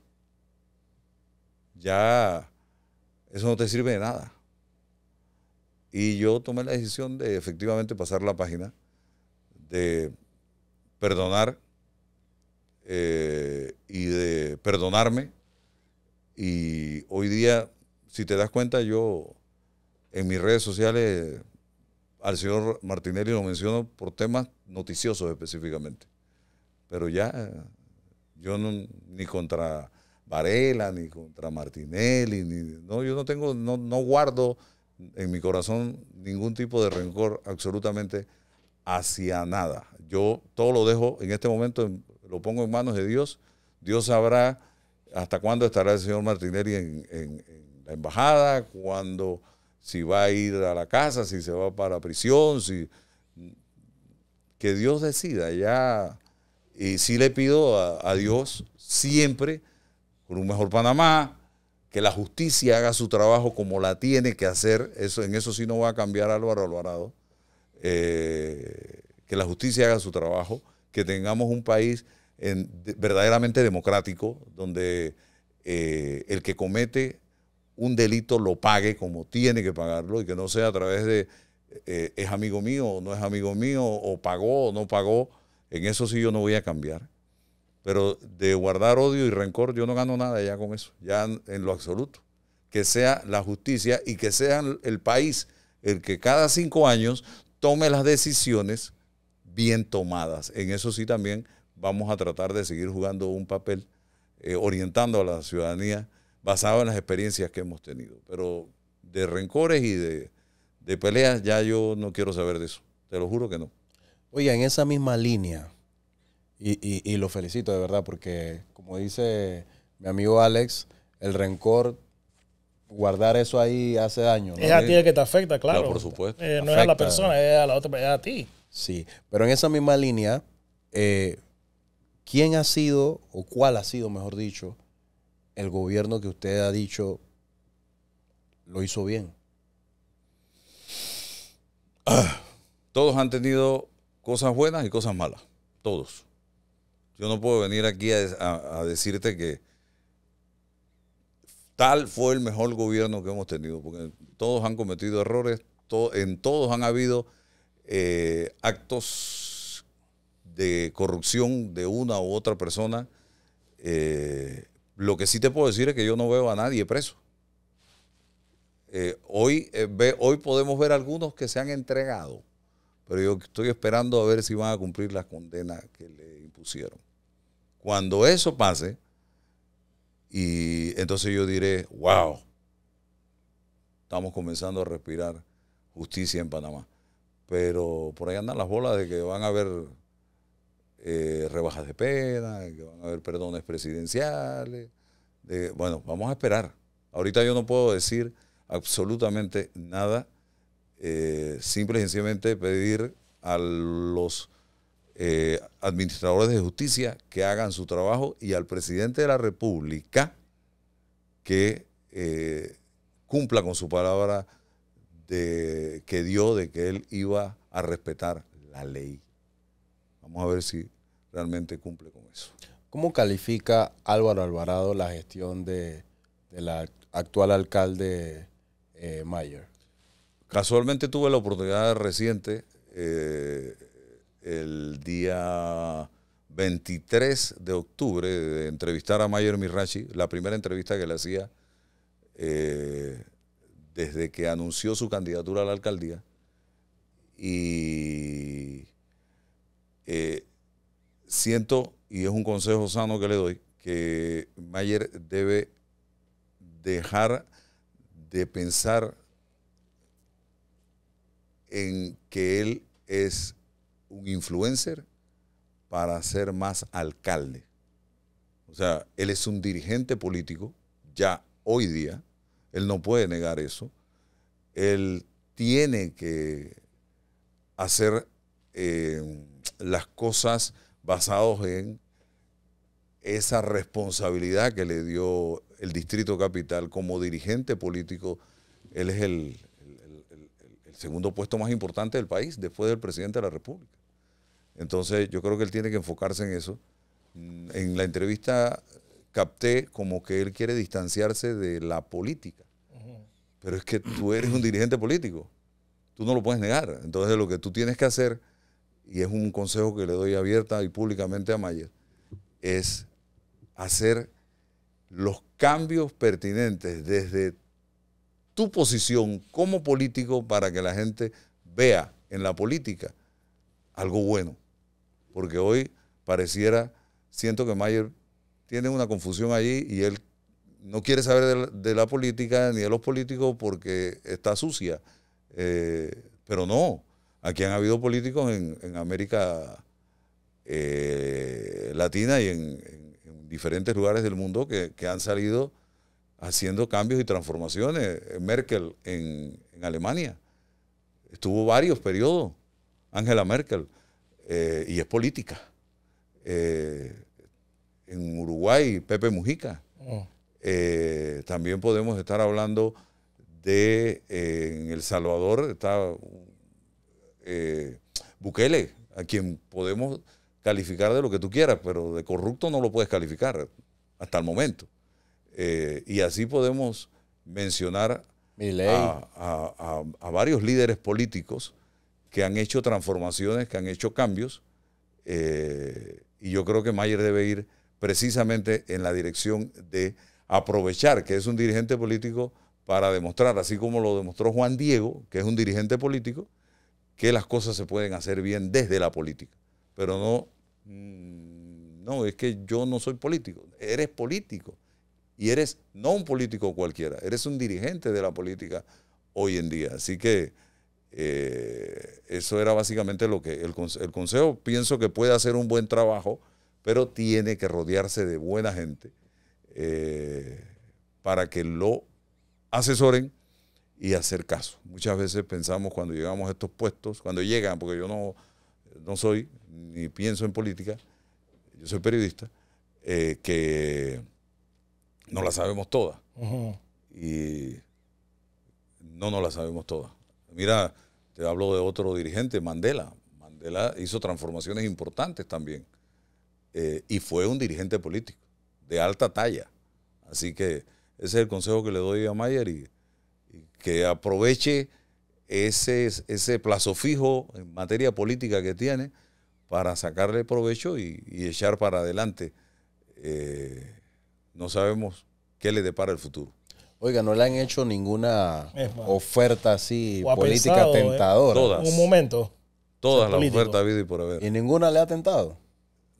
Ya eso no te sirve de nada. Y yo tomé la decisión de efectivamente pasar la página, de perdonar eh, y de perdonarme. Y hoy día, si te das cuenta, yo en mis redes sociales al señor Martinelli lo menciono por temas noticiosos específicamente. Pero ya yo no, ni contra ni contra Martinelli, ni, no, yo no tengo, no, no guardo en mi corazón ningún tipo de rencor absolutamente hacia nada. Yo todo lo dejo en este momento, lo pongo en manos de Dios. Dios sabrá hasta cuándo estará el señor Martinelli en, la embajada, cuando, si va a ir a la casa, si se va para prisión, si que Dios decida ya. Y sí le pido a Dios siempre por un mejor Panamá, que la justicia haga su trabajo como la tiene que hacer, eso, en eso sí no va a cambiar Álvaro Alvarado, eh, que la justicia haga su trabajo, que tengamos un país verdaderamente democrático, donde eh, el que comete un delito lo pague como tiene que pagarlo y que no sea a través de eh, es amigo mío o no es amigo mío o pagó o no pagó. En eso sí yo no voy a cambiar. Pero de guardar odio y rencor, yo no gano nada ya con eso, ya en lo absoluto. Que sea la justicia y que sea el país el que cada cinco años tome las decisiones bien tomadas. En eso sí también vamos a tratar de seguir jugando un papel, eh, orientando a la ciudadanía basado en las experiencias que hemos tenido. Pero de rencores y de, de peleas ya yo no quiero saber de eso. Te lo juro que no. Oye, en esa misma línea, y, y, lo felicito de verdad, porque como dice mi amigo Alex, el rencor, guardar eso ahí hace daño. Es a ti el que te afecta, claro. por supuesto. Eh, no es a la persona, es a la otra, es a ti. Sí, pero en esa misma línea, eh, ¿quién ha sido, o cuál ha sido, mejor dicho, el gobierno que usted ha dicho lo hizo bien? Ah, todos han tenido cosas buenas y cosas malas, todos yo no puedo venir aquí a, decirte que tal fue el mejor gobierno que hemos tenido, porque todos han cometido errores, en todos han habido eh, actos de corrupción de una u otra persona. Eh, lo que sí te puedo decir es que yo no veo a nadie preso. Eh, hoy, ve, hoy podemos ver algunos que se han entregado pero yo estoy esperando a ver si van a cumplir las condenas que le impusieron. Cuando eso pase, y entonces yo diré, wow, estamos comenzando a respirar justicia en Panamá. Pero por ahí andan las bolas de que van a haber eh, rebajas de pena, que van a haber perdones presidenciales. bueno, vamos a esperar. Ahorita yo no puedo decir absolutamente nada eh, simple y sencillamente pedir a los eh, administradores de justicia que hagan su trabajo y al presidente de la República que eh, cumpla con su palabra de, que dio de que él iba a respetar la ley. Vamos a ver si realmente cumple con eso. ¿Cómo califica Álvaro Alvarado la gestión de, la actual alcalde Mayer? Casualmente tuve la oportunidad reciente, eh, el día 23 de octubre, de entrevistar a Mayer Mirachi, la primera entrevista que le hacía eh, desde que anunció su candidatura a la alcaldía. Y eh, siento, y es un consejo sano que le doy, que Mayer debe dejar de pensar en que él es un influencer para ser más alcalde. O sea, él es un dirigente político ya hoy día, él no puede negar eso, él tiene que hacer eh, las cosas basados en esa responsabilidad que le dio el Distrito Capital como dirigente político. Él es el, segundo puesto más importante del país después del presidente de la República. Entonces yo creo que él tiene que enfocarse en eso. Mm, en la entrevista capté como que él quiere distanciarse de la política. Pero es que tú eres un dirigente político. Tú no lo puedes negar. Entonces lo que tú tienes que hacer, y es un consejo que le doy abierta y públicamente a Mayer, es hacer los cambios pertinentes desde tu posición como político para que la gente vea en la política algo bueno. Porque hoy pareciera, siento que Mayer tiene una confusión allí y él no quiere saber de la, política ni de los políticos porque está sucia. Eh, pero no, aquí han habido políticos en, América eh, Latina y en, diferentes lugares del mundo que han salido haciendo cambios y transformaciones. Merkel en, Alemania estuvo varios periodos, Angela Merkel, eh, y es política. Eh, en Uruguay, Pepe Mujica. Oh. Eh, también podemos estar hablando de en El Salvador, está Bukele, a quien podemos calificar de lo que tú quieras, pero de corrupto no lo puedes calificar hasta el momento. Eh, y así podemos mencionar a, varios líderes políticos que han hecho transformaciones, que han hecho cambios. Eh, y yo creo que Mayer debe ir precisamente en la dirección de aprovechar que es un dirigente político para demostrar, así como lo demostró Juan Diego, que es un dirigente político, que las cosas se pueden hacer bien desde la política. Pero no, mm, no, es que yo no soy político, eres político y eres no un político cualquiera, eres un dirigente de la política hoy en día. Así que eh, eso era básicamente lo que el, Consejo pienso que puede hacer un buen trabajo, pero tiene que rodearse de buena gente eh, para que lo asesoren y hacer caso. Muchas veces pensamos cuando llegamos a estos puestos, cuando llegan, porque yo no, no soy ni pienso en política, yo soy periodista, eh, que no la sabemos todas. Y no nos la sabemos todas. Mira, te hablo de otro dirigente, Mandela. Mandela hizo transformaciones importantes también. Eh, y fue un dirigente político de alta talla. Así que ese es el consejo que le doy a Mayer y, que aproveche ese, ese plazo fijo en materia política que tiene para sacarle provecho y, echar para adelante eh, no sabemos qué le depara el futuro. Oiga, no le han hecho ninguna oferta así política ¿eh? tentadora. Todas. Un momento. Todas las ofertas ha habido y por haber. ¿Y ninguna le ha tentado?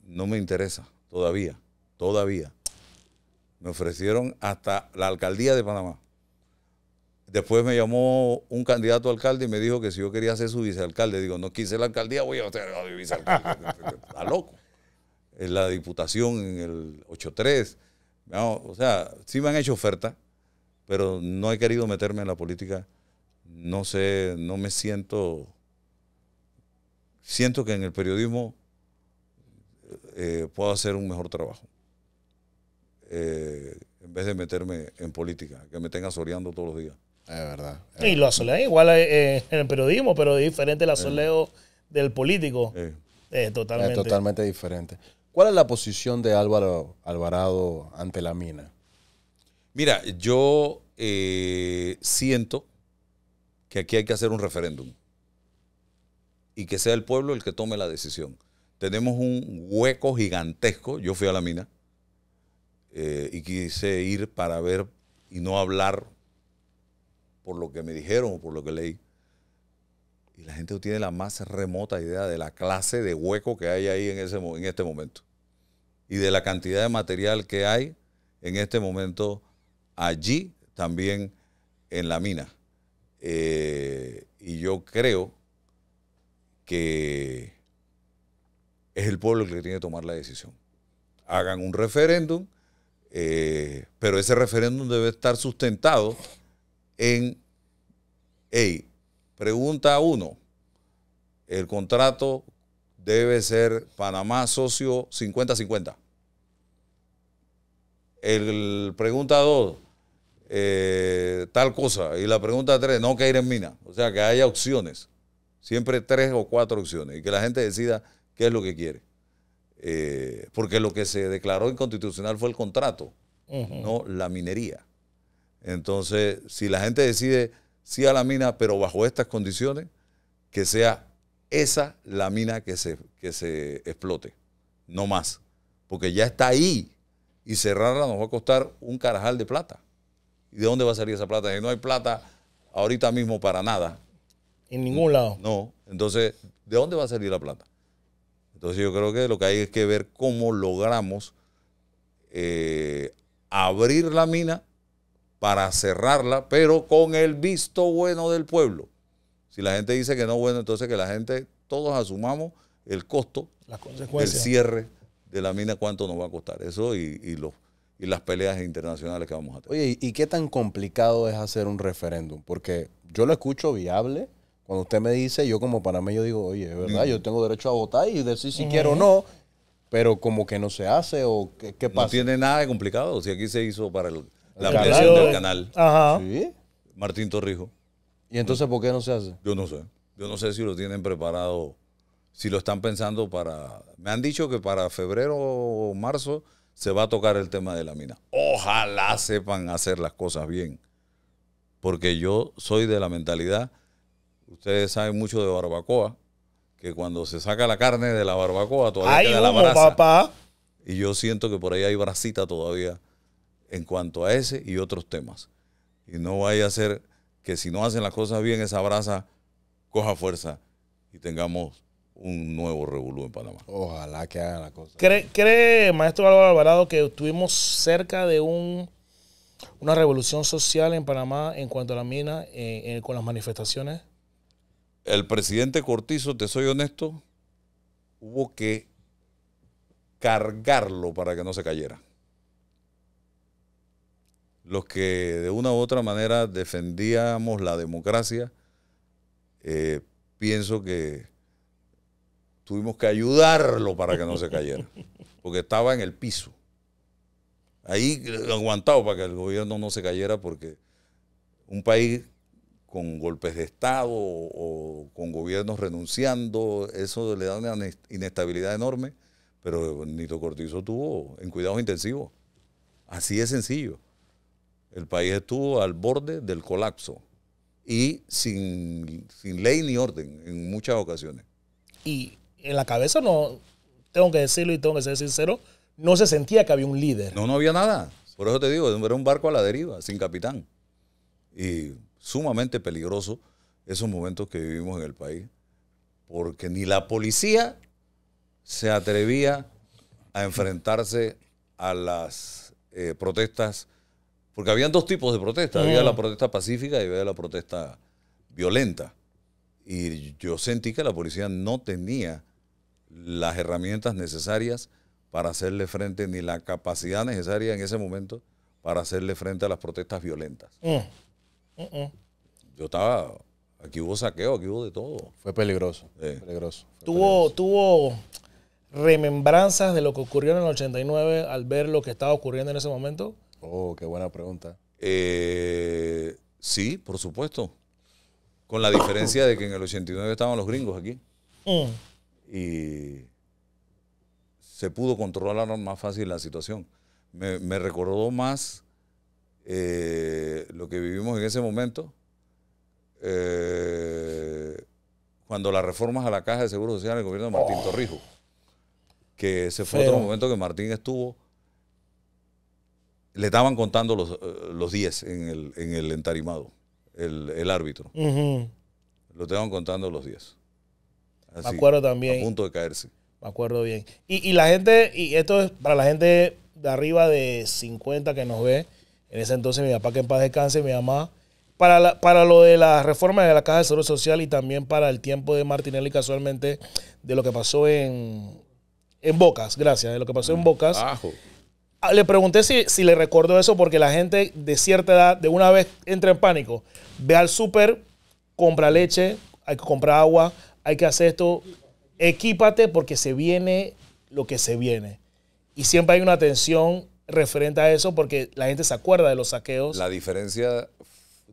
No me interesa, todavía, todavía. Me ofrecieron hasta la alcaldía de Panamá. Después me llamó un candidato alcalde y me dijo que si yo quería ser su vicealcalde. Digo, no quise la alcaldía, voy a ser vicealcalde. (laughs) Está loco. En la diputación en el 83 o sea, sí me han hecho oferta pero no he querido meterme en la política. No sé, no me siento. Siento que en el periodismo eh, puedo hacer un mejor trabajo. Eh, en vez de meterme en política, que me tenga soleando todos los días. Es verdad. y lo asoleo igual eh, en el periodismo, pero diferente el asoleo del político. Es totalmente. Es totalmente diferente. ¿Cuál es la posición de Álvaro Alvarado ante la mina? Mira, yo eh, siento que aquí hay que hacer un referéndum y que sea el pueblo el que tome la decisión. Tenemos un hueco gigantesco. Yo fui a la mina eh, y quise ir para ver y no hablar por lo que me dijeron o por lo que leí y la gente no tiene la más remota idea de la clase de hueco que hay ahí en, ese, en este momento. Y de la cantidad de material que hay en este momento allí, también en la mina. Eh, y yo creo que es el pueblo el que tiene que tomar la decisión. Hagan un referéndum, eh, pero ese referéndum debe estar sustentado en, Pregunta uno, el contrato debe ser Panamá socio 50-50. El pregunta 2, eh, tal cosa. Y la pregunta tres, no caer en mina. O sea, que haya opciones. Siempre tres o cuatro opciones. Y que la gente decida qué es lo que quiere. Eh, porque lo que se declaró inconstitucional fue el contrato, no la minería. Entonces, si la gente decide sí a la mina, pero bajo estas condiciones, que sea esa la mina que se, que se explote, no más. Porque ya está ahí y cerrarla nos va a costar un carajal de plata. ¿Y de dónde va a salir esa plata? Si no hay plata ahorita mismo para nada. En ningún lado. No, entonces, ¿de dónde va a salir la plata? Entonces yo creo que lo que hay es que ver cómo logramos eh, abrir la mina para cerrarla, pero con el visto bueno del pueblo. Si la gente dice que no, bueno, entonces que la gente, todos asumamos el costo, las el cierre de la mina, cuánto nos va a costar eso y, y, los, y las peleas internacionales que vamos a tener. Oye, ¿y qué tan complicado es hacer un referéndum? Porque yo lo escucho viable. Cuando usted me dice, yo como yo digo, oye, es verdad, yo mm. tengo derecho a votar y decir si quiero o no, pero como que no se hace o qué, qué pasa. No tiene nada de complicado. Si aquí se hizo para el la ampliación del canal. Ajá. Martín Torrijo. ¿Y entonces por qué no se hace? Yo no sé. Yo no sé si lo tienen preparado, si lo están pensando para... Me han dicho que para febrero o marzo se va a tocar el tema de la mina. Ojalá sepan hacer las cosas bien. Porque yo soy de la mentalidad, ustedes saben mucho de barbacoa, que cuando se saca la carne de la barbacoa todavía Ay, queda la Papá. Y yo siento que por ahí hay brasita todavía en cuanto a ese y otros temas. Y no vaya a ser que si no hacen las cosas bien, esa brasa coja fuerza y tengamos un nuevo revolú en Panamá. Ojalá que hagan la cosa. ¿Cree, maestro Álvaro Alvarado, que estuvimos cerca de una revolución social en Panamá en cuanto a la mina, eh, eh, con las manifestaciones? El presidente Cortizo, te soy honesto, hubo que cargarlo para que no se cayera los que de una u otra manera defendíamos la democracia, eh, pienso que tuvimos que ayudarlo para que no se cayera, porque estaba en el piso. Ahí aguantado para que el gobierno no se cayera, porque un país con golpes de Estado o, con gobiernos renunciando, eso le da una inestabilidad enorme, pero Nito Cortizo tuvo en cuidados intensivos. Así es sencillo. El país estuvo al borde del colapso y sin, ley ni orden en muchas ocasiones. Y en la cabeza no, tengo que decirlo y tengo que ser sincero, no se sentía que había un líder. No, no había nada. Por eso te digo, era un barco a la deriva, sin capitán. Y sumamente peligroso esos momentos que vivimos en el país, porque ni la policía se atrevía a enfrentarse a las eh, protestas porque habían dos tipos de protestas. Había la protesta pacífica y había la protesta violenta. Y yo sentí que la policía no tenía las herramientas necesarias para hacerle frente, ni la capacidad necesaria en ese momento para hacerle frente a las protestas violentas. Mm. Mm, mm. Yo estaba, aquí hubo saqueo, aquí hubo de todo. Fue peligroso. peligroso tuvo, peligroso. tuvo remembranzas de lo que ocurrió en el 89 al ver lo que estaba ocurriendo en ese momento. Oh, qué buena pregunta. Eh, sí, por supuesto. Con la diferencia de que en el 89 estaban los gringos aquí. Mm. Y se pudo controlar más fácil la situación. Me, recordó más eh, lo que vivimos en ese momento, eh, cuando las reformas a la Caja de Seguro Social en el gobierno de Martín oh. Torrijos, que ese fue otro momento que Martín estuvo le estaban contando los, eh, los 10 en el, en el entarimado, el, árbitro. Lo estaban contando los 10. me acuerdo también. A punto de caerse. Me acuerdo bien. Y, y, la gente, y esto es para la gente de arriba de 50 que nos ve. En ese entonces mi papá que en paz descanse, mi mamá. Para, para lo de la reforma de la Caja de Seguro Social y también para el tiempo de Martinelli casualmente de lo que pasó en, en Bocas, gracias, de lo que pasó en mm, Bocas. Ajo. Ah, le pregunté si, le recuerdo eso porque la gente de cierta edad, de una vez entra en pánico. Ve al súper, compra leche, hay que comprar agua, hay que hacer esto. Equípate porque se viene lo que se viene. Y siempre hay una tensión referente a eso porque la gente se acuerda de los saqueos. La diferencia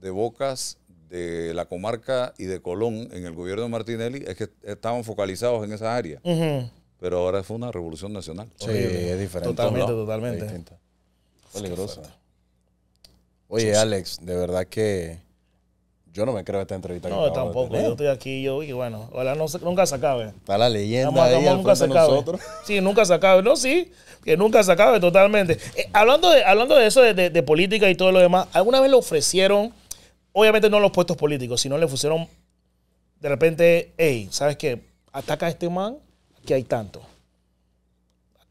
de bocas de la comarca y de Colón en el gobierno de Martinelli es que estaban focalizados en esa área. Pero ahora fue una revolución nacional. Sí, es diferente. Totalmente, totalmente. Peligrosa. Oye, Alex, de verdad que yo no me creo esta entrevista. No, tampoco. Yo estoy aquí, yo, y bueno, ojalá nunca se acabe. Está la leyenda Vamos nunca se acabe. (laughs) Sí, nunca se acabe. No, sí, que nunca se acabe totalmente. Eh, hablando, de, hablando de eso, de, política y todo lo demás, ¿alguna vez le ofrecieron, obviamente no los puestos políticos, sino le pusieron de repente, hey, ¿sabes qué? Ataca a este man que hay tanto.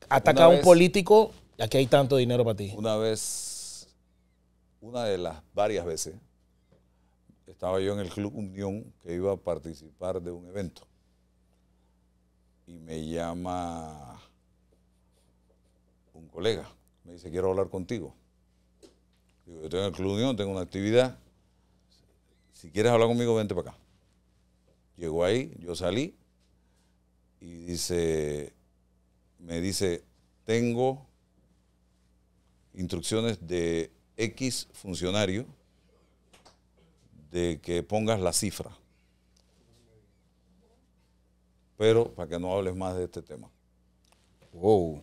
Ataca a un político político, aquí hay tanto dinero para ti. Una vez, una de las varias veces, estaba yo en el Club Unión que iba a participar de un evento. Y me llama un colega, me dice, quiero hablar contigo. Digo, yo estoy en el Club Unión, tengo una actividad. Si quieres hablar conmigo, vente para acá. Llegó ahí, yo salí, y dice, me dice, tengo instrucciones de X funcionario de que pongas la cifra. Pero para que no hables más de este tema. Wow.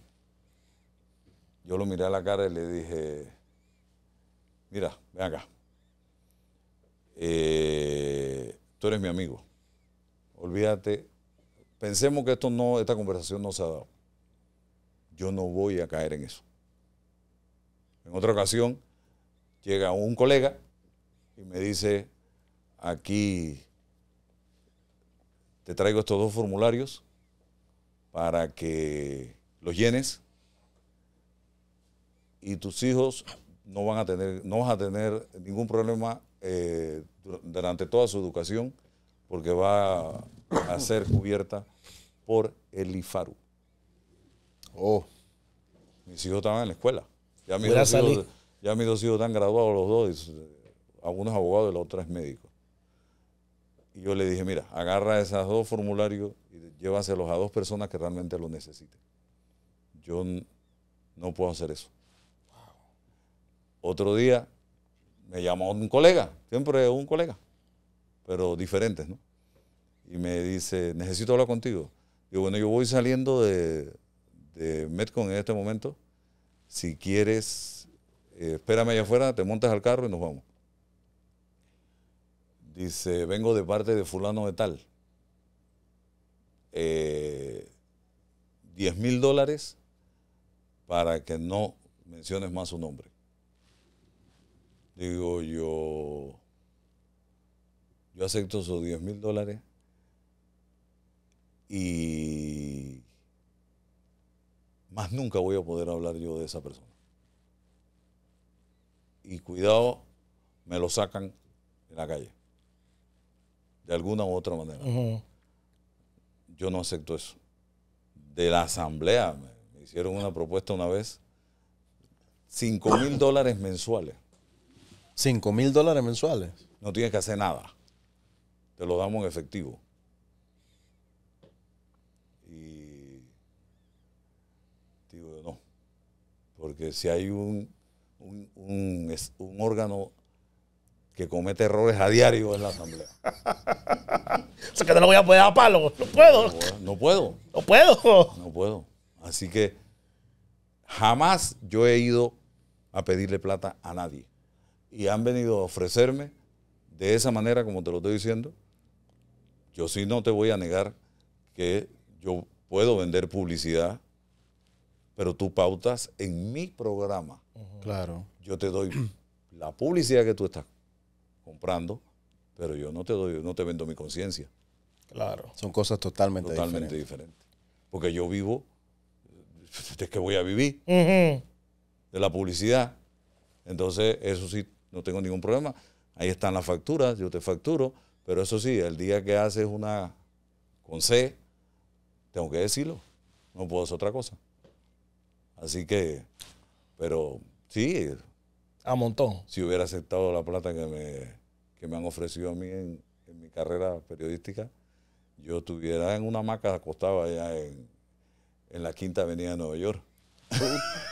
Yo lo miré a la cara y le dije, mira, ven acá. Eh, tú eres mi amigo. Olvídate Pensemos que esto no, esta conversación no se ha dado. Yo no voy a caer en eso. En otra ocasión, llega un colega y me dice, aquí te traigo estos dos formularios para que los llenes y tus hijos no van a tener, no vas a tener ningún problema eh, durante toda su educación porque va a ser cubierta por IFARU. Oh, mis hijos estaban en la escuela. Ya mis, dos hijos, ya dos hijos están graduados los dos, eh, algunos abogados y los es médicos. Y yo le dije, mira, agarra esos dos formularios y llévaselos a dos personas que realmente lo necesiten. Yo no puedo hacer eso. Otro día me llamó un colega, siempre un colega, pero diferentes, ¿no? Y me dice, necesito hablar contigo. Digo, bueno, yo voy saliendo de, de Metcon en este momento. Si quieres, eh, espérame allá afuera, te montas al carro y nos vamos. Dice, vengo de parte de fulano de tal. Eh, diez 10 mil dólares para que no menciones más su nombre. Digo yo, yo acepto esos 10 mil dólares y más nunca voy a poder hablar yo de esa persona. Y cuidado, me lo sacan en la calle, de alguna u otra manera. Yo no acepto eso. De la asamblea, me, me hicieron una propuesta una vez, 5 mil (coughs) dólares mensuales. 5 mil dólares mensuales. No tienes que hacer nada. Te lo damos en efectivo. Porque si hay un, un, órgano que comete errores a diario en la Asamblea. (laughs) o sea que no lo voy a poder dar palo. No puedo. No puedo. No puedo. No puedo. Así que jamás yo he ido a pedirle plata a nadie. Y han venido a ofrecerme de esa manera, como te lo estoy diciendo. Yo sí no te voy a negar que yo puedo vender publicidad pero tú pautas en mi programa. Claro. Yo te doy (clears throat) la publicidad que tú estás comprando, pero yo no te doy, no te vendo mi conciencia. Claro. Son cosas totalmente, diferentes. totalmente diferentes. Porque yo vivo, es eh, que voy a vivir de la publicidad. Entonces, eso sí, no tengo ningún problema. Ahí están las facturas, yo te facturo, pero eso sí, el día que haces una con C, tengo que decirlo. No puedo hacer otra cosa. Así que, pero sí. A montón. Si hubiera aceptado la plata que me, han ofrecido a mí en, mi carrera periodística, yo estuviera en una hamaca acostado allá en, la Quinta Avenida de Nueva York.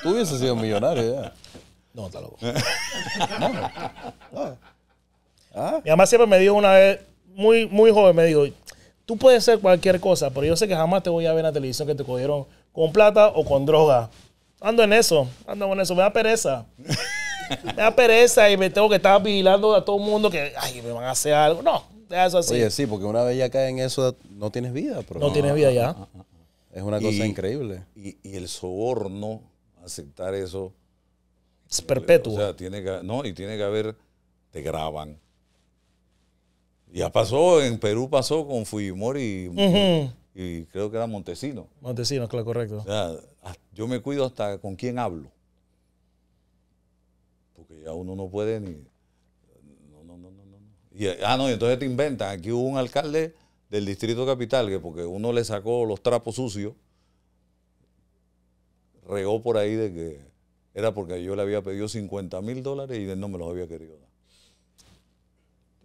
Tú, hubieses sido millonario ya. No, está loco. (laughs) ¿Ah? Mi mamá siempre me dijo una vez, muy, muy joven, me dijo, tú puedes ser cualquier cosa, pero yo sé que jamás te voy a ver en la televisión que te cogieron con plata o con droga ando en eso, ando en eso, me da pereza. me da pereza y me tengo que estar vigilando a todo el mundo que, ay, me van a hacer algo. No, deja eso así. Oye, sí, porque una vez ya cae en eso, no tienes vida. Pero no, tienes vida ya. Es una cosa increíble. Y, y, el soborno, aceptar eso. Es perpetuo. O sea, tiene que, no, y tiene que haber, te graban. Ya pasó, en Perú pasó con Fujimori y, creo que era Montesino. Montesinos, claro, correcto. O yo me cuido hasta con quién hablo. Porque ya uno no puede ni. No, no, no, no. no. ah, no, y entonces te inventan. Aquí hubo un alcalde del Distrito Capital que, porque uno le sacó los trapos sucios, regó por ahí de que era porque yo le había pedido 50 mil dólares y él no me los había querido dar.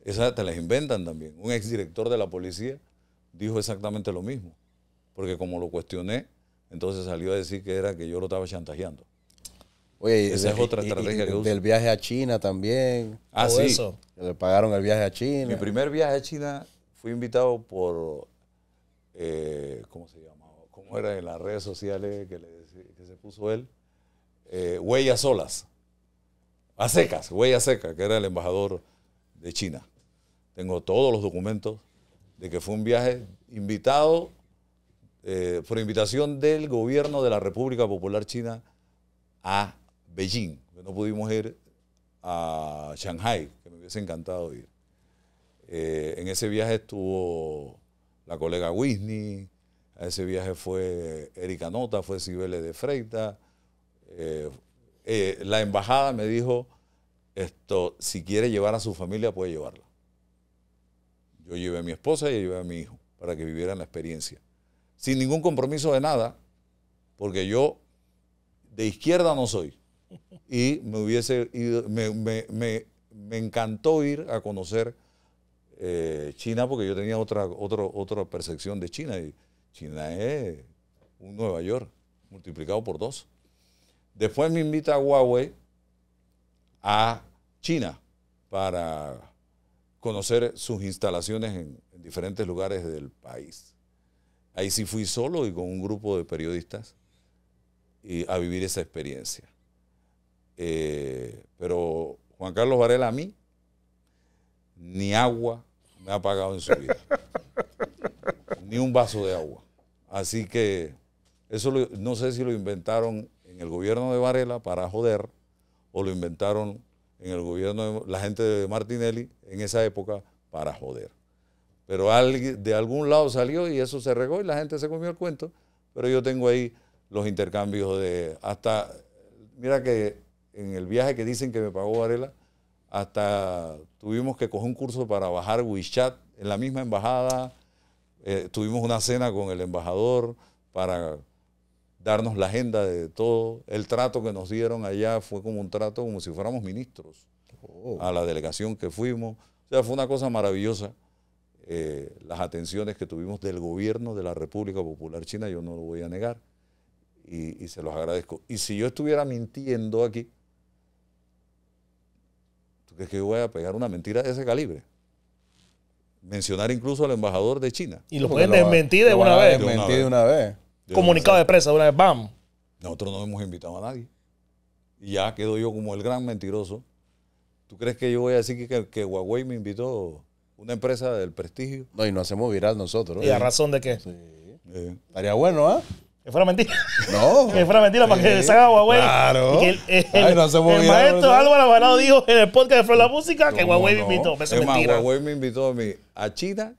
Esas te las inventan también. Un exdirector de la policía dijo exactamente lo mismo. Porque como lo cuestioné, entonces salió a decir que era que yo lo estaba chantajeando. Oye, esa es otra estrategia que Del viaje a China también. Ah, sí. Le pagaron el viaje a China. Mi primer viaje a China fui invitado por, eh, ¿cómo se llamaba? ¿Cómo era en las redes sociales que, se puso él? Eh, Huella Solas. A secas, Huella Seca, que era el embajador de China. Tengo todos los documentos de que fue un viaje invitado eh, por invitación del gobierno de la República Popular China a Beijing. No pudimos ir a Shanghai, que me hubiese encantado ir. Eh, en ese viaje estuvo la colega Whisney a ese viaje fue Erika Nota, fue Sibele de Freita. Eh, la embajada me dijo, esto, si quiere llevar a su familia, puede llevarla. Yo llevé a mi esposa y llevé a mi hijo para que vivieran la experiencia sin ningún compromiso de nada, porque yo de izquierda no soy. Y me hubiese ido, me, encantó ir a conocer eh, China porque yo tenía otra, percepción de China. Y China es un Nueva York multiplicado por dos. Después me invita a Huawei a China para conocer sus instalaciones en diferentes lugares del país. Ahí sí fui solo y con un grupo de periodistas a vivir esa experiencia. Eh, pero Juan Carlos Varela a mí, ni agua me ha pagado en su vida. ni un vaso de agua. Así que eso no sé si lo inventaron en el gobierno de Varela para joder o lo inventaron en el gobierno de la gente de Martinelli en esa época para joder. Pero de algún lado salió y eso se regó y la gente se comió el cuento. Pero yo tengo ahí los intercambios de hasta, mira que en el viaje que dicen que me pagó Varela, hasta tuvimos que coger un curso para bajar WeChat en la misma embajada. Eh, tuvimos una cena con el embajador para darnos la agenda de todo. El trato que nos dieron allá fue como un trato como si fuéramos ministros oh. a la delegación que fuimos. O sea, fue una cosa maravillosa. Eh, las atenciones que tuvimos del gobierno de la República Popular China, yo no lo voy a negar, y, se los agradezco. Y si yo estuviera mintiendo aquí, ¿tú crees que yo voy a pegar una mentira de ese calibre? Mencionar incluso al embajador de China. Y lo pueden desmentir de una vez. de una vez. Comunicado de prensa de una vez, ¡bam! Nosotros no hemos invitado a nadie. Y ya quedo yo como el gran mentiroso. ¿Tú crees que yo voy a decir que Huawei me invitó una empresa del prestigio. No, y nos hacemos viral nosotros. ¿Y a razón de qué? Sí. estaría bueno, ¿ah? ¿eh? Que fuera mentira. No. (laughs) que fuera mentira para que se haga Huawei. Claro. Y que el, maestro Álvaro Alvarado dijo en el podcast de Flor la Música que Huawei me invitó. Eso mentira. Huawei me invitó a mí a China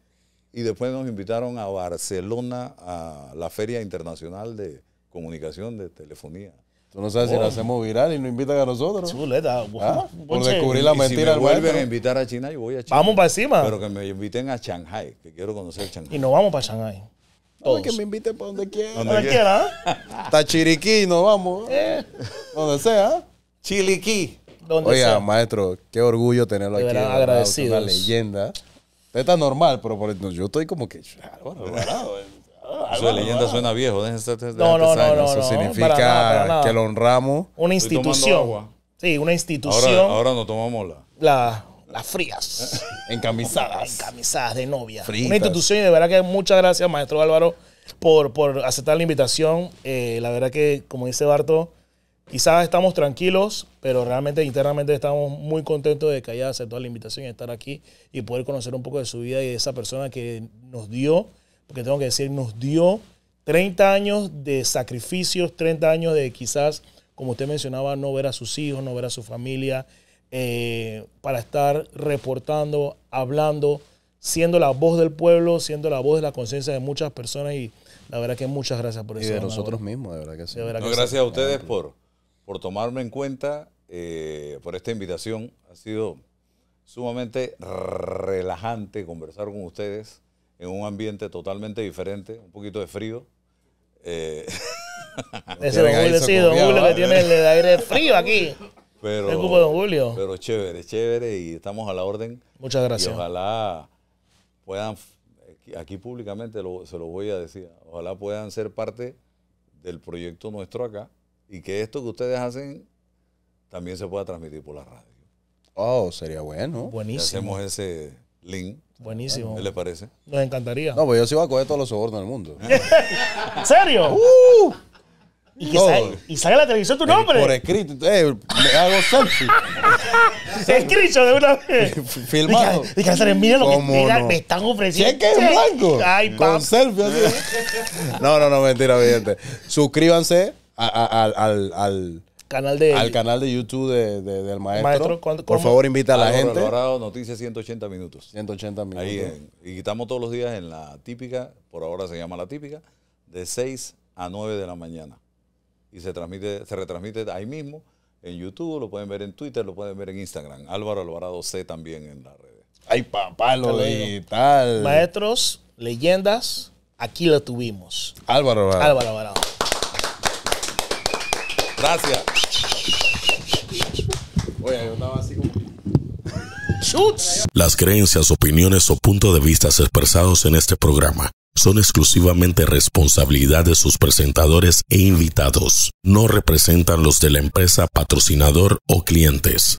y después nos invitaron a Barcelona a la Feria Internacional de Comunicación de Telefonía. Tú no sabes si lo hacemos viral y nos invitan a nosotros. Chuleta. ¿Ah? Por descubrir la mentira. Si me vuelven a invitar a China, yo voy a China. Vamos para encima. Pero que me inviten a Shanghai, que quiero conocer Shanghai. Y nos vamos para Shanghai. que me inviten para donde quiera. Donde, quiera. Hasta ¿ah? (laughs) Chiriquí nos vamos. ¿ah? Eh. Donde sea. ¿ah? Chiriquí. Oiga, maestro, qué orgullo tenerlo de aquí. Agradecido. Una leyenda. Usted está normal, pero yo estoy como que... Su leyenda suena viejo. Déjense de no, no, Eso significa que lo honramos. Una institución. Sí, una institución. Ahora, nos no tomamos la. las frías. (laughs) Encamisadas. Encamisadas de novia. Una institución y de verdad que muchas gracias, maestro Álvaro, por, por aceptar la invitación. Eh, la verdad que, como dice Barto, quizás estamos tranquilos, pero realmente internamente estamos muy contentos de que haya aceptado la invitación y estar aquí y poder conocer un poco de su vida y de esa persona que nos dio porque tengo que decir, nos dio 30 años de sacrificios, 30 años de quizás, como usted mencionaba, no ver a sus hijos, no ver a su familia, eh, para estar reportando, hablando, siendo la voz del pueblo, siendo la voz de la conciencia de muchas personas y la verdad que muchas gracias por eso. Y de nosotros mismos, de verdad que sí. Muchas gracias a ustedes por, por tomarme en cuenta, eh, por esta invitación. Ha sido sumamente relajante conversar con ustedes en un ambiente totalmente diferente, un poquito de frío. Eh, (laughs) ese don Julio, don Julio que tiene el aire frío aquí. Pero, el de Julio. Pero chévere, chévere y estamos a la orden. Muchas gracias. Y ojalá puedan, aquí públicamente se lo voy a decir, ojalá puedan ser parte del proyecto nuestro acá y que esto que ustedes hacen también se pueda transmitir por la radio. Oh, sería bueno. Buenísimo. hacemos ese link Buenísimo. ¿Qué le parece? Nos encantaría. No, pues yo sí voy a coger todos los sobornos del mundo. (laughs) ¿En serio? Uh. y, que y la televisión tu nombre. Por escrito. Eh, me hago selfie. (laughs) escrito de una vez. (laughs) Filmado. Y que, mira lo que me están ofreciendo. ¿Qué es que es blanco? Ay, Con selfie así. no, no, no, mentira, evidente. Suscríbanse al, al canal de... Al canal de YouTube de, del maestro. Por favor, invita a la Álvaro Alvarado Noticias 180 Minutos. 180 Minutos. Ahí y estamos todos los días en la típica, por ahora se llama la típica, de 6 a 9 de la mañana. Y se, transmite, se retransmite ahí mismo en YouTube, lo pueden ver en Twitter, lo pueden ver en Instagram. Álvaro Alvarado C también en las redes. Ay, papá, lo y tal. Maestros, leyendas, aquí lo tuvimos. Álvaro Alvarado. Álvaro Alvarado. Gracias. Las creencias, opiniones o puntos de vista expresados en este programa son exclusivamente responsabilidad de sus presentadores e invitados. No representan los de la empresa, patrocinador o clientes.